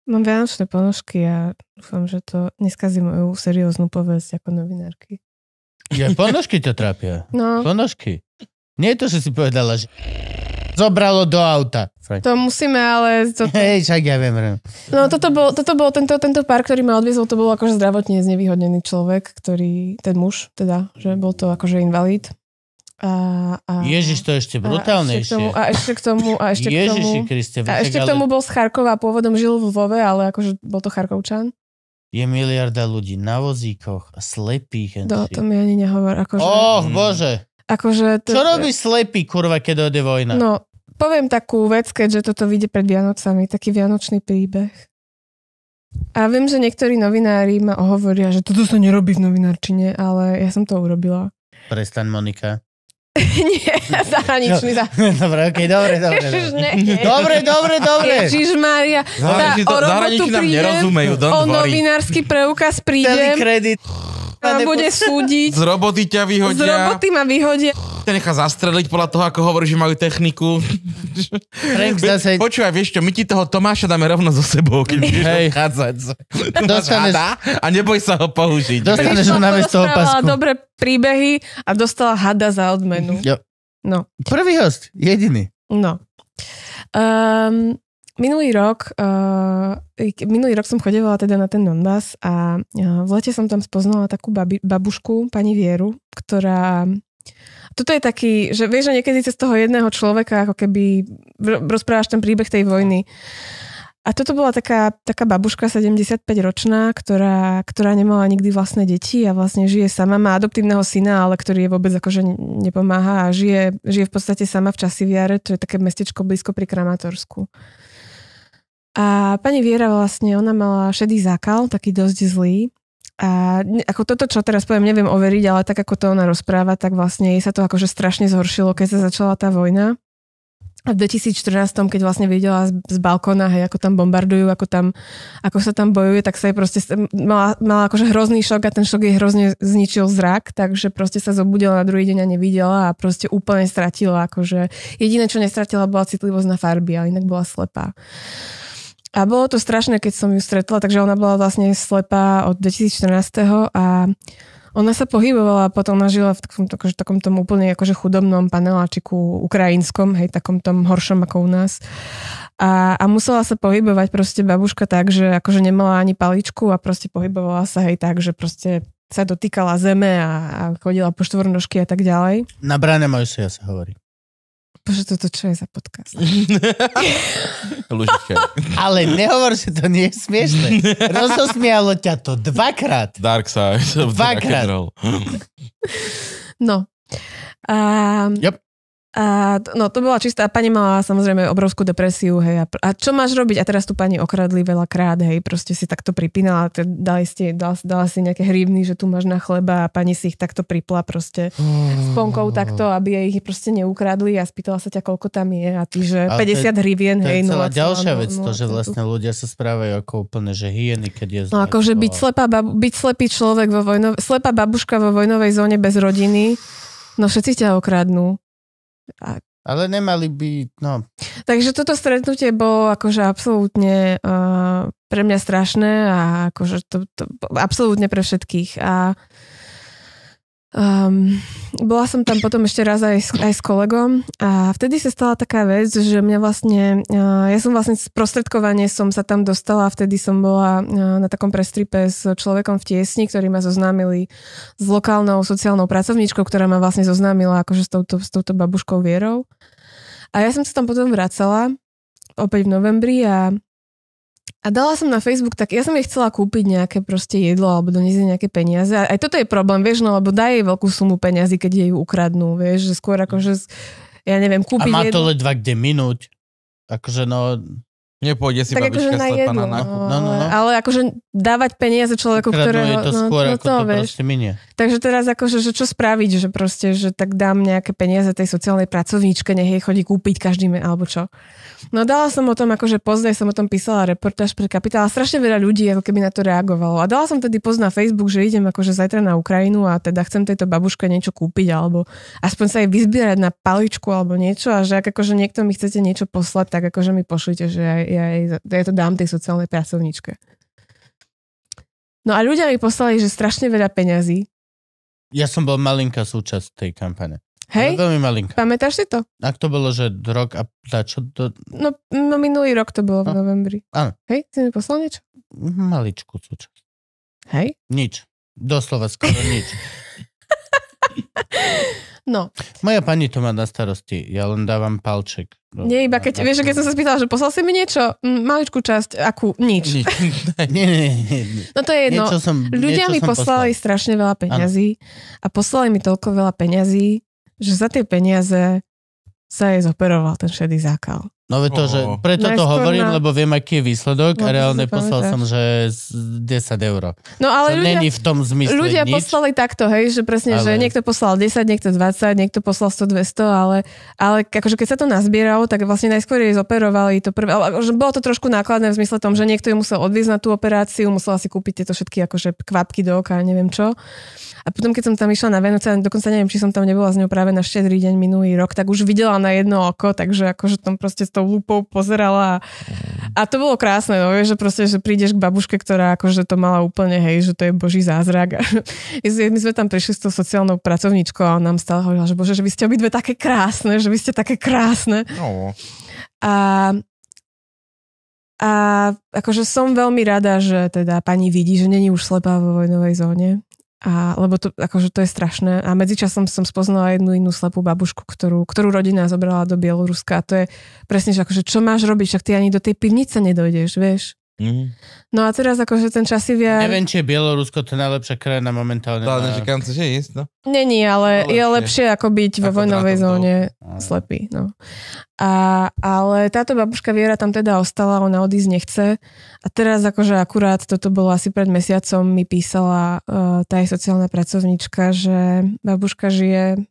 Mám vianočné ponožky a dúfam, že to neskazí moju serióznu povesť ako novinárky. Ja, ponožky to trápia. No. Ponožky. Nie je to, že si povedala, že zobralo do auta. To musíme, ale... Toto... [LAUGHS] Hej, však ja viem. No toto bol, toto bol tento, tento pár, ktorý ma odviezol, to bol akože zdravotne znevýhodnený človek, ktorý, ten muž teda, že bol to akože invalid a, a, Ježiš, to je ešte brutálnejšie. A ešte k tomu, a ešte k tomu, a ešte k tomu, Kriste, a ešte k tomu bol z Charkova, pôvodom žil v Vove, ale akože bol to Charkovčan. Je miliarda ľudí na vozíkoch, a slepých. Do, to mi ani nehovor. Akože, Och, bože. Akože to... Čo robí slepý, kurva, keď dojde vojna? No, poviem takú vec, keďže toto vyjde pred Vianocami, taký vianočný príbeh. A viem, že niektorí novinári ma hovoria, že toto sa nerobí v novinárčine, ale ja som to urobila. Prestaň, Monika. [LAUGHS] nie, zahraničný. Za... [LAUGHS] dobre, okej, okay, dobre, [LAUGHS] dobre. Ježiš, ne, Dobre, dobre, dobre. Ježiš Zahraničný, Tá, o robotu prídem, o novinársky preukaz prídem. Celý kredit ma bude [LAUGHS] súdiť. Z roboty ťa vyhodia. Z roboty ma vyhodia. Ťa nechá zastreliť podľa toho, ako hovorí, že majú techniku. zase... Počúvaj, vieš čo, my ti toho Tomáša dáme rovno so sebou, keď budeš hey. odchádzať. Dostaneš... A neboj sa ho použiť. Dostaneš ho toho pasku. dobré príbehy a dostala hada za odmenu. Jo. No. Prvý host, jediný. No. Um, Minulý rok, uh, minulý rok som chodevala teda na ten Donbass a uh, v lete som tam spoznala takú babi, babušku, pani Vieru, ktorá... Toto je taký, že vieš, že niekedy cez toho jedného človeka ako keby rozprávaš ten príbeh tej vojny. A toto bola taká, taká babuška 75-ročná, ktorá, ktorá nemala nikdy vlastné deti a vlastne žije sama. Má adoptívneho syna, ale ktorý je vôbec akože nepomáha a žije, žije v podstate sama v časi viare, to je také mestečko blízko pri Kramatorsku. A pani Viera vlastne, ona mala šedý zákal, taký dosť zlý. A ako toto, čo teraz poviem, neviem overiť, ale tak ako to ona rozpráva, tak vlastne jej sa to akože strašne zhoršilo, keď sa začala tá vojna. A v 2014, keď vlastne videla z, z balkóna, hej, ako tam bombardujú, ako, tam, ako sa tam bojuje, tak sa jej proste mala, mala akože hrozný šok a ten šok jej hrozne zničil zrak, takže proste sa zobudila na druhý deň a nevidela a proste úplne stratila, akože jediné, čo nestratila, bola citlivosť na farby, ale inak bola slepá. A bolo to strašné, keď som ju stretla, takže ona bola vlastne slepá od 2014. a ona sa pohybovala a potom žila v takom, takom, takom tom úplne akože chudobnom paneláčiku ukrajinskom, hej, takom tom horšom ako u nás. A, a musela sa pohybovať proste babuška tak, že akože nemala ani paličku a proste pohybovala sa hej tak, že proste sa dotýkala zeme a, a chodila po štvornožky a tak ďalej. Na bráne ja sa hovorí. Bože, toto čo je za podcast? [LAUGHS] Lužička. Ale nehovor, že to nie je smiešné. [LAUGHS] Rozosmialo ťa to dvakrát. Dark side. Dvakrát. No. Um, yep. A no, to bola čistá, pani mala samozrejme obrovskú depresiu, hej, a, a čo máš robiť? A teraz tu pani okradli veľa krát, hej, proste si takto pripínala, te, dali ste, dal, dala si nejaké hrivny, že tu máš na chleba a pani si ich takto pripla proste s ponkou takto, aby jej ich proste neukradli a spýtala sa ťa, koľko tam je a ty, že 50 je, hrivien, hej, no. To ďalšia no, vec, to, no, že vlastne ľudia sa správajú ako úplne, že hyeny, keď je No akože byť, slepá babu, byť slepý človek vo vojnovej, slepá babuška vo vojnovej zóne bez rodiny, no všetci ťa okradnú. A... Ale nemali by, no. Takže toto stretnutie bolo akože absolútne uh, pre mňa strašné a akože to, to absolútne pre všetkých. A uh, Um, bola som tam potom ešte raz aj s, aj s kolegom a vtedy sa stala taká vec, že mňa vlastne, uh, ja som vlastne sprostredkovanie som sa tam dostala a vtedy som bola uh, na takom prestripe s človekom v tiesni, ktorý ma zoznámili s lokálnou sociálnou pracovníčkou, ktorá ma vlastne zoznámila akože s touto, s touto babuškou Vierou. A ja som sa tam potom vracala opäť v novembri a a dala som na Facebook, tak ja som jej chcela kúpiť nejaké proste jedlo alebo doniesť nejaké peniaze. A aj toto je problém, vieš, no lebo daj jej veľkú sumu peniazy, keď jej ju ukradnú, vieš, že skôr akože, ja neviem, kúpiť A má to len dva kde minúť. Akože no, Nepôjde si tak babička akože na jednu, na no, no, no, no. Ale akože dávať peniaze človeku, ktorého... to skôr, no, no to, to vieš. minie. Takže teraz akože, že čo spraviť, že proste, že tak dám nejaké peniaze tej sociálnej pracovníčke, nech jej chodí kúpiť každý, alebo čo. No dala som o tom, akože pozdaj som o tom písala reportáž pre kapitál a strašne veľa ľudí ako keby na to reagovalo. A dala som tedy pozd na Facebook, že idem akože zajtra na Ukrajinu a teda chcem tejto babuške niečo kúpiť alebo aspoň sa jej vyzbierať na paličku alebo niečo a že ak akože niekto mi chcete niečo poslať, tak akože mi pošlite, že ja, ja, ja to dám tej sociálnej pracovničke. No a ľudia mi poslali, že strašne veľa peňazí. Ja som bol malinká súčasť tej kampane. Hej? Ale veľmi malinká. Pamätáš si to? Ak to bolo, že rok a čo to... No, no minulý rok to bolo v no. novembri. Áno. Hej, si mi poslal niečo? Maličku súčasť. Hej? Nič. Doslova skoro no nič. [LAUGHS] No. Moja pani to má na starosti, ja len dávam palček. Nie, iba keď, vieš, keď som sa spýtala, že poslal si mi niečo, maličkú časť, akú, nič. nič. [LAUGHS] [LAUGHS] nie, nie, nie, nie. No to je jedno. Som, Ľudia mi poslali poslal. strašne veľa peňazí ano. a poslali mi toľko veľa peňazí, že za tie peniaze sa jej zoperoval ten šedý zákal. No to, že preto Najskôr to hovorím, na... lebo viem, aký je výsledok no, a reálne poslal som, že 10 eur. No ale to ľudia, není v tom zmysle ľudia nič. poslali takto, hej, že presne, ale... že niekto poslal 10, niekto 20, niekto poslal 100, 200, ale, ale akože keď sa to nazbieralo, tak vlastne najskôr jej zoperovali to prvé, ale že akože bolo to trošku nákladné v zmysle tom, že niekto ju musel odviezť na tú operáciu, musela si kúpiť tieto všetky akože kvapky do oka, neviem čo. A potom, keď som tam išla na Venúce, dokonca neviem, či som tam nebola z ňou práve na štedrý deň minulý rok, tak už videla na jedno oko, takže akože tam proste tou lupou pozerala a, a to bolo krásne, no, vieš, že proste, že prídeš k babuške, ktorá akože to mala úplne, hej, že to je boží zázrak. A my sme tam prišli s tou sociálnou pracovníčkou a on nám stále hovorila, že bože, že vy ste obidve také krásne, že vy ste také krásne. No. A a akože som veľmi rada, že teda pani vidí, že není už slepá vo vojnovej zóne. A, lebo to, akože to je strašné. A medzičasom som spoznala jednu inú slepú babušku, ktorú, ktorú rodina zobrala do Bieloruska. A to je presne, že akože, čo máš robiť, však ty ani do tej pivnice nedojdeš, vieš. Mm. No a teraz akože ten via... Neviem, či je Bielorusko to najlepšia krajina momentálne. To na... že kam chceš ísť, no? Není, ale no, je lepšie ako byť ako vo vojnovej zóne dol. No. slepý, no. A, ale táto babuška Viera tam teda ostala, ona odísť nechce. A teraz akože akurát, toto bolo asi pred mesiacom, mi písala uh, tá jej sociálna pracovnička, že babuška žije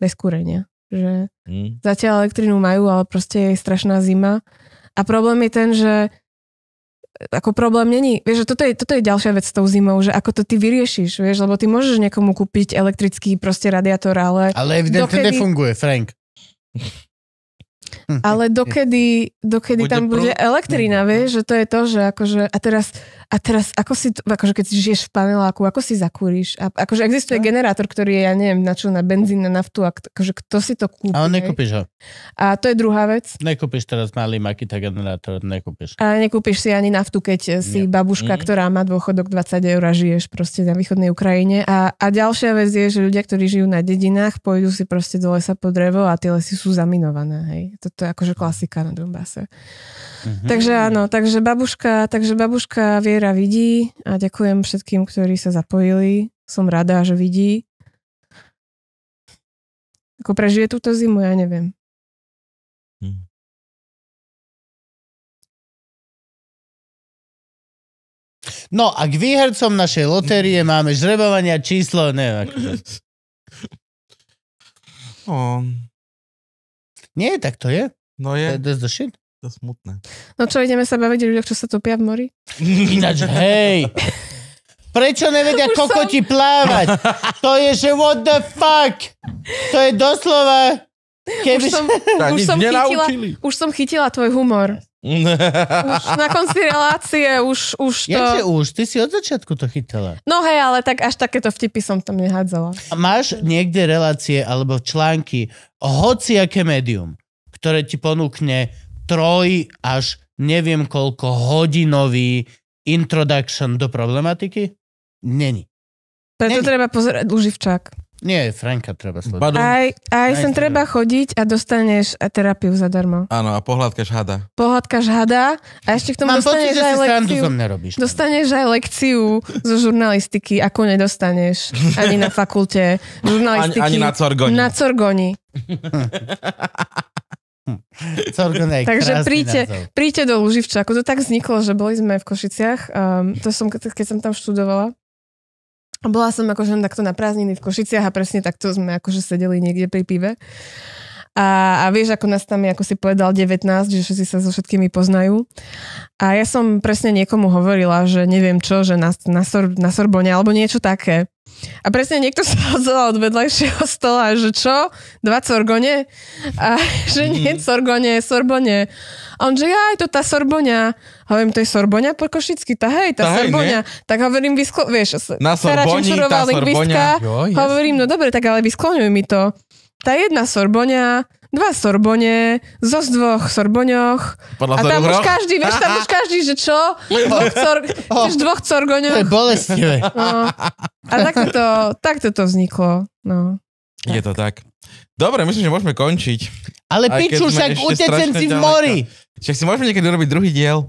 bez kúrenia. Že mm. zatiaľ elektrinu majú, ale proste je strašná zima. A problém je ten, že ako problém není, vieš, že toto je, toto je ďalšia vec s tou zimou, že ako to ty vyriešiš, vieš, lebo ty môžeš niekomu kúpiť elektrický proste radiátor, ale... Ale evidentne dokedy... nefunguje, Frank. Ale dokedy, dokedy bude tam bude elektrina, vieš, že to je to, že akože, a teraz, a teraz, ako si, akože keď žiješ v paneláku, ako si zakúriš? A, akože existuje no. generátor, ktorý je, ja neviem, na čo, na benzín, na naftu, a akože kto si to kúpi? Ale nekúpiš ho. A to je druhá vec. Nekúpiš teraz malý makita generátor, nekúpiš. A nekúpiš si ani naftu, keď si Nie. babuška, mm. ktorá má dôchodok 20 eur a žiješ proste na východnej Ukrajine. A, a ďalšia vec je, že ľudia, ktorí žijú na dedinách, pôjdu si proste do lesa po drevo a tie lesy sú zaminované. Hej. Toto je akože klasika na Dombase. Mm-hmm. Takže áno, takže babuška, takže babuška vie včera vidí a ďakujem všetkým, ktorí sa zapojili. Som rada, že vidí. Ako prežije túto zimu, ja neviem. Hm. No a k výhercom našej lotérie máme žrebovania číslo, neviem ako oh. [LAUGHS] Nie, tak to je. No je. that's the shit. To je smutné. No čo, ideme sa baviť ľuďoch, čo sa topia v mori? Ináč, hej! Prečo nevedia kokoti som... plávať? To je, že what the fuck? To je doslova... Keby... Už som, [LAUGHS] už som, chytila, už som chytila tvoj humor. Už na konci relácie, už, už to... Jakže už? Ty si od začiatku to chytala. No hej, ale tak až takéto vtipy som tam nehádzala. A máš niekde relácie alebo články, aké médium, ktoré ti ponúkne troj až neviem koľko hodinový introduction do problematiky? Není. Preto Není. treba pozerať uživčák. Nie, Franka treba sledovať. Aj, aj sem treba chodiť a dostaneš terapiu zadarmo. Áno, a pohľadka hada. Pohľadka žhada a ešte k tomu Mám dostaneš pocit, aj lekciu. Nerobíš, dostaneš aj lekciu zo žurnalistiky, ako nedostaneš ani na fakulte žurnalistiky. [LAUGHS] Ani, ani na Corgoni. Na Corgoni. [LAUGHS] Hm. Takže príďte, príďte do Luživča. Ako to tak vzniklo, že boli sme v Košiciach, um, to som, keď som tam študovala, bola som akože takto na prázdniny v Košiciach a presne takto sme akože sedeli niekde pri pive. A, a vieš, ako nás tam, ako si povedal, 19, že všetci sa so všetkými poznajú. A ja som presne niekomu hovorila, že neviem čo, že na, na, Sor, na Sorbonne alebo niečo také. A presne niekto sa odzval od vedľajšieho stola, že čo? Dva Sorgone? A [LAUGHS] že nie mm. Sorgone, Sorbone. A on, že ja, to tá sorbonia. Hovorím, to je sorbonia po košicky? Tá hej, tá, tá Sorboňa. Hej, tak hovorím, vysklo... vieš, Na Sorboni, tá sorbonia. Jo, hovorím, no dobre, tak ale vyskloňuj mi to. Tá jedna Sorboňa, dva Sorbone, zo z dvoch Sorboňoch. Podľa a tam už každý, vieš, tam už [LAUGHS] každý, že čo? Dvoch cor, oh. [LAUGHS] [LAUGHS] dvoch Sorgoňoch. To je bolestivé. No. A takto to, takto to vzniklo. No. Je to tak. Dobre, myslím, že môžeme končiť. Ale piču, však utecem si v mori. Však si môžeme niekedy urobiť druhý diel.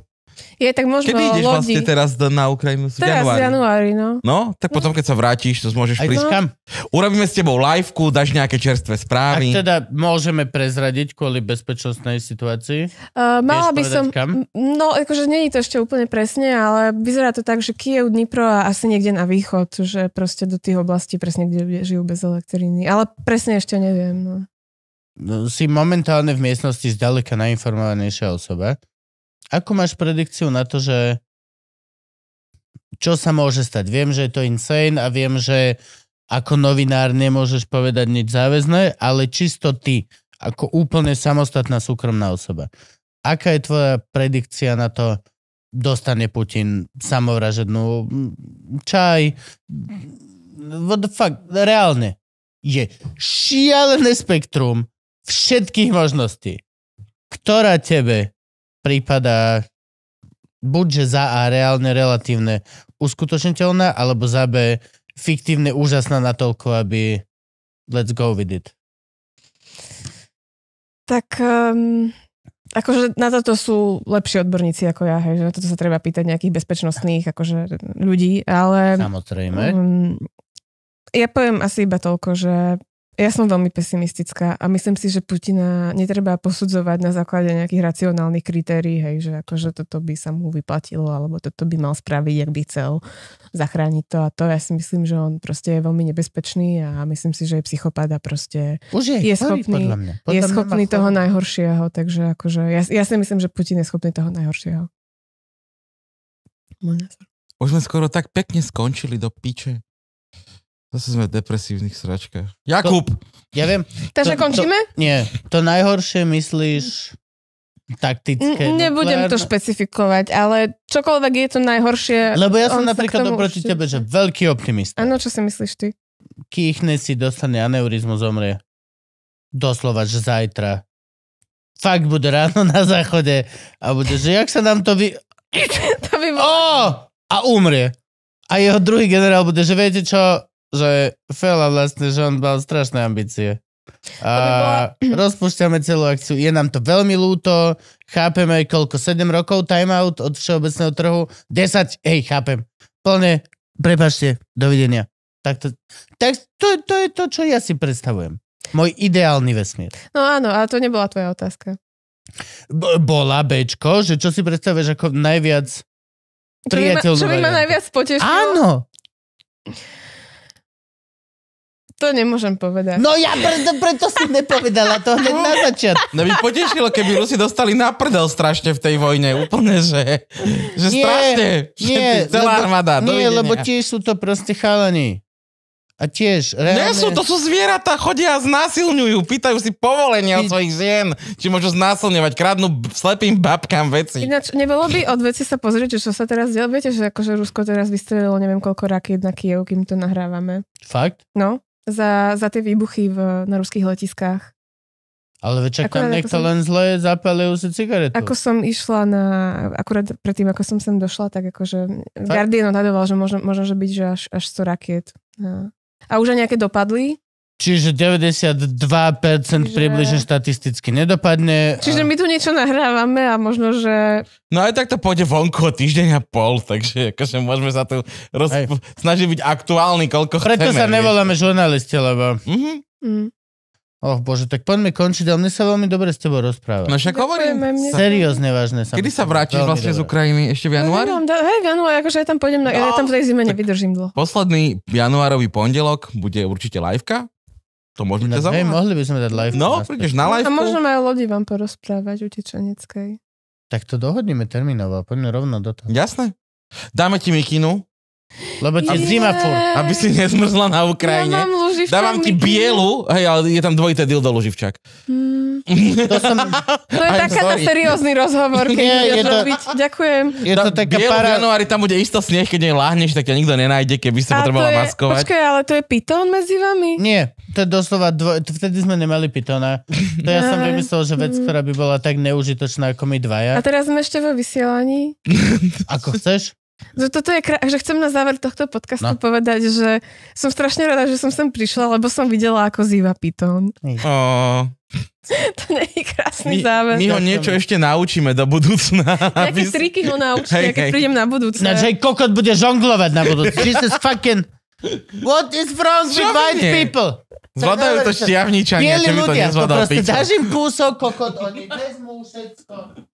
Je, tak možno Kedy ideš lodi. vlastne teraz na Ukrajinu? V teraz januári. januári, no. No, tak potom, keď sa vrátiš, to môžeš Aj prísť. No. Kam? Urobíme s tebou liveku, dáš nejaké čerstvé správy. Ak teda môžeme prezradiť kvôli bezpečnostnej situácii? Uh, mala by som... Kam? No, akože není to ešte úplne presne, ale vyzerá to tak, že Kiev, Dnipro a asi niekde na východ, že proste do tých oblastí presne, kde žijú bez elektriny. Ale presne ešte neviem, no. no si momentálne v miestnosti zďaleka najinformovanejšia osoba. Ako máš predikciu na to, že čo sa môže stať? Viem, že je to insane a viem, že ako novinár nemôžeš povedať nič záväzné, ale čisto ty, ako úplne samostatná súkromná osoba. Aká je tvoja predikcia na to, dostane Putin samovražednú čaj? What the fuck? Reálne. Je šialené spektrum všetkých možností, ktorá tebe prípada buď že za A reálne relatívne uskutočniteľná, alebo za B fiktívne úžasná natoľko, aby let's go with it. Tak um, akože na toto sú lepší odborníci ako ja, hej, že na toto sa treba pýtať nejakých bezpečnostných akože ľudí, ale... Samozrejme. Um, ja poviem asi iba toľko, že ja som veľmi pesimistická a myslím si, že Putina netreba posudzovať na základe nejakých racionálnych kritérií, hej, že akože toto by sa mu vyplatilo alebo toto by mal spraviť, ak by chcel zachrániť to a to. Ja si myslím, že on proste je veľmi nebezpečný a myslím si, že je psychopat a proste Už je, je schopný, podľa mňa. Podľa je schopný toho chorý. najhoršieho, takže akože ja, ja si myslím, že Putin je schopný toho najhoršieho. Už sme skoro tak pekne skončili do piče. Zase sme v depresívnych sračkách. Jakub! To, ja viem. Takže končíme? To, nie. To najhoršie myslíš taktické. N- nebudem doklárne. to špecifikovať, ale čokoľvek je to najhoršie. Lebo ja som napríklad oproti určite... tebe, že veľký optimista. Áno, čo si myslíš ty? Kýchne si, dostane aneurizmu, zomrie. Doslova, že zajtra. Fakt bude ráno na záchode a bude, že jak sa nám to vy... [LAUGHS] to by bolo... oh! A umrie. A jeho druhý generál bude, že viete čo, že Fela vlastne, že on mal strašné ambície. A bola... rozpúšťame celú akciu. Je nám to veľmi lúto, chápeme aj koľko, 7 rokov timeout od všeobecného trhu, 10, hej, chápem. Plne, prepašte, dovidenia. Tak to, tak to, to je to, čo ja si predstavujem. Môj ideálny vesmír. No áno, ale to nebola tvoja otázka. B- bola Bčko, že čo si predstavuješ ako najviac priateľnú Čo by ma, čo by ma najviac potešilo? Áno! To nemôžem povedať. No ja preto, no preto si nepovedala to hneď na začiatku. No by potešilo, keby Rusi dostali na prdel strašne v tej vojne. Úplne, že, že nie, strašne. Nie, celá lebo, armáda. Nie, dovidenia. lebo tiež sú to proste chalani. A tiež... Reálne... Nie sú, to sú zvieratá, chodia a znásilňujú, pýtajú si povolenia od svojich žien, či môžu znásilňovať, kradnú slepým babkám veci. Ináč, nebolo by od veci sa pozrieť, čo sa teraz deje? Viete, že akože Rusko teraz vystrelilo neviem koľko rakiet na Kiev, kým to nahrávame. Fakt? No za, za tie výbuchy v, na ruských letiskách. Ale večer tam niekto som, len zle zapalil si cigaretu. Ako som išla na, akurát predtým, ako som sem došla, tak akože Fakt? Guardian odhadoval, že možno, možno že byť, že až, až 100 rakiet. a už aj nejaké dopadli, Čiže 92% Čiže... približne štatisticky nedopadne. Čiže a... my tu niečo nahrávame a možno, že... No aj tak to pôjde vonku týždeň a pol, takže akože môžeme sa tu roz... snažiť byť aktuálni, koľko Preto chceme. Preto sa nevoláme žurnalisti, lebo... Mm-hmm. Mm. Oh bože, tak poďme končiť, ale mne sa veľmi dobre s tebou rozpráva. No však hovorím. Seriózne vážne sa. Kedy sa vrátiš vlastne dobre. z Ukrajiny? Ešte v no, januári? No, no, hej, v januári, akože ja tam pôjdem, no, ja tam v tej zime nevydržím dlho. Posledný januárový pondelok bude určite liveka, to môžeme ťa Hej, mohli by sme dať live. No, prídeš na live. A no, môžeme aj lodi vám porozprávať utečeneckej. Tak to dohodneme termínovo, poďme rovno do toho. Jasné. Dáme ti mikinu, lebo ti zima furt. Aby si nezmrzla na Ukrajine. Ja mám luživčak. Dávam ti bielu, hej, ale je tam dvojité dildo luživčak. Hmm. To, som... to je I'm taká na seriózny rozhovor, keď nie, je to... robiť. Ďakujem. Je to taká Bielu para... v januári tam bude isto sneh, keď láhneš, tak ťa nikto nenájde, keby si potrebovala je... maskovať. Počkaj, ale to je pitón medzi vami? Nie, to je doslova dvoj... Vtedy sme nemali pitona. To ja som [LAUGHS] vymyslel, že vec, ktorá by bola tak neužitočná ako my dvaja. A teraz sme ešte vo vysielaní. Ako chceš? No toto je krá... že chcem na záver tohto podcastu no. povedať, že som strašne rada, že som sem prišla, lebo som videla, ako zýva Python. Oh. [LAUGHS] to nie je krásny my, záver. My ho niečo ešte naučíme do budúcna. Nejaké aby... triky ho naučíme, hey, keď hey. prídem na budúcne. Ináč hej, kokot bude žonglovať na budúcne. [LAUGHS] Jesus fucking... What is wrong with white people? Zvládajú to šťavničania, keby to nezvládal Dáš im kúsok kokot, oni vezmú všetko.